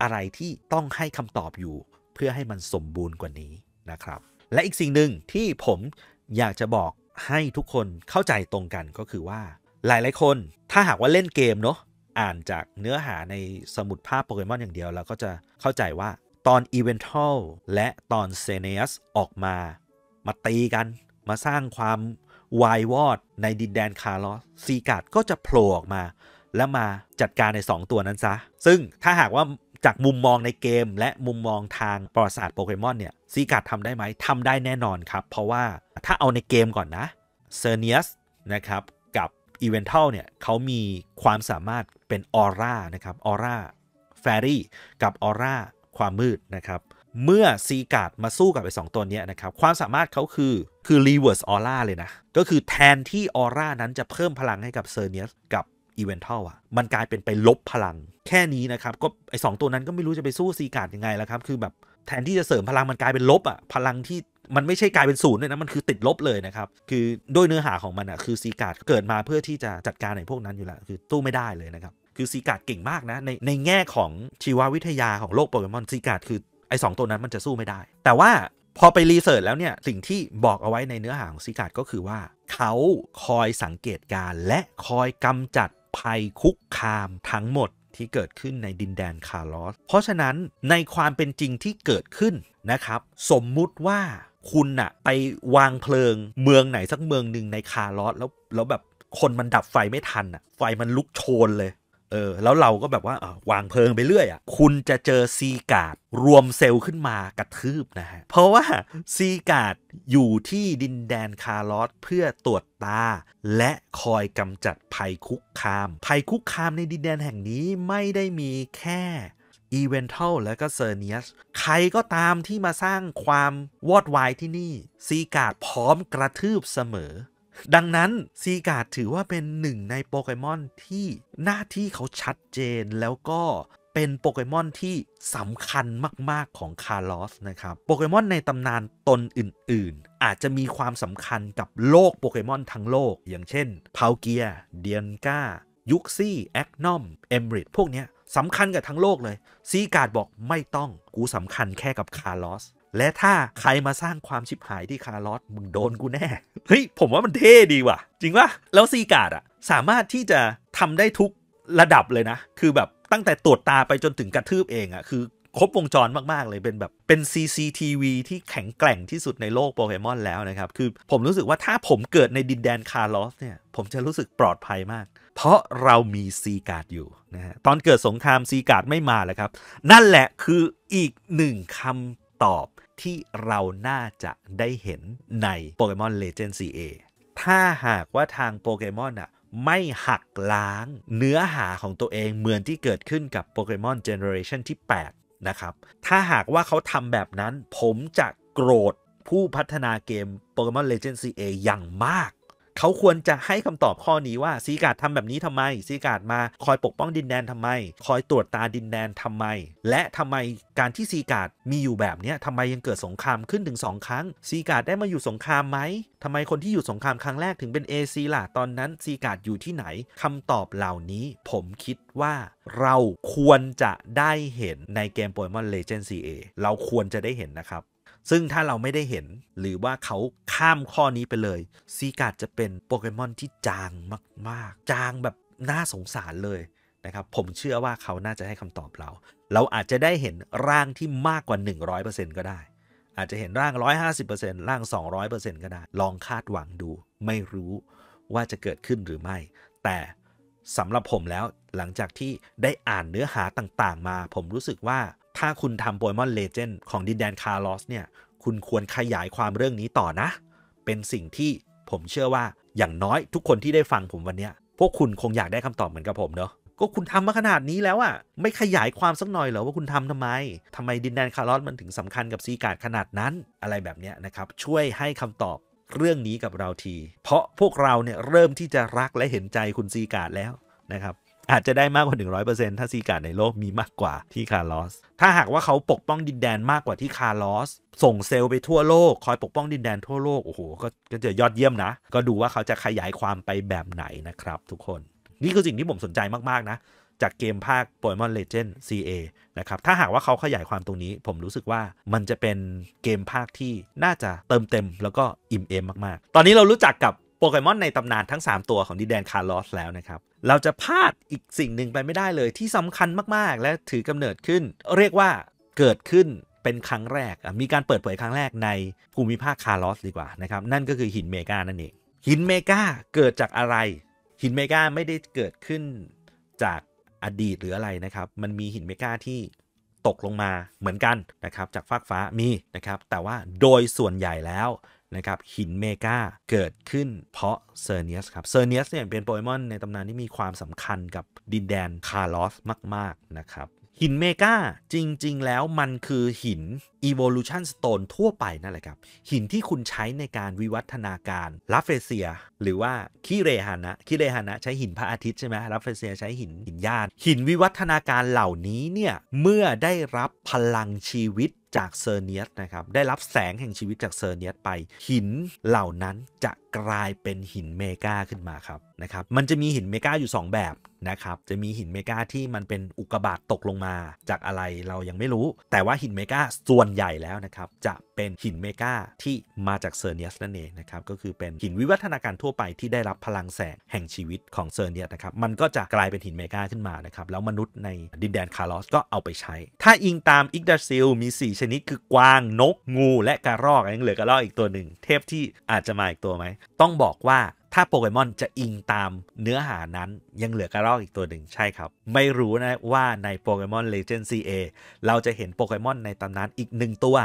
อะไรที่ต้องให้คำตอบอยู่ เพื่อให้มันสมบูรณ์กว่านี้นะครับ และอีกสิ่งหนึ่งที่ผมอยากจะบอกให้ทุกคนเข้าใจตรงกันก็คือว่า หลายๆคนถ้าหากว่าเล่นเกมเนาะอ่านจากเนื้อหาในสมุดภาพโปเกมอนอย่างเดียวเราก็จะเข้าใจว่าตอนอีเวนทัลและตอนเซเนียสออกมา มาตีกันมาสร้างความวายวอดในดินแดนคาร์ลอสซีกาดก็จะโผล่ออกมา และมาจัดการใน 2 ตัวนั้นซะ ซึ่งถ้าหากว่าจากมุมมองในเกมและมุมมองทางประวัติศาสตร์โปเกมอนเนี่ยซีกาดทำได้ไหมทำได้แน่นอนครับ เพราะว่าถ้าเอาในเกมก่อนนะเซเนียสนะครับกับอีเวนทัลเนี่ยเขามีความสามารถเป็นออร่านะครับออร่าแฟรี่กับออร่าความมืดนะครับ เมื่อซีการ์ดมาสู้กับ ไอ้สองตัวนี้นะครับ ความสามารถเขาคือคือรีเวิร์สออร่าเลยนะ ก็คือแทนที่ออร่านั้นจะเพิ่มพลังให้กับเซอร์เนียสกับ อีเวนทัลอ่ะมันกลายเป็นไปลบพลัง แค่นี้นะครับ ก็ ไอ้สตัวนั้นก็ ไม่รู้ จะ ไปสู้ซีการ์ดยังไงแล้วครับ คือแบบแทนที่จะเสริมพลังมันกลายเป็นลบอ่ะพลังที่มันไม่ใช่กลายเป็นศูนย์เลยนะมันคือติดลบเลยนะครับคือด้วยเนื้อหาของมันอ่ะคือซีการ์ดเกิดมาเพื่อที่จะจัดการไอ้พวกนั้นอยู่แล้วคือตู้ไม่ได้เลยนะครับคือซีการ์ดเก่งมากนะในในแง่ของชีววิทยาของโลกโปเกมอนซีการ์ดคือ ไอ้สตัวนั้นมันจะสู้ไม่ได้ แต่ว่าพอไปรีเสิร์ชแล้วเนี่ยสิ่งที่บอกเอาไว้ในเนื้อหาของซีการ์ดก็คือว่า เขาคอยสังเกตการและคอยกำจัดภัยคุกคามทั้งหมดที่เกิดขึ้นในดินแดนคาร์ลอส เพราะฉะนั้นในความเป็นจริงที่เกิดขึ้นนะครับสมมุติว่าคุณอะไปวางเพลิงเมืองไหนสักเมืองหนึ่งในคาร์ลอสแล้วแล้วแบบคนมันดับไฟไม่ทันอะไฟมันลุกโชนเลยเออแล้วเราก็แบบว่าวางเพลิงไปเรื่อยอ่ะคุณจะเจอซีกาดรวมเซลล์ขึ้นมากระทืบนะฮะ เพราะว่าซีกาดอยู่ที่ดินแดนคาร์ลอส เพื่อตรวจตา และคอยกำจัดภัยคุกคาม ภัยคุกคามในดินแดนแห่งนี้ไม่ได้มีแค่อีเวนทัลและก็เซอร์เนียสใครก็ตามที่มาสร้างความวอดวายที่นี่ ซีกาดพร้อมกระทืบเสมอดังนั้น ซีการ์ดถือว่าเป็นหนึ่งในโปเกมอนที่หน้าที่เขาชัดเจนแล้วก็เป็นโปเกมอนที่สำคัญมากๆของคาร์ลอสนะครับโปเกมอนในตำนานตนอื่นๆ อาจจะมีความสำคัญกับโลกโปเกมอนทั้งโลก อย่างเช่นพาวเกียเดียนกายุกซี่แอคนอมเอมริดพวกนี้สำคัญกับทั้งโลกเลย ซีการ์ดบอกไม่ต้องกูสำคัญแค่กับคาร์ลอสและถ้าใครมาสร้างความชิบหายที่คาร์ลอสมึงโดนกูแน่ เฮ้ย ผมว่ามันเท่ดีว่ะ จริงปะแล้วซีการ์ดอะสามารถที่จะทำได้ทุกระดับเลยนะ คือแบบตั้งแต่ตรวจตาไปจนถึงกระทืบเองอะคือครบวงจรมากๆ เลยเป็นแบบเป็น CCTV ที่แข็งแกร่งที่สุดในโลกโปเกมอนแล้วนะครับ คือผมรู้สึกว่าถ้าผมเกิดในดินแดนคาร์ลอสเนี่ยผมจะรู้สึกปลอดภัยมาก เพราะเรามีซีการ์ดอยู่นะฮะตอนเกิดสงครามซีการ์ดไม่มาแลยครับ นั่นแหละคืออีกหนึ่งคำตอบที่เรา น่าจะได้เห็นในโปเกมอนเลเจนด์เอถ้าหากว่าทางโปเกมอนอ่ะไม่หักล้างเนื้อหาของตัวเอง เหมือนที่เกิดขึ้นกับโปเกมอนเจเนอเรชันที่8นะครับ ถ้าหากว่าเขาทำแบบนั้นผมจะโกรธผู้พัฒนาเกมโปเกมอนเลเจนด์เออย่างมากเขาควรจะให้คำตอบข้อนี้ว่า ซีกาดทำแบบนี้ทำไมซีกาดมาคอยปกป้องดินแดนทำไม คอยตรวจตาดินแดนทำไม และทำไมการที่ซีกาดมีอยู่แบบนี้ทำไมยังเกิดสงครามขึ้นถึง 2 ครั้งซีกาดได้มาอยู่สงครามไหมทำไมคนที่อยู่สงครามครั้งแรกถึงเป็น AC ล่ะตอนนั้นซีกาดอยู่ที่ไหน คำตอบเหล่านี้ ผมคิดว่าเราควรจะได้เห็นในเกมโปเกมอนเลเจนด์เอเราควรจะได้เห็นนะครับซึ่งถ้าเราไม่ได้เห็นหรือว่าเขาข้ามข้อนี้ไปเลยซีการ์ดจะเป็นโปเกมอนที่จางมากๆ จางแบบน่าสงสารเลยนะครับผมเชื่อว่าเขาน่าจะให้คำตอบเรา เราอาจจะได้เห็นร่างที่มากกว่า 100%ก็ได้ อาจจะเห็นร่าง 150%ร่าง 200%ก็ได้ ลองคาดหวังดูไม่รู้ว่าจะเกิดขึ้นหรือไม่ แต่สำหรับผมแล้วหลังจากที่ได้อ่านเนื้อหาต่างๆ มาผมรู้สึกว่าถ้าคุณทำโปเกมอนเลเจนด์ของดินแดนคาร์ลอสเนี่ย คุณควรขยายความเรื่องนี้ต่อนะ เป็นสิ่งที่ผมเชื่อว่าอย่างน้อย ทุกคนที่ได้ฟังผมวันนี้ พวกคุณคงอยากได้คำตอบเหมือนกับผมเนาะก็คุณทำมาขนาดนี้แล้วอะไม่ขยายความสักหน่อยเหรอว่าคุณทำทำไมทำไมดินแดนคาร์ลอสมันถึงสำคัญกับซีการ์ดขนาดนั้น อะไรแบบเนี้ยนะครับ ช่วยให้คำตอบเรื่องนี้กับเราที เพราะพวกเราเนี่ยเริ่มที่จะรักและเห็นใจคุณซีการ์ดแล้วนะครับอาจจะได้มากกว่า 100%ถ้าซีการ์ดในโลกมีมากกว่าที่คาร์ลอส ถ้าหากว่าเขาปกป้องดินแดนมากกว่าที่คาร์ลอสส่งเซลล์ไปทั่วโลกคอยปกป้องดินแดนทั่วโลก โอ้โหก็จะยอดเยี่ยมนะ ก็ดูว่าเขาจะขยายความไปแบบไหน นะครับทุกคนนี่คือสิ่งที่ผมสนใจมาก ๆ นะ จากเกมภาค p o k มอนเลเจนซีเอนะครับถ้าหากว่าเขาขยายความตรงนี้ผมรู้สึกว่ามันจะเป็นเกมภาคที่น่าจะเติมเต็มแล้วก็อิ่มเอมมาก ๆ ตอนนี้เรารู้จักกับโปเกมอน ในตำนานทั้ง 3 ตัวของดินแดนคาร์ลอสแล้วนะครับเราจะพลาดอีกสิ่งหนึ่งไปไม่ได้เลยที่สำคัญมากๆ และถือกำเนิดขึ้น เรียกว่าเกิดขึ้นเป็นครั้งแรก มีการเปิดเผยครั้งแรกในภูมิภาคคาร์ลอสดีกว่า นะครับ นั่นก็คือหินเมกานั่นเอง หินเมกาเกิดจากอะไร หินเมกาไม่ได้เกิดขึ้นจากอดีตหรืออะไรนะครับมันมีหินเมกาที่ตกลงมาเหมือนกันนะครับจากฟากฟ้ามีนะครับ แต่ว่าโดยส่วนใหญ่แล้วนะครับหินเมกาเกิดขึ้นเพราะเซอร์เนียสครับเซอร์เนียสเนี่ยเป็นโปเกมอนในตำนานที่มีความสำคัญกับดินแดนคาร์ลอสมากๆนะครับหินเมกาจริงๆแล้วมันคือหิน Evolution Stone ทั่วไป นั่นแหละครับ หินที่คุณใช้ในการวิวัฒนาการลาฟเฟเซีย หรือว่าคิเรฮานะ คิเรฮานะ ใช้หินพระอาทิตย์ใช่ไหมลาฟเฟเซีย ใช้หินหินญาติหินวิวัฒนาการเหล่านี้เนี่ยเมื่อได้รับพลังชีวิตจากเซอร์เนียสนะครับ ได้รับแสงแห่งชีวิตจากเซอร์เนียส ไปหินเหล่านั้นจะกลายเป็นหินเมกาขึ้นมาครับนะครับ มันจะมีหินเมกาอยู่ 2 แบบนะครับจะมีหินเมกาที่มันเป็นอุกกาบาตตกลงมา จากอะไรเรายังไม่รู้ แต่ว่าหินเมกาส่วนนใหญ่แล้วนะครับ จะเป็นหินเมกาที่มาจากเซอร์เนียสนั่นเองนะครับ ก็คือเป็นหินวิวัฒนาการทั่วไปที่ได้รับพลังแสงแห่งชีวิตของเซอร์เนียสนะครับ มันก็จะกลายเป็นหินเมกาขึ้นมานะครับ แล้วมนุษย์ในดินแดนคาร์ลอสก็เอาไปใช้ ถ้าอิงตามอิกดาซิลมี 4 ชนิดคือกวางนก งู และกระรอกยังเหลือกระรอกอีกตัวหนึ่งเทพที่อาจจะมาอีกตัวไหมต้องบอกว่าถ้าโปเกมอน จะอิงตามเนื้อหานั้นยังเหลือกระรอกอีกตัวหนึ่งใช่ครับ ไม่รู้นะว่าในโปเกมอนเลเจนด์ซีเอเราจะเห็นโปเกมอนในตำนานอีกหนึ่งตัว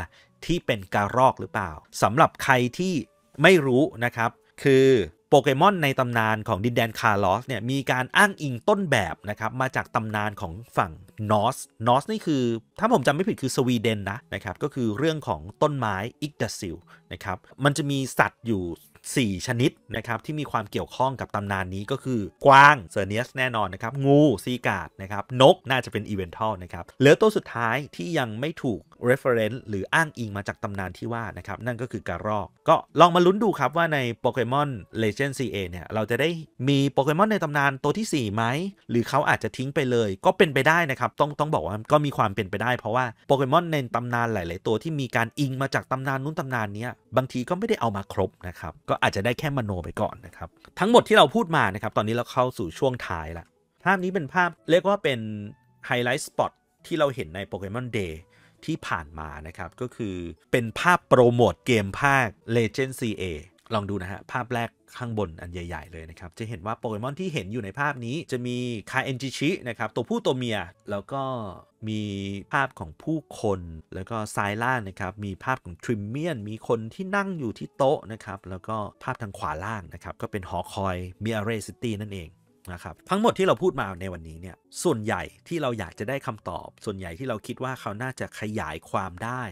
ที่เป็นกระรอกหรือเปล่า สำหรับใครที่ไม่รู้นะครับคือโปเกมอนในตำนานของดินแดนคาร์ลอสเนี่ยมีการอ้างอิงต้นแบบนะครับมาจากตำนานของฝั่งนอสนอสนี่คือ ถ้าผมจำไม่ผิดคือสวีเดนนะนะครับก็คือเรื่องของต้นไม้อิกดาซิลนะครับมันจะมีสัตว์อยู่4 ชนิดนะครับ ที่มีความเกี่ยวข้องกับตำนานนี้ก็คือกวางเซอร์เนียสแน่นอนนะครับ งูซีกาดนะครับ นกน่าจะเป็นอีเวนทัลนะครับ เหลือตัวสุดท้ายที่ยังไม่ถูก reference หรืออ้างอิงมาจากตำนานที่ว่านะครับ นั่นก็คือกระรอก ก็ลองมาลุ้นดูครับว่าในปเกมอนเ Legend CA เนี่ย เราจะได้มีโปเกมอนในตำนานตัวที่4 ไหม หรือเขาอาจจะทิ้งไปเลย ก็เป็นไปได้นะครับต้องต้องบอกว่าก็มีความเป็นไปได้เพราะว่าโปเกมอนในตำนานหลาย ๆ ตัวที่มีการอิงมาจากตำนานนู้นตำนานนี้บางทีก็ไม่ได้เอามาครบนะครับก็็อาจจะได้แค่มโนไปก่อนนะครับ ทั้งหมดที่เราพูดมานะครับตอนนี้เราเข้าสู่ช่วงท้ายละภาพนี้เป็นภาพเรียกว่าเป็นไฮไลท์สปอตที่เราเห็นในโปเกมอนเดย์ที่ผ่านมานะครับ ก็คือเป็นภาพโปรโมทเกมภาค Legend CA ลองดูนะฮะภาพแรกข้างบนอันใหญ่ ๆเลยนะครับจะเห็นว่าโปเกมอนที่เห็นอยู่ในภาพนี้จะมีคาเอนจิชินะครับตัวผู้ตัวเมียแล้วก็มีภาพของผู้คน แล้วก็ซ้ายล่างนะครับมีภาพของทริมเมียนมีคนที่นั่งอยู่ที่โต๊ะนะครับ แล้วก็ภาพทางขวาล่างนะครับ ก็เป็นหอคอยมีอาเรซิตี้นั่นเองนะครับทั้งหมดที่เราพูดมาในวันนี้เนี่ยส่วนใหญ่ที่เราอยากจะได้คำตอบ ส่วนใหญ่ที่เราคิดว่าเขาน่าจะขยายความได้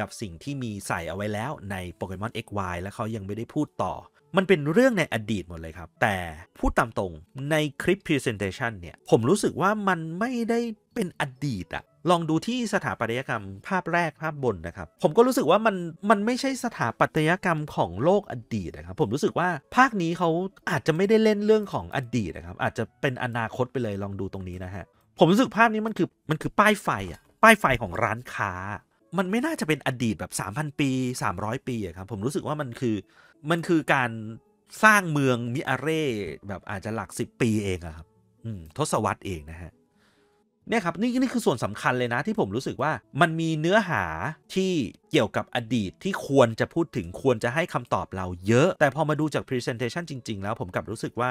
กับสิ่งที่มีใส่เอาไว้แล้วในโปเกมอน XY และเขายังไม่ได้พูดต่อ มันเป็นเรื่องในอดีตหมดเลยครับ แต่พูดตามตรงในคลิป Presentation เนี่ย ผมรู้สึกว่ามันไม่ได้เป็นอดีตอะลองดูที่สถาปัตยกรรมภาพแรกภาพบนนะครับ ผมก็รู้สึกว่ามันมันไม่ใช่สถาปัตยกรรมของโลกอดีตนะครับ ผมรู้สึกว่าภาคนี้เขาอาจจะไม่ได้เล่นเรื่องของอดีตนะครับ อาจจะเป็นอนาคตไปเลยลองดูตรงนี้นะฮะ ผมรู้สึกภาพนี้มันคือมันคือป้ายไฟอะป้ายไฟของร้านค้ามันไม่น่าจะเป็นอดีตแบบ 3,000 ปี 300 ปีอะครับผมรู้สึกว่ามันคือมันคือการสร้างเมืองมิอาเร่แบบอาจจะหลัก 10 ปีเองอะครับทศวรรษเองนะฮะเนี่ยครับนี่นี่คือส่วนสำคัญเลยนะที่ผมรู้สึกว่ามันมีเนื้อหาที่เกี่ยวกับอดีตที่ควรจะพูดถึงควรจะให้คำตอบเราเยอะ แต่พอมาดูจาก Presentation จริงๆ แล้วผมกลับรู้สึกว่า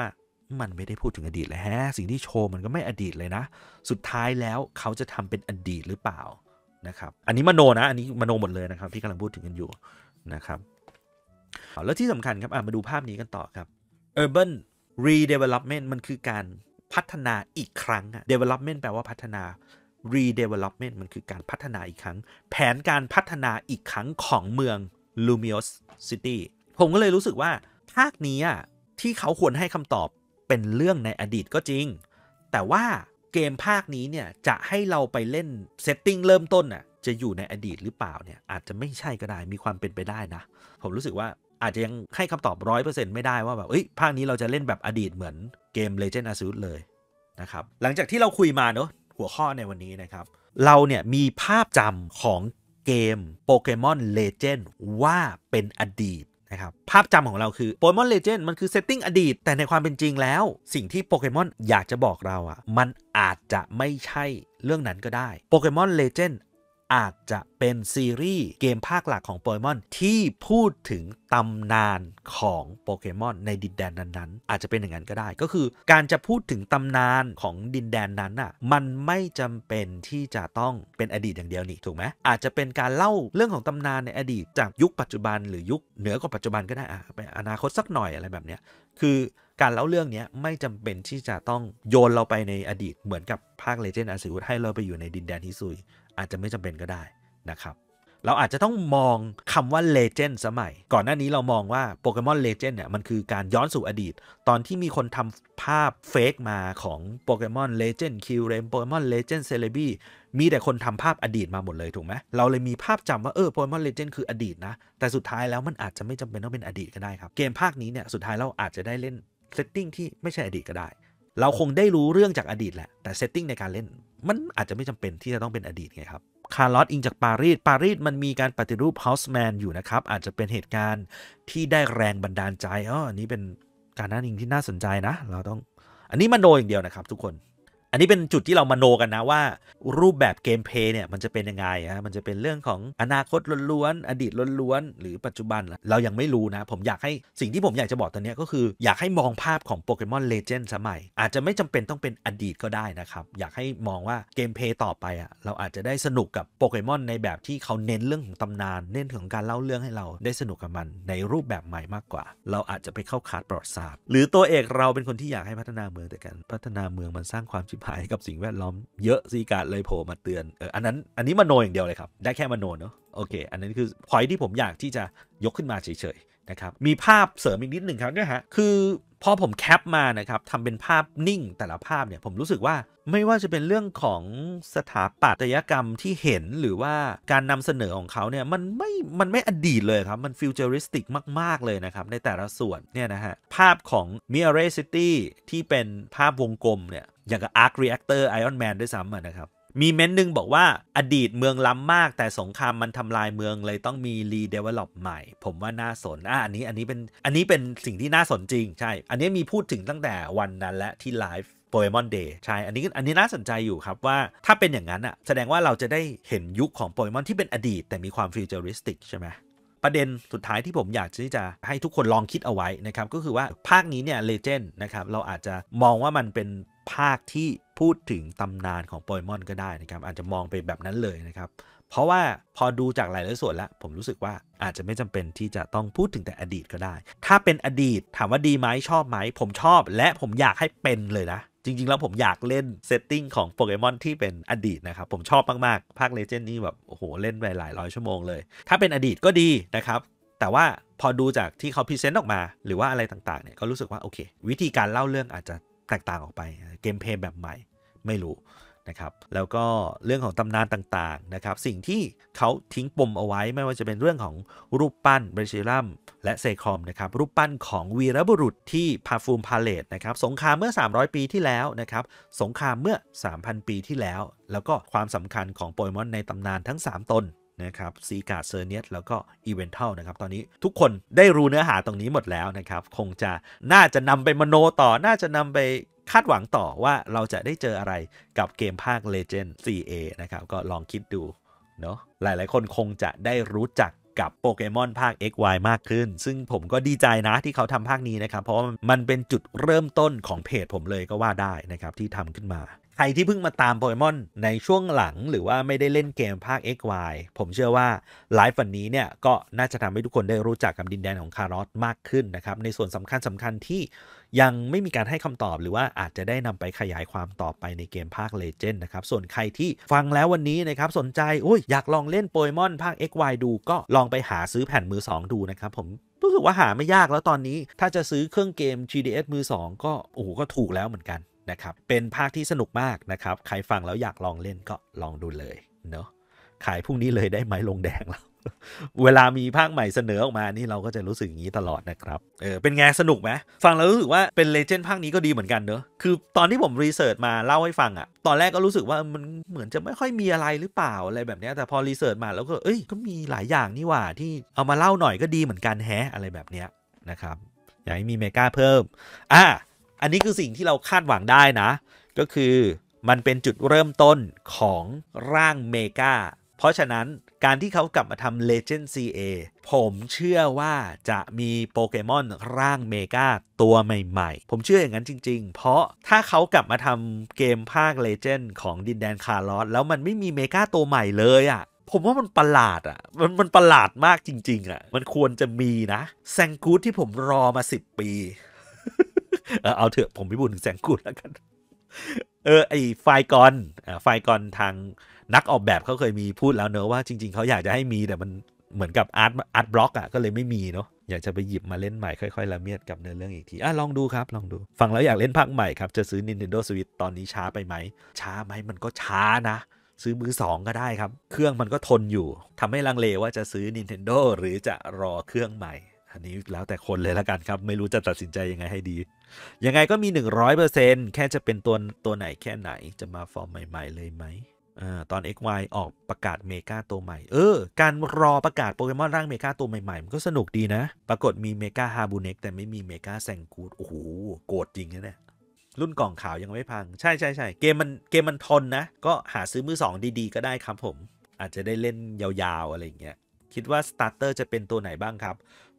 มันไม่ได้พูดถึงอดีตเลยฮะสิ่งที่โชว์มันก็ไม่อดีตเลยนะ สุดท้ายแล้วเขาจะทำเป็นอดีตหรือเปล่านะครับ อันนี้มโนนะ อันนี้มโนหมดเลยนะครับ ที่กำลังพูดถึงกันอยู่นะครับ แล้วที่สำคัญครับมาดูภาพนี้กันต่อครับ urban redevelopment มันคือการพัฒนาอีกครั้ง development แปลว่าพัฒนา redevelopment มันคือการพัฒนาอีกครั้ง แผนการพัฒนาอีกครั้งของเมือง Lumios City ผมก็เลยรู้สึกว่าภาคนี้ที่เขาควรให้คำตอบเป็นเรื่องในอดีตก็จริง แต่ว่าเกมภาคนี้เนี่ยจะให้เราไปเล่นเซตติ้งเริ่มต้นน่ะจะอยู่ในอดีตหรือเปล่าเนี่ยอาจจะไม่ใช่ก็ได้มีความเป็นไปได้นะ ผมรู้สึกว่าอาจจะยังให้คำตอบร้อยเปอร์เซ็นต์ไม่ได้ว่าแบบเอ้ยภาคนี้เราจะเล่นแบบอดีตเหมือนเกม Legend of Azus เลยนะครับหลังจากที่เราคุยมาเนอะหัวข้อในวันนี้นะครับ เราเนี่ยมีภาพจำของเกมโปเกมอนเลเจนด์ว่าเป็นอดีตนะครับ ภาพจำของเราคือโปเกมอนเลเจนด์มันคือเซตติ้งอดีตแต่ในความเป็นจริงแล้ว สิ่งที่โปเกมอนอยากจะบอกเราอะ่ะมันอาจจะไม่ใช่เรื่องนั้นก็ได้โปเกมอนเลเจนด์อาจจะเป็นซีรีส์เกมภาคหลักของโปเกมอนที่พูดถึงตำนานของโปเกมอนในดินแดนนั้นๆ อาจจะเป็นอย่างนั้นก็ได้ ก็คือการจะพูดถึงตำนานของดินแดนนั้นน่ะ มันไม่จำเป็นที่จะต้องเป็นอดีตอย่างเดียวนี่ ถูกไหมอาจจะเป็นการเล่าเรื่องของตำนานในอดีตจากยุคปัจจุบันหรือยุคเหนือกว่าปัจจุบันก็ได้อะไปอนาคตสักหน่อยอะไรแบบเนี้ย คือการเล่าเรื่องนี้ไม่จำเป็นที่จะต้องโยนเราไปในอดีตเหมือนกับภาค Legend of Zelda ให้เราไปอยู่ในดินแดนฮิซุยอาจจะไม่จำเป็นก็ได้นะครับ เราอาจจะต้องมองคำว่าเลเจนด์สมัยก่อนหน้านี้เรามองว่าโปเกมอนเลเจนด์เนี่ยมันคือการย้อนสู่อดีต ตอนที่มีคนทำภาพเฟกมาของโปเกมอนเลเจนด์คิวเรมโปเกมอนเลเจนด์เซเลบีมีแต่คนทำภาพอดีตมาหมดเลยถูกไหมเราเลยมีภาพจำว่าเออโปเกมอนเลเจนด์คืออดีตนะแต่สุดท้ายแล้วมันอาจจะไม่จำเป็นต้องเป็นอดีตก็ได้ครับ เกมภาคนี้เนี่ยสุดท้ายเราอาจจะได้เล่นเซตติ้งที่ไม่ใช่อดีตก็ได้ เราคงได้รู้เรื่องจากอดีตแหละแต่เซตติ้งในการเล่นมันอาจจะไม่จำเป็นที่จะต้องเป็นอดีตไงครับ คาร์ลอตอิงจากปารีสปารีสมันมีการปฏิรูปเฮาส์แมนอยู่นะครับ อาจจะเป็นเหตุการณ์ที่ได้แรงบันดาลใจอ๋ออันนี้เป็นการนั่นอิงที่น่าสนใจนะเราต้องอันนี้มันโดอย่างเดียวนะครับทุกคนอันนี้เป็นจุดที่เรามาโนกันนะว่ารูปแบบเกมเพย์เนี่ยมันจะเป็นยังไงฮะมันจะเป็นเรื่องของอนาคตล้วนๆอดีตล้วนๆหรือปัจจุบันเรายังไม่รู้นะ ผมอยากให้สิ่งที่ผมอยากจะบอกตอนนี้ก็คืออยากให้มองภาพของโปเกมอนเลเจนด์สมัยอาจจะไม่จำเป็นต้องเป็นอดีตก็ได้นะครับอยากให้มองว่าเกมเพย์ต่อไปอ่ะเราอาจจะได้สนุกกับโปเกมอนในแบบที่เขาเน้นเรื่องของตำนานเน้นของการเล่าเรื่องให้เรา ได้สนุกกับมันในรูปแบบใหม่มากกว่า เราอาจจะไปเข้าคาดปรอดสาสรหรือตัวเอกเราเป็นคนที่อยากให้พัฒนาเมืองแต่กัน พัฒนาเมืองมันสร้างความชิบหายกับสิ่งแวดล้อมเยอะซีการ์ดเลยโผล่มาเตือนเอออันนั้นอันนี้มโนอย่างเดียวเลยครับ ได้แค่มโนเนาะโอเค อันนั้นคือพอยที่ผมอยากที่จะยกขึ้นมาเฉยๆนะครับมีภาพเสริมอีกนิดหนึ่งครับเนี่ยฮะคือพอผมแคปมานะครับทำเป็นภาพนิ่งแต่ละภาพเนี่ยผมรู้สึกว่าไม่ว่าจะเป็นเรื่องของสถาปัตยกรรมที่เห็นหรือว่าการนำเสนอของเขาเนี่ยมันไม่มันไม่อดีตเลยครับ มันฟิวเจอริสติกมาก ๆ เลยนะครับ ในแต่ละส่วนเนี่ยนะฮะภาพของมิเอเรซิตี้ที่เป็นภาพวงกลมเนี่ยอย่างกับอาร์คเรแอคเตอร์ไอออนแมนด้วยซ้ำนะครับมีเม้นต์นึงบอกว่าอดีตเมืองล้ำมากแต่สงครามมันทำลายเมืองเลยต้องมีรีเดเวล็อปใหม่ ผมว่าน่าสนอ่ะอันนี้อันนี้เป็นอันนี้เป็นสิ่งที่น่าสนจริงใช่ อันนี้มีพูดถึงตั้งแต่วันนั้นและที่ไลฟ์โปเกมอนเดย์ใช่อันนี้อันนี้น่าสนใจอยู่ครับว่าถ้าเป็นอย่างนั้นอ่ะแสดงว่าเราจะได้เห็นยุคของโปเกมอนที่เป็นอดีตแต่มีความฟิวเจอริสติกใช่ไหมประเด็นสุดท้ายที่ผมอยากที่จะให้ทุกคนลองคิดเอาไว้นะครับก็คือว่าภาคนี้เนี่ยเลเจนด์นะครับเราอาจจะมองว่ามันเป็นภาคที่พูดถึงตำนานของโปเกมอนก็ได้นะครับอาจจะมองไปแบบนั้นเลยนะครับเพราะว่าพอดูจากหลายๆส่วนแล้ว ผมรู้สึกว่าอาจจะไม่จำเป็นที่จะต้องพูดถึงแต่อดีตก็ได้ ถ้าเป็นอดีตถามว่าดีไหมชอบไหมผมชอบและผมอยากให้เป็นเลยนะ จริง ๆ แล้วผมอยากเล่นเซตติ้งของโปเกมอนที่เป็นอดีตนะครับผมชอบมาก ๆ ภาคเลเจนด์นี่แบบโอ้โหเล่นไปหลายร้อยชั่วโมงเลยถ้าเป็นอดีตก็ดีนะครับ แต่ว่าพอดูจากที่เขาพรีเซนต์ออกมา หรือว่าอะไรต่าง ๆ เนี่ยก็รู้สึกว่าโอเค วิธีการเล่าเรื่องอาจจะแตกต่างออกไปเกมเพย์แบบใหม่ไม่รู้นะครับแล้วก็เรื่องของตำนานต่างๆนะครับสิ่งที่เขาทิ้งปมเอาไว้ไม่ว่าจะเป็นเรื่องของรูปปั้นเบรชิลัมและเซคอมนะครับรูปปั้นของวีรบุรุษที่พาฟูมพาเลตนะครับสงครามเมื่อ 300 ปีที่แล้วนะครับสงครามเมื่อ 3,000 ปีที่แล้ว แล้วก็ความสำคัญของโปเกมอนในตำนานทั้ง 3 ตนนะครับ ซีกาเซอร์เนียสแล้วก็อีเวนเทลนะครับ ตอนนี้ทุกคนได้รู้เนื้อหาตรงนี้หมดแล้วนะครับ คงจะน่าจะนำไปมโนต่อน่าจะนำไปคาดหวังต่อว่าเราจะได้เจออะไรกับเกมภาค Legend 4A นะครับ ก็ลองคิดดูเนาะหลายๆ คนคงจะได้รู้จักกับโปเกมอนภาค XY มากขึ้น ซึ่งผมก็ดีใจนะที่เขาทำภาคนี้นะครับ เพราะมันเป็นจุดเริ่มต้นของเพจผมเลยก็ว่าได้นะครับที่ทำขึ้นมาใครที่เพิ่งมาตามโปเกมอนในช่วงหลังหรือว่าไม่ได้เล่นเกมภาค XY ผมเชื่อว่าไลฟ์วันนี้เนี่ยก็น่าจะทำให้ทุกคนได้รู้จักกับดินแดนของคารอสมากขึ้นนะครับในส่วนสำคัญสำคัญที่ยังไม่มีการให้คำตอบหรือว่าอาจจะได้นำไปขยายความต่อไปในเกมภาคเลเจนด์นะครับส่วนใครที่ฟังแล้ววันนี้นะครับสนใจอยอยากลองเล่นโปเกมอนภาค XY ดูก็ลองไปหาซื้อแผ่นมือ 2 ดูนะครับผมรู้สึกว่าหาไม่ยากแล้วตอนนี้ ถ้าจะซื้อเครื่องเกม GDS มือ 2 ก็โอ้โหก็ถูกแล้วเหมือนกันนะครับ เป็นภาคที่สนุกมาก นะครับ ใครฟัง แล้ว อยากลองเล่นก็ลองดูเลยเนาะ ขายพรุ่งนี้เลยได้ไหมลงแดงแล้ว เวลามีภาคใหม่เสนอออกมา นี่เราก็จะรู้สึก อย่างนี้ตลอดนะครับ เออ เป็นไงสนุกไหม ฟังแล้ว รู้สึก ว่าเป็นเลเจนด์ภาคนี้ก็ดีเหมือนกันเนาะ คือตอนที่ ผมรีเสิร์ชมาเล่าให้ฟังอะตอนแรกก็รู้สึกว่ามันเหมือนจะไม่ค่อยมีอะไรหรือเปล่าอะไรแบบนี้แต่พอรีเสิร์ชมาแล้วก็เอ้ย ก็มีหลายอย่างนี่ว่าที่เอามาเล่าหน่อยก็ดีเหมือนกันแฮะอะไรแบบเนี้ยนะครับ อยากให้มีเมกาเพิ่ม อ่ะอันนี้คือสิ่งที่เราคาดหวังได้นะ ก็คือมันเป็นจุดเริ่มต้นของร่างเมกาเพราะฉะนั้นการที่เขากลับมาทำ Legend CA ผมเชื่อว่าจะมีโปเกมอนร่างเมกาตัวใหม่ๆ ผมเชื่ออย่างนั้นจริง ๆ เพราะถ้าเขากลับมาทำเกมภาค Legend ของดินแดนคาร์ลอส แล้วมันไม่มีเมกาตัวใหม่เลยอะ่ะผมว่ามันประหลาดอะ่ะมันมันประหลาดมากจริงๆอะ่ะมันควรจะมีนะ แซงกูดที่ผมรอมา 10 ปีเออเอาเถอะ ผมพิบูลถึงแสงกูลแล้วกัน เออไอไฟกอนไฟกอนทางนักออกแบบเขาเคยมีพูดแล้วเนอะว่าจริงๆเขาอยากจะให้มีแต่มันเหมือนกับอาร์ตอาร์ตบล็อกอ่ะก็เลยไม่มีเนาะอยากจะไปหยิบมาเล่นใหม่ค่อย ๆ ละเมียดกับเนื้อเรื่องอีกที อ่ะลองดูครับ ลองดูฟังแล้วอยากเล่นภาคใหม่ครับ จะซื้อ Nintendo Switch ตอนนี้ช้าไปไหม ช้าไหมมันก็ช้านะซื้อมือ2ก็ได้ครับ เครื่องมันก็ทนอยู่ทำให้ลังเลว่าจะซื้อ Nintendo หรือจะรอเครื่องใหม่ อันนี้แล้วแต่คนเลยละกันครับ ไม่รู้จะตัดสินใจยังไงให้ดียังไงก็มี 100%แค่จะเป็นตัวตัวไหนแค่ไหนจะมาฟอร์มใหม่ๆเลยไหมอตอน XY ออกประกาศเมกาตัวใหม่เออ การรอประกาศโปเกมอนร่างเมกาตัวใหม่ๆ มันก็สนุกดีนะ ปรากฏมีเมกาฮาบูเน็กแต่ไม่มีเมกาแซงกูดโอ้โหโกรธจริงนะเนี่ยรุ่นกล่องขาวยังไม่พัง ใช่ใช่ใช่เกมมันเกมมันทนนะ ก็หาซื้อมือสองดีๆ ก็ได้ครับผม อาจจะได้เล่นยาวๆ อะไรอย่างเงี้ยคิดว่าสตาร์เตอร์จะเป็นตัวไหนบ้างครับ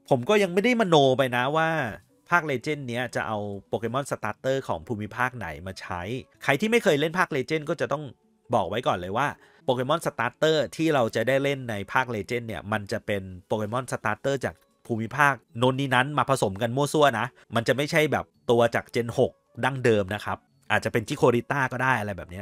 ผมก็ยังไม่ได้มโนไปนะว่าภาคเลเจนด์เนี้ยจะเอาโปเกมอนสตาร์เตอร์ของภูมิภาคไหนมาใช้ ใครที่ไม่เคยเล่นภาคเลเจนด์ก็จะต้องบอกไว้ก่อนเลยว่าโปเกมอนสตาร์เตอร์ที่เราจะได้เล่นในภาคเลเจนด์เนี่ยมันจะเป็นโปเกมอนสตาร์เตอร์จากภูมิภาค โนนนี้นั้นมาผสมกันมั่วซั่วนะ มันจะไม่ใช่แบบตัวจากเจน 6 ดั้งเดิมนะครับ อาจจะเป็นจิโคริต้าก็ได้อะไรแบบนี้